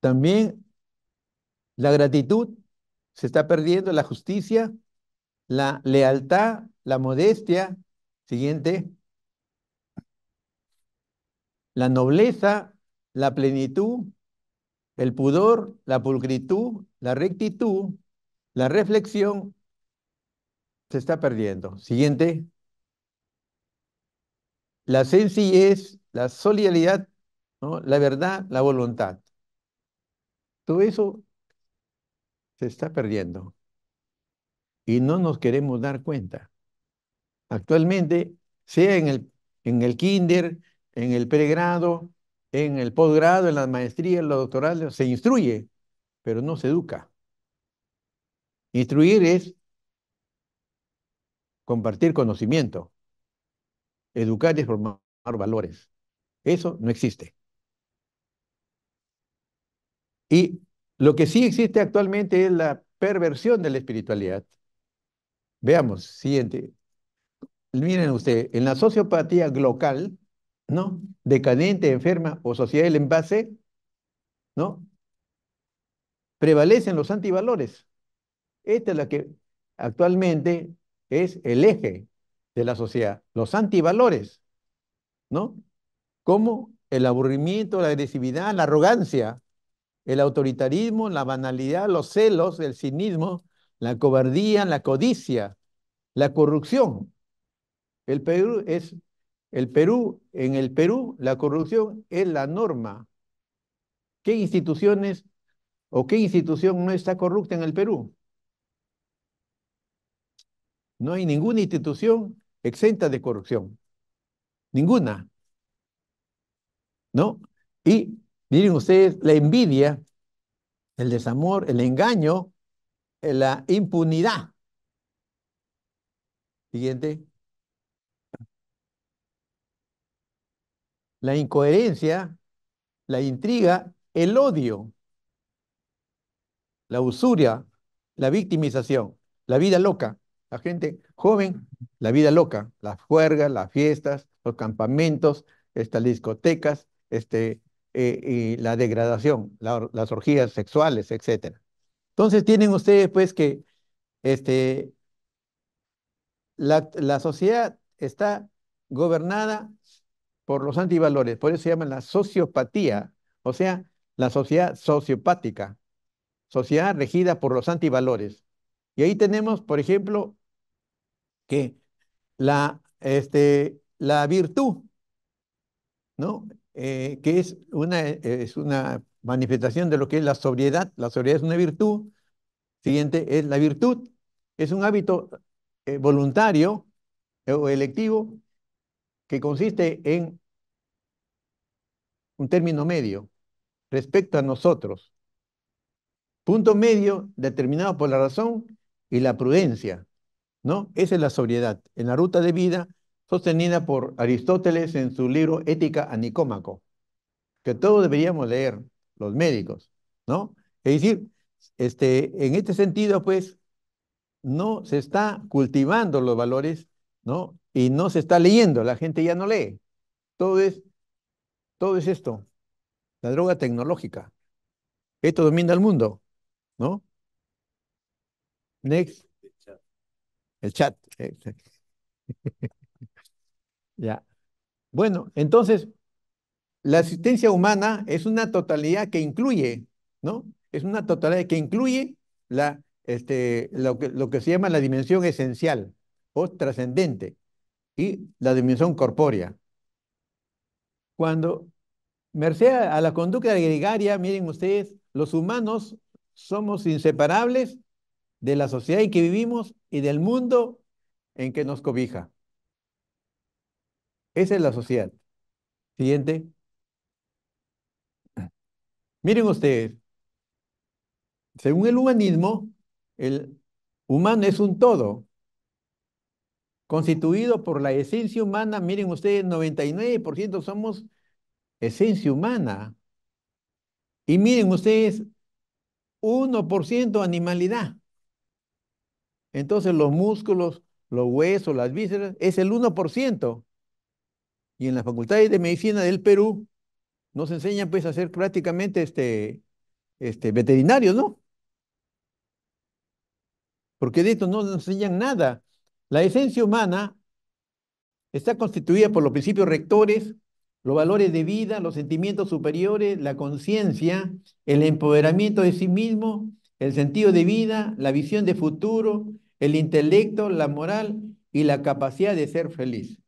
También la gratitud se está perdiendo, la justicia la lealtad, la modestia, siguiente, la nobleza, la plenitud, el pudor, la pulcritud, la rectitud, la reflexión, se está perdiendo. Siguiente, la sencillez, la solidaridad, la verdad, la voluntad. Todo eso se está perdiendo y no nos queremos dar cuenta. Actualmente, sea en el, en el kinder, en el pregrado, en el posgrado, en la maestría, en los doctorales, se instruye, pero no se educa. Instruir es compartir conocimiento. Educar es formar valores. Eso no existe. Y lo que sí existe actualmente es la perversión de la espiritualidad. Veamos, siguiente. Miren ustedes, en la sociopatía global ¿no? Decadente, enferma o sociedad del envase, ¿no? Prevalecen los antivalores. Esta es la que actualmente es el eje de la sociedad, los antivalores, ¿no? Como el aburrimiento, la agresividad, la arrogancia, el autoritarismo, la banalidad, los celos, el cinismo, la cobardía, la codicia, la corrupción. El Perú es el Perú, en el Perú la corrupción es la norma. ¿Qué instituciones o qué institución no está corrupta en el Perú? No hay ninguna institución exenta de corrupción. Ninguna. ¿No? Y miren ustedes, la envidia, el desamor, el engaño, la impunidad. Siguiente. La incoherencia, la intriga, el odio, la usuria, la victimización, la vida loca. La gente joven, la vida loca, las juergas, las fiestas, los campamentos, estas discotecas, este, eh, y la degradación, las orgías sexuales, etcétera. Entonces tienen ustedes pues que este, la, sociedad está gobernada por los antivalores, por eso se llama la sociopatía, o sea, la sociedad sociopática, sociedad regida por los antivalores. Y ahí tenemos, por ejemplo, que la, este, la virtud, ¿no? Eh, que es una, es una manifestación de lo que es la sobriedad. La sobriedad es una virtud. Siguiente es la virtud. Es un hábito eh, voluntario eh, o electivo que consiste en un término medio respecto a nosotros. Punto medio determinado por la razón y la prudencia, ¿no? Esa es la sobriedad en la ruta de vida sostenida por Aristóteles en su libro Ética a Nicómaco, que todos deberíamos leer los médicos, ¿no? Es decir, este, en este sentido, pues, no se está cultivando los valores, ¿no? Y no se está leyendo, la gente ya no lee. Todo es, todo es esto, la droga tecnológica. Esto domina el mundo, ¿no? Next. El chat. El chat. ya. Bueno, entonces, la existencia humana es una totalidad que incluye, ¿no? Es una totalidad que incluye la, este, lo, que, se llama la dimensión esencial o trascendente y la dimensión corpórea. Cuando merced a la conducta gregaria, miren ustedes, los humanos somos inseparables de la sociedad en que vivimos y del mundo en que nos cobija. Esa es la sociedad. Siguiente. Miren ustedes, según el humanismo, el humano es un todo, constituido por la esencia humana. Miren ustedes, 99% somos esencia humana. Y miren ustedes, 1% animalidad. Entonces los músculos, los huesos, las vísceras, es el 1%. Y en las facultades de medicina del Perú nos enseñan pues a ser prácticamente este, este, veterinarios, ¿no? Porque de esto no nos enseñan nada. La esencia humana está constituida por los principios rectores, los valores de vida, los sentimientos superiores, la conciencia, el empoderamiento de sí mismo, el sentido de vida, la visión de futuro, el intelecto, la moral y la capacidad de ser feliz.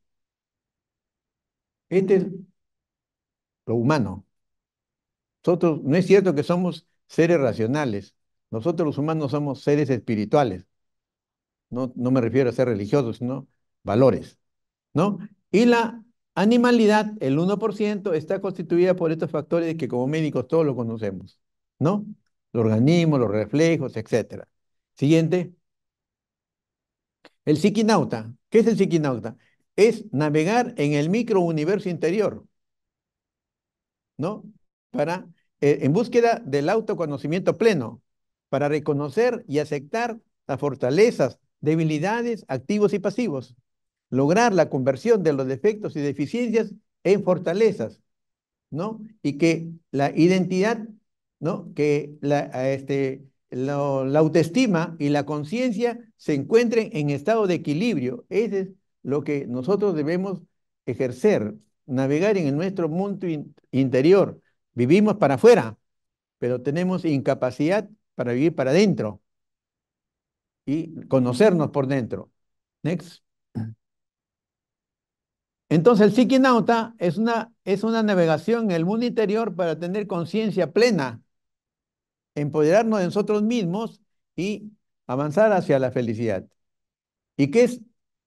Este lo humano. Nosotros, no es cierto que somos seres racionales. Nosotros los humanos somos seres espirituales. No, no me refiero a ser religiosos, sino valores. ¿no? Y la animalidad, el 1%, está constituida por estos factores que como médicos todos lo conocemos. ¿no? organismos, los reflejos, etc. Siguiente. El psiquinauta. ¿Qué es el psiquinauta? Es navegar en el microuniverso interior. ¿no? Para, eh, en búsqueda del autoconocimiento pleno, para reconocer y aceptar las fortalezas, debilidades, activos y pasivos, lograr la conversión de los defectos y deficiencias en fortalezas, ¿no? Y que la identidad, ¿no? Que la, este, la autoestima y la conciencia se encuentren en estado de equilibrio. Ese es lo que nosotros debemos ejercer navegar en nuestro mundo interior. Vivimos para afuera, pero tenemos incapacidad para vivir para adentro y conocernos por dentro. Next. Entonces el psiquinauta es una, es una navegación en el mundo interior para tener conciencia plena, empoderarnos de nosotros mismos y avanzar hacia la felicidad. ¿Y qué es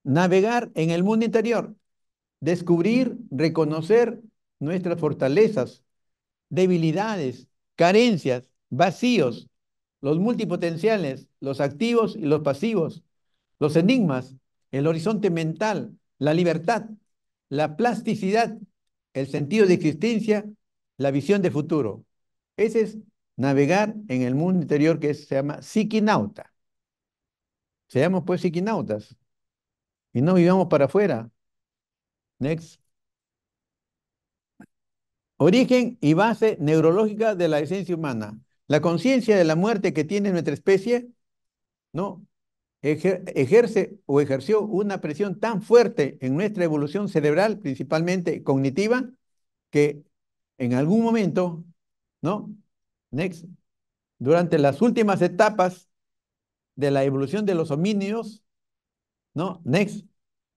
navegar en el mundo interior? descubrir, reconocer nuestras fortalezas, debilidades, carencias, vacíos, los multipotenciales, los activos y los pasivos, los enigmas, el horizonte mental, la libertad, la plasticidad, el sentido de existencia, la visión de futuro. Ese es navegar en el mundo interior que se llama psiquinauta. Seamos pues psiquinautas y no vivamos para afuera, Next. Origen y base neurológica de la esencia humana. La conciencia de la muerte que tiene nuestra especie, ¿no? ejerce o ejerció una presión tan fuerte en nuestra evolución cerebral, principalmente cognitiva, que en algún momento, ¿no? Next. Durante las últimas etapas de la evolución de los homínidos, ¿no? Next.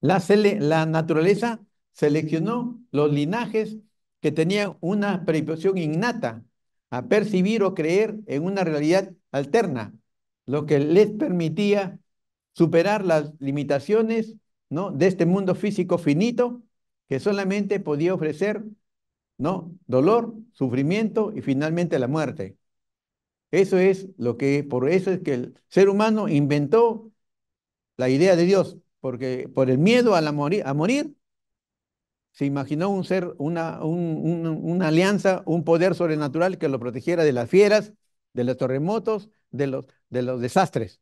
La, la naturaleza seleccionó los linajes que tenían una predisposición innata a percibir o creer en una realidad alterna, lo que les permitía superar las limitaciones ¿no? de este mundo físico finito que solamente podía ofrecer ¿no? dolor, sufrimiento y finalmente la muerte. Eso es lo que, por eso es que el ser humano inventó la idea de Dios, porque por el miedo a, la morir, a morir, se imaginó un ser, una, una alianza, un poder sobrenatural que lo protegiera de las fieras, de los terremotos, de los, de los desastres.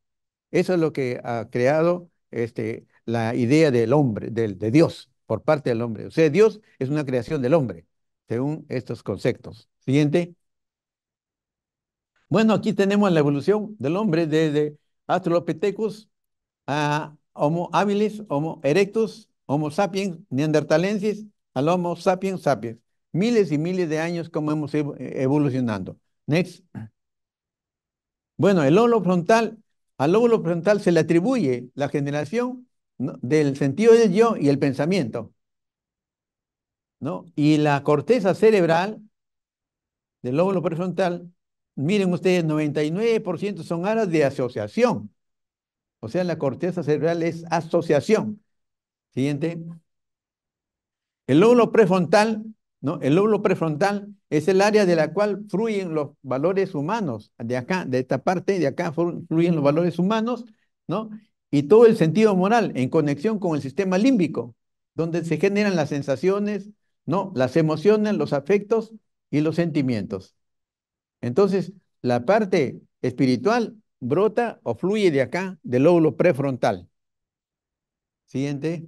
Eso es lo que ha creado este, la idea del hombre, de, de Dios, por parte del hombre. O sea, Dios es una creación del hombre, según estos conceptos. Siguiente. Bueno, aquí tenemos la evolución del hombre desde Australopithecus a Homo habilis, Homo erectus, Homo sapiens neandertalensis al Homo sapiens sapiens. Miles y miles de años como hemos ido eh, evolucionando. Next. Bueno, el lóbulo frontal, al lóbulo frontal se le atribuye la generación del sentido del yo y el pensamiento. ¿no? Y la corteza cerebral del lóbulo prefrontal, miren ustedes, 99% son áreas de asociación. O sea, la corteza cerebral es asociación. Siguiente. El lóbulo prefrontal, ¿no? El lóbulo prefrontal es el área de la cual fluyen los valores humanos. De acá, de esta parte, de acá fluyen los valores humanos, ¿no? Y todo el sentido moral en conexión con el sistema límbico, donde se generan las sensaciones, ¿no? Las emociones, los afectos y los sentimientos. Entonces, la parte espiritual brota o fluye de acá, del lóbulo prefrontal. Siguiente.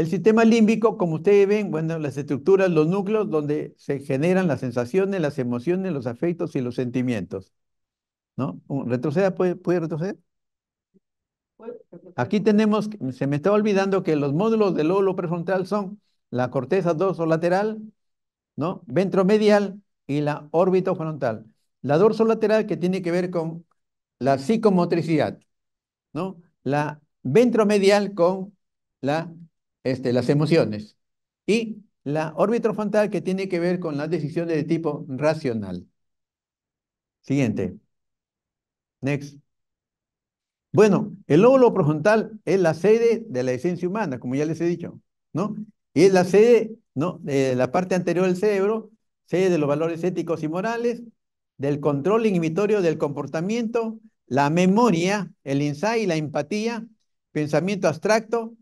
El sistema límbico, como ustedes ven, bueno, las estructuras, los núcleos donde se generan las sensaciones, las emociones, los afectos y los sentimientos. ¿No? ¿Retroceda? ¿Puede, retroceder? Aquí tenemos, se me está olvidando que los módulos del lóbulo prefrontal son la corteza dorsolateral, ¿no? Ventromedial y la órbita frontal. La dorsolateral que tiene que ver con la psicomotricidad, ¿no? La ventromedial con la este, las emociones. Y la órbita frontal que tiene que ver con las decisiones de tipo racional. Siguiente. Next. Bueno, el lóbulo prefrontal es la sede de la esencia humana, como ya les he dicho, ¿no? Y es la sede, ¿no? De la parte anterior del cerebro, sede de los valores éticos y morales, del control inhibitorio del comportamiento, la memoria, el insight, la empatía, pensamiento abstracto,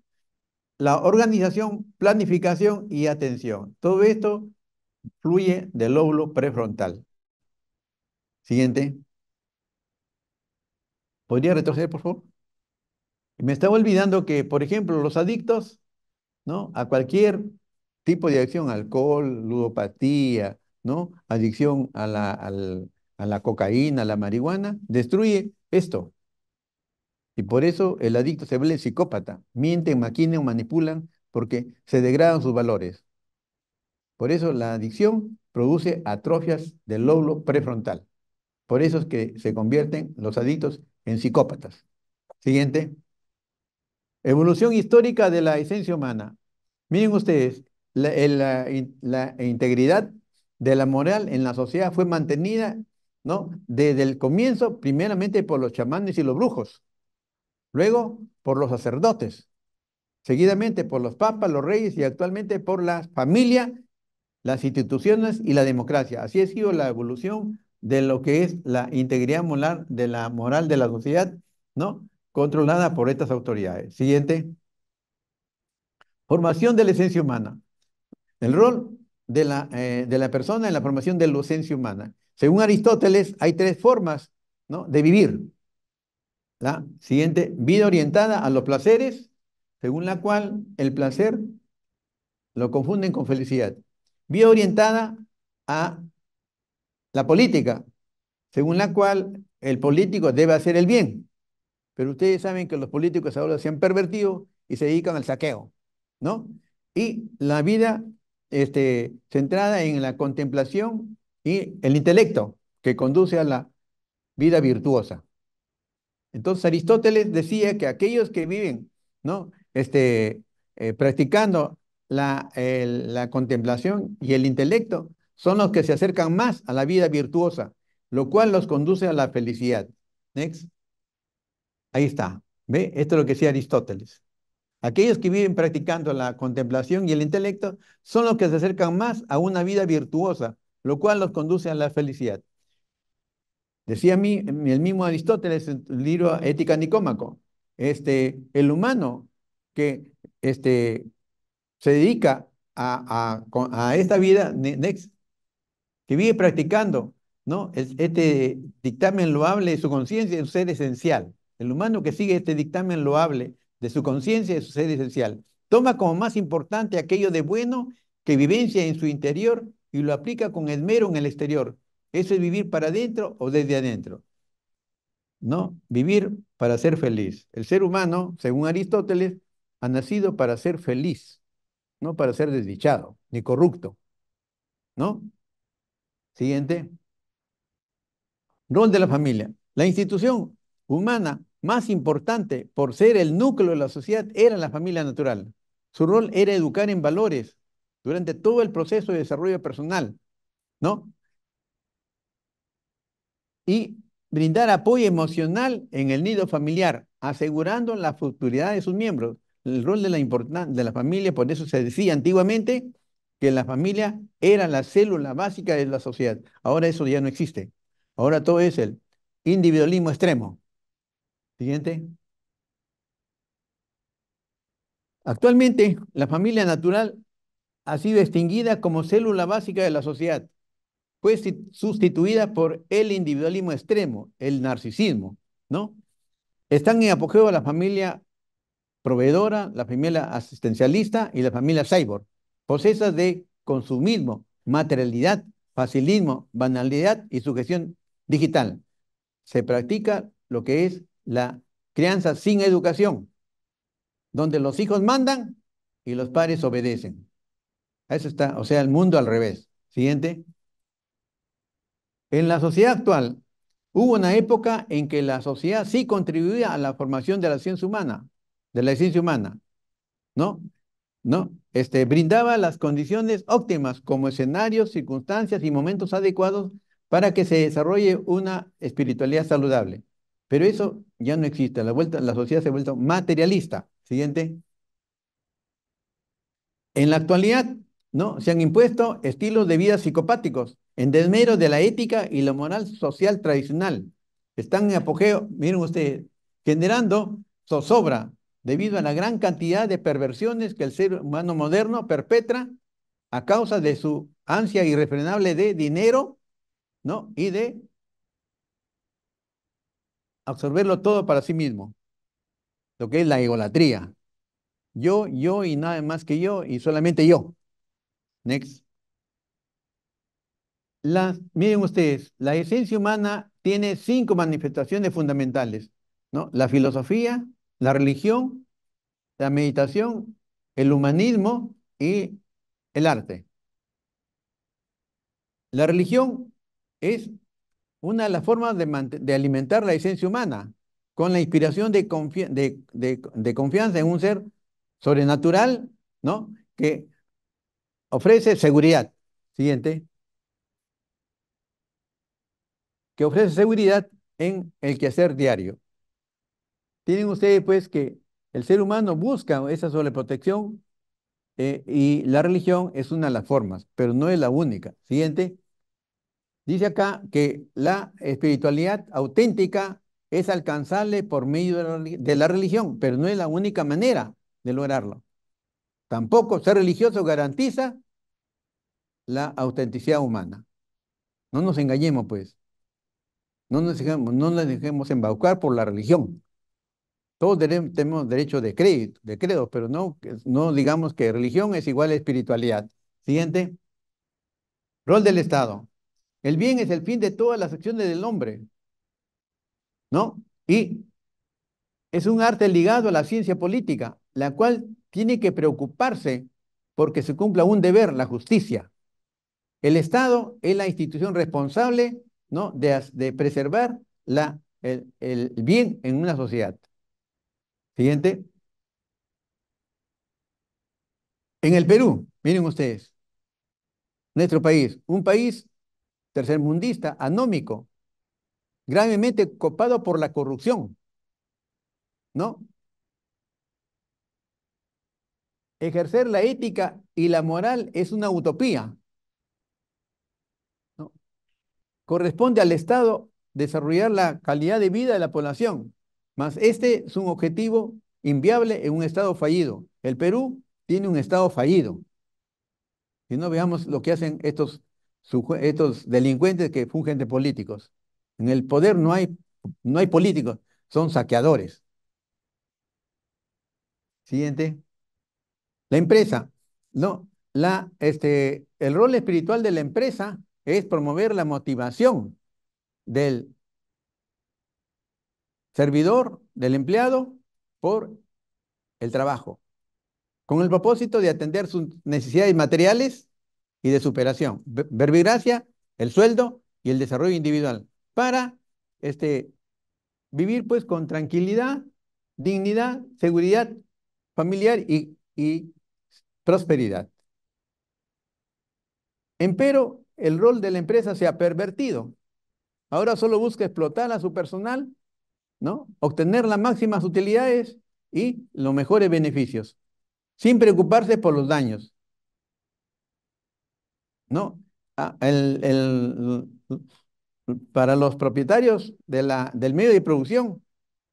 la organización, planificación y atención. Todo esto fluye del lóbulo prefrontal. Siguiente. ¿Podría retroceder, por favor? Me estaba olvidando que, por ejemplo, los adictos, ¿no? A cualquier tipo de adicción, alcohol, ludopatía, ¿no? Adicción a la, a la cocaína, a la marihuana, destruye esto, y por eso el adicto se vuelve psicópata. Mienten, o manipulan porque se degradan sus valores. Por eso la adicción produce atrofias del lóbulo prefrontal. Por eso es que se convierten los adictos en psicópatas. Siguiente. Evolución histórica de la esencia humana. Miren ustedes, la, la integridad de la moral en la sociedad fue mantenida ¿no? desde el comienzo, primeramente por los chamanes y los brujos luego por los sacerdotes, seguidamente por los papas, los reyes y actualmente por la familia, las instituciones y la democracia. Así ha sido la evolución de lo que es la integridad moral de la moral de la sociedad, ¿no? Controlada por estas autoridades. Siguiente. Formación de la esencia humana. El rol de la, eh, de la persona en la formación de la esencia humana. Según Aristóteles, hay tres formas ¿no? de vivir. La siguiente, vida orientada a los placeres, según la cual el placer lo confunden con felicidad. Vida orientada a la política, según la cual el político debe hacer el bien. Pero ustedes saben que los políticos ahora se han pervertido y se dedican al saqueo, ¿no? Y la vida este, centrada en la contemplación y el intelecto que conduce a la vida virtuosa. Entonces Aristóteles decía que aquellos que viven, ¿no? Este, eh, practicando la, la contemplación y el intelecto, son los que se acercan más a la vida virtuosa, lo cual los conduce a la felicidad. Next. Ahí está. ¿Ve? Esto es lo que decía Aristóteles. Aquellos que viven practicando la contemplación y el intelecto son los que se acercan más a una vida virtuosa, lo cual los conduce a la felicidad. Decía el mismo Aristóteles en el libro Ética Nicómaco, este, el humano que este, se dedica a, a, esta vida, next, que vive practicando ¿no? este dictamen loable de su conciencia de su ser esencial. El humano que sigue este dictamen loable de su conciencia de su ser esencial. Toma como más importante aquello de bueno que vivencia en su interior y lo aplica con esmero en el exterior, ¿Eso es vivir para adentro o desde adentro? No, vivir para ser feliz. El ser humano, según Aristóteles, ha nacido para ser feliz, no para ser desdichado ni corrupto. ¿No? Siguiente. Rol de la familia. La institución humana más importante por ser el núcleo de la sociedad era la familia natural. Su rol era educar en valores durante todo el proceso de desarrollo personal, ¿no? y brindar apoyo emocional en el nido familiar, asegurando la futuridad de sus miembros. El rol de la, de la familia, por eso se decía antiguamente que la familia era la célula básica de la sociedad. Ahora eso ya no existe. Ahora todo es el individualismo extremo. Siguiente. Actualmente, la familia natural ha sido extinguida como célula básica de la sociedad fue sustituida por el individualismo extremo, el narcisismo, ¿no? Están en apogeo la familia proveedora, la familia asistencialista y la familia cyborg, posesas de consumismo, materialidad, facilismo, banalidad y sujeción digital. Se practica lo que es la crianza sin educación, donde los hijos mandan y los padres obedecen. Eso está, o sea, el mundo al revés. Siguiente. En la sociedad actual, hubo una época en que la sociedad sí contribuía a la formación de la ciencia humana, de la ciencia humana, ¿no? ¿No? Este, brindaba las condiciones óptimas como escenarios, circunstancias y momentos adecuados para que se desarrolle una espiritualidad saludable. Pero eso ya no existe. La, vuelta, la sociedad se ha vuelto materialista. Siguiente. En la actualidad, ¿no? Se han impuesto estilos de vida psicopáticos en desmero de mm. la ética y la moral social tradicional. Están en apogeo, miren ustedes, generando zozobra debido a la gran cantidad de perversiones que el ser humano moderno perpetra a causa de su ansia irrefrenable de dinero, ¿no? Y de absorberlo todo para sí mismo, lo que es la egolatría. Yo, yo y nada más que yo y solamente yo. Next miren ustedes, la esencia humana tiene cinco manifestaciones fundamentales, ¿no? La filosofía, la religión, la meditación, el humanismo y el arte. La religión es una de las formas de, alimentar la esencia humana, con la inspiración de, de confianza en un ser sobrenatural, ¿no? Que ofrece seguridad. Siguiente que ofrece seguridad en el quehacer diario. Tienen ustedes pues que el ser humano busca esa sobreprotección eh, y la religión es una de las formas, pero no es la única. Siguiente. Dice acá que la espiritualidad auténtica es alcanzable por medio de la religión, pero no es la única manera de lograrlo. Tampoco ser religioso garantiza la autenticidad humana. No nos engañemos, pues. No nos dejemos, no dejemos embaucar por la religión. Todos tenemos derecho de crédito, de credo, pero no, no digamos que religión es igual a espiritualidad. Siguiente. Rol del Estado. El bien es el fin de todas las acciones del hombre. ¿No? Y es un arte ligado a la ciencia política, la cual tiene que preocuparse porque se cumpla un deber, la justicia. El Estado es la institución responsable ¿no? de, de preservar la, el, el bien en una sociedad. Siguiente. En el Perú, miren ustedes, nuestro país, un país tercermundista, anómico, gravemente copado por la corrupción, ¿no? Ejercer la ética y la moral es una utopía corresponde al Estado desarrollar la calidad de vida de la población, mas este es un objetivo inviable en un Estado fallido. El Perú tiene un Estado fallido. Si no veamos lo que hacen estos, estos delincuentes que fungen de políticos. En el poder no hay, no hay políticos, son saqueadores. Siguiente. La empresa. No, la, este, el rol espiritual de la empresa es promover la motivación del servidor, del empleado, por el trabajo, con el propósito de atender sus necesidades materiales y de superación. Verbigracia, el sueldo y el desarrollo individual, para este, vivir pues con tranquilidad, dignidad, seguridad familiar y, y prosperidad. Empero, el rol de la empresa se ha pervertido. Ahora solo busca explotar a su personal, ¿no? Obtener las máximas utilidades y los mejores beneficios, sin preocuparse por los daños. ¿No? Ah, para los propietarios de la, del medio de producción,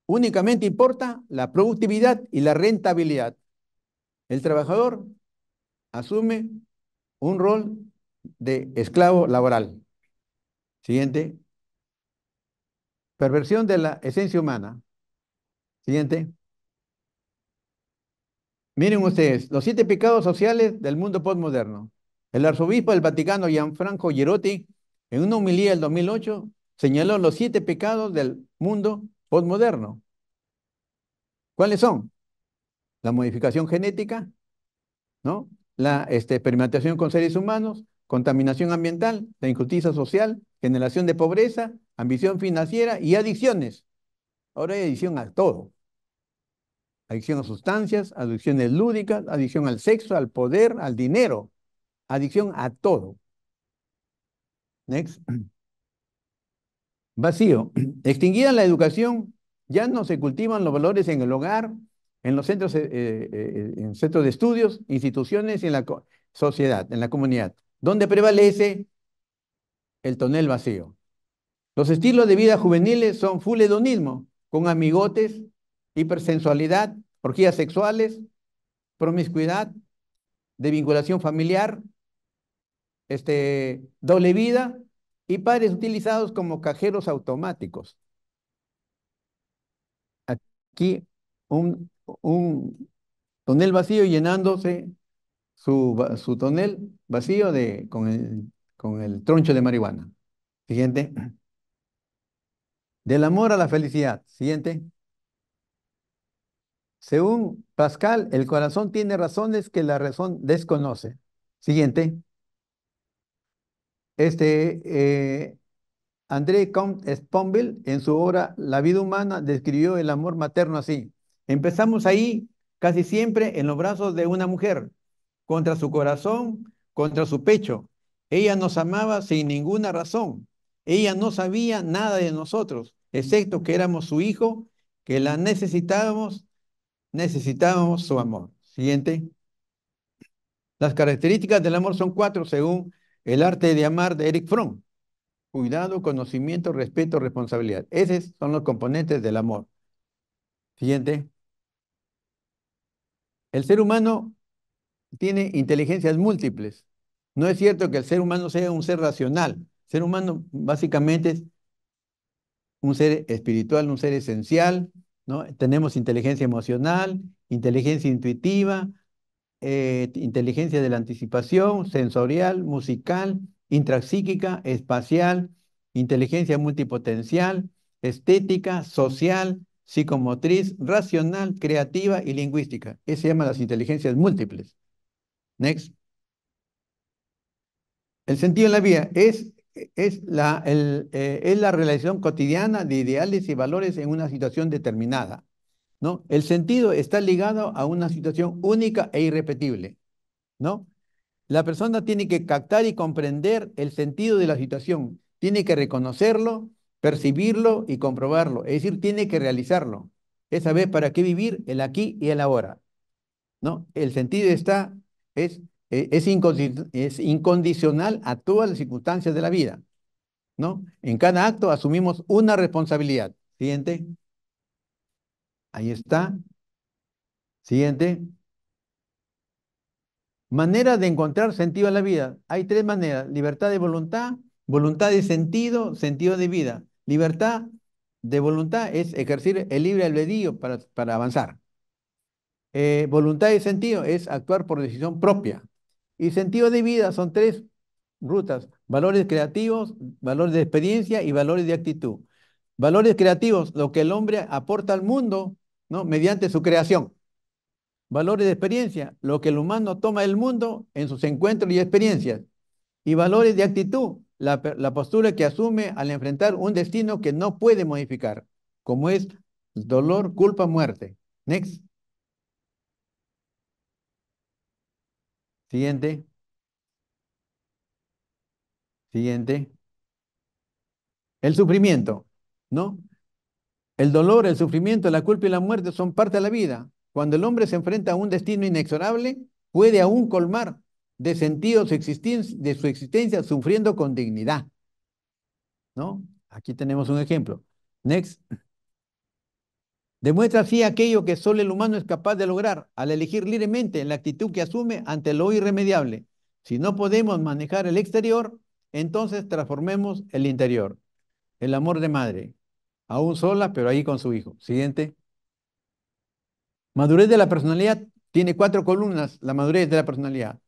únicamente importa la productividad y la rentabilidad. El trabajador asume un rol de esclavo laboral. Siguiente. Perversión de la esencia humana. Siguiente. Miren ustedes, los siete pecados sociales del mundo postmoderno. El arzobispo del Vaticano, Gianfranco Girotti, en una homilía del 2008, señaló los siete pecados del mundo postmoderno. ¿Cuáles son? La modificación genética, ¿no? La este, experimentación con seres humanos, contaminación ambiental, la injusticia social, generación de pobreza, ambición financiera y adicciones. Ahora hay adicción a todo. Adicción a sustancias, adicciones lúdicas, adicción al sexo, al poder, al dinero. Adicción a todo. Next. Vacío. Extinguida la educación, ya no se cultivan los valores en el hogar, en los centros, eh, eh, eh, en centros de estudios, instituciones y en la sociedad, en la comunidad donde prevalece el tonel vacío. Los estilos de vida juveniles son full con amigotes, hipersensualidad, orgías sexuales, promiscuidad, de vinculación familiar, este, doble vida y padres utilizados como cajeros automáticos. Aquí un, un tonel vacío llenándose su, tonel vacío de, con, el, con el troncho de marihuana. Siguiente. Del amor a la felicidad. Siguiente. Según Pascal, el corazón tiene razones que la razón desconoce. Siguiente. Este, eh, André Comte Sponville, en su obra La vida humana, describió el amor materno así. Empezamos ahí, casi siempre, en los brazos de una mujer, contra su corazón, contra su pecho. Ella nos amaba sin ninguna razón. Ella no sabía nada de nosotros, excepto que éramos su hijo, que la necesitábamos, necesitábamos su amor. Siguiente. Las características del amor son cuatro según el arte de amar de Eric Fromm. Cuidado, conocimiento, respeto, responsabilidad. Esos son los componentes del amor. Siguiente. El ser humano tiene inteligencias múltiples. No es cierto que el ser humano sea un ser racional. El ser humano básicamente es un ser espiritual, un ser esencial, ¿no? Tenemos inteligencia emocional, inteligencia intuitiva, eh, inteligencia de la anticipación, sensorial, musical, intrapsíquica, espacial, inteligencia multipotencial, estética, social, psicomotriz, racional, creativa y lingüística. Eso se llama las inteligencias múltiples. Next. El sentido en la vida es, es, la, el, eh, es la relación cotidiana de ideales y valores en una situación determinada. ¿no? El sentido está ligado a una situación única e irrepetible. ¿no? La persona tiene que captar y comprender el sentido de la situación, tiene que reconocerlo, percibirlo y comprobarlo, es decir, tiene que realizarlo. Es saber para qué vivir el aquí y el ahora. ¿no? El sentido está es, e, es, incondicional a todas las circunstancias de la vida. ¿no? En cada acto asumimos una responsabilidad. Siguiente. Ahí está. Siguiente. Manera de encontrar sentido a la vida. Hay tres maneras. Libertad de voluntad, voluntad de sentido, sentido de vida. Libertad de voluntad es ejercer el libre albedrío para, para avanzar. Eh, voluntad y sentido es actuar por decisión propia. Y sentido de vida son tres rutas, valores creativos, valores de experiencia y valores de actitud. Valores creativos, lo que el hombre aporta al mundo ¿no? mediante su creación. Valores de experiencia, lo que el humano toma del mundo en sus encuentros y experiencias. Y valores de actitud, la, la postura que asume al enfrentar un destino que no puede modificar, como es dolor, culpa, muerte. Next. Siguiente. Siguiente. El sufrimiento, ¿no? El dolor, el sufrimiento, la culpa y la muerte son parte de la vida. Cuando el hombre se enfrenta a un destino inexorable, puede aún colmar de sentidos de su existencia sufriendo con dignidad. ¿No? Aquí tenemos un ejemplo. Next. Demuestra así aquello que solo el humano es capaz de lograr al elegir libremente la actitud que asume ante lo irremediable. Si no podemos manejar el exterior, entonces transformemos el interior. El amor de madre, aún sola, pero ahí con su hijo. Siguiente. Madurez de la personalidad tiene cuatro columnas, la madurez de la personalidad.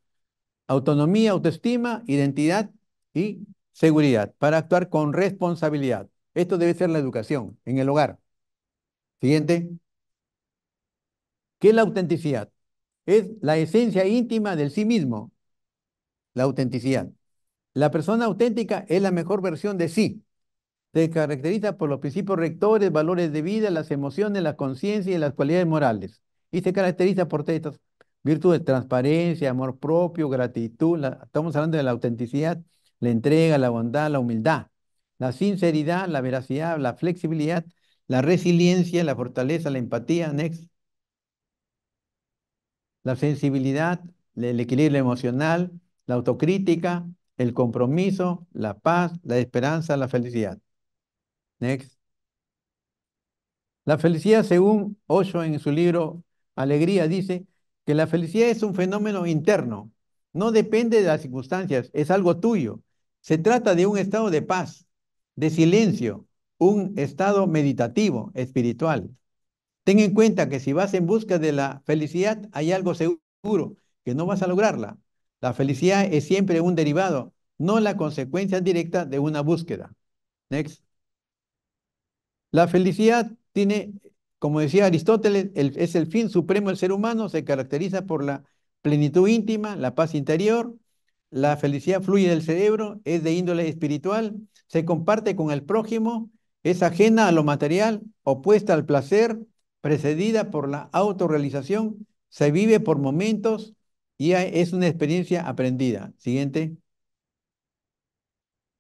Autonomía, autoestima, identidad y seguridad para actuar con responsabilidad. Esto debe ser la educación en el hogar. Siguiente. ¿Qué es la autenticidad? Es la esencia íntima del sí mismo. La autenticidad. La persona auténtica es la mejor versión de sí. Se caracteriza por los principios rectores, valores de vida, las emociones, la conciencia y las cualidades morales. Y se caracteriza por estas virtudes, transparencia, amor propio, gratitud. estamos hablando de la autenticidad, la entrega, la bondad, la humildad, la sinceridad, la veracidad, la flexibilidad, la resiliencia, la fortaleza, la empatía, next. La sensibilidad, el equilibrio emocional, la autocrítica, el compromiso, la paz, la esperanza, la felicidad. Next. La felicidad, según Osho en su libro Alegría, dice que la felicidad es un fenómeno interno, no depende de las circunstancias, es algo tuyo. Se trata de un estado de paz, de silencio, un estado meditativo, espiritual. Ten en cuenta que si vas en busca de la felicidad, hay algo seguro, que no vas a lograrla. La felicidad es siempre un derivado, no la consecuencia directa de una búsqueda. Next. La felicidad tiene, como decía Aristóteles, es el fin supremo del ser humano, se caracteriza por la plenitud íntima, la paz interior, la felicidad fluye del cerebro, es de índole espiritual, se comparte con el prójimo es ajena a lo material, opuesta al placer, precedida por la autorrealización, se vive por momentos y es una experiencia aprendida. Siguiente.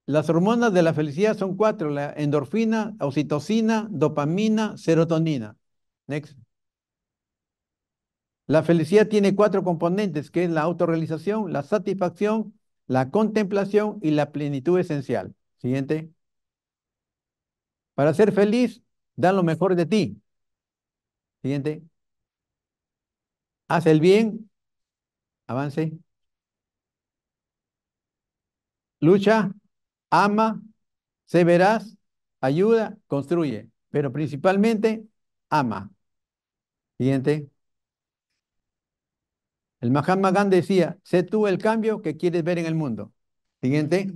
Las hormonas de la felicidad son cuatro, la endorfina, oxitocina, dopamina, serotonina. Next. La felicidad tiene cuatro componentes, que es la autorrealización, la satisfacción, la contemplación y la plenitud esencial. Siguiente. Para ser feliz, da lo mejor de ti. Siguiente. Haz el bien. Avance. Lucha, ama, se verás, ayuda, construye, pero principalmente ama. Siguiente. El Mahatma Gandhi decía, sé tú el cambio que quieres ver en el mundo. Siguiente.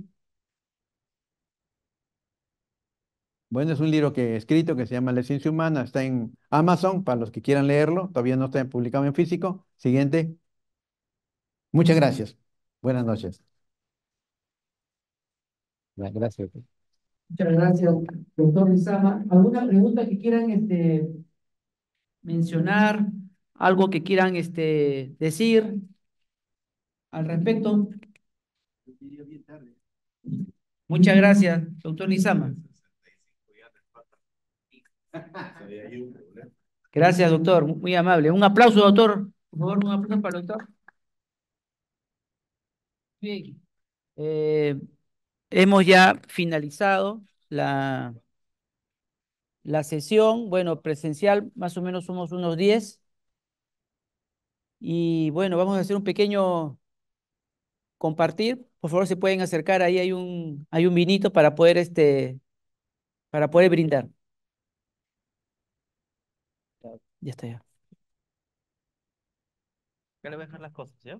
Bueno, es un libro que he escrito que se llama La ciencia humana, está en Amazon para los que quieran leerlo, todavía no está publicado en físico. Siguiente. Muchas gracias. Buenas noches.
Gracias.
Muchas gracias, doctor Nizama. ¿Alguna pregunta que quieran este, mencionar? ¿Algo que quieran este, decir al respecto? Muchas gracias, doctor Nizama. Gracias, doctor. Muy amable. Un aplauso, doctor. Por favor, un aplauso para el doctor. Bien. Eh, hemos ya finalizado la, la sesión. Bueno, presencial, más o menos somos unos 10. Y bueno, vamos a hacer un pequeño compartir. Por favor, se pueden acercar. Ahí hay un, hay un vinito para poder, este, para poder brindar. Ya está ya. Acá le voy a dejar las cosas, ¿ya?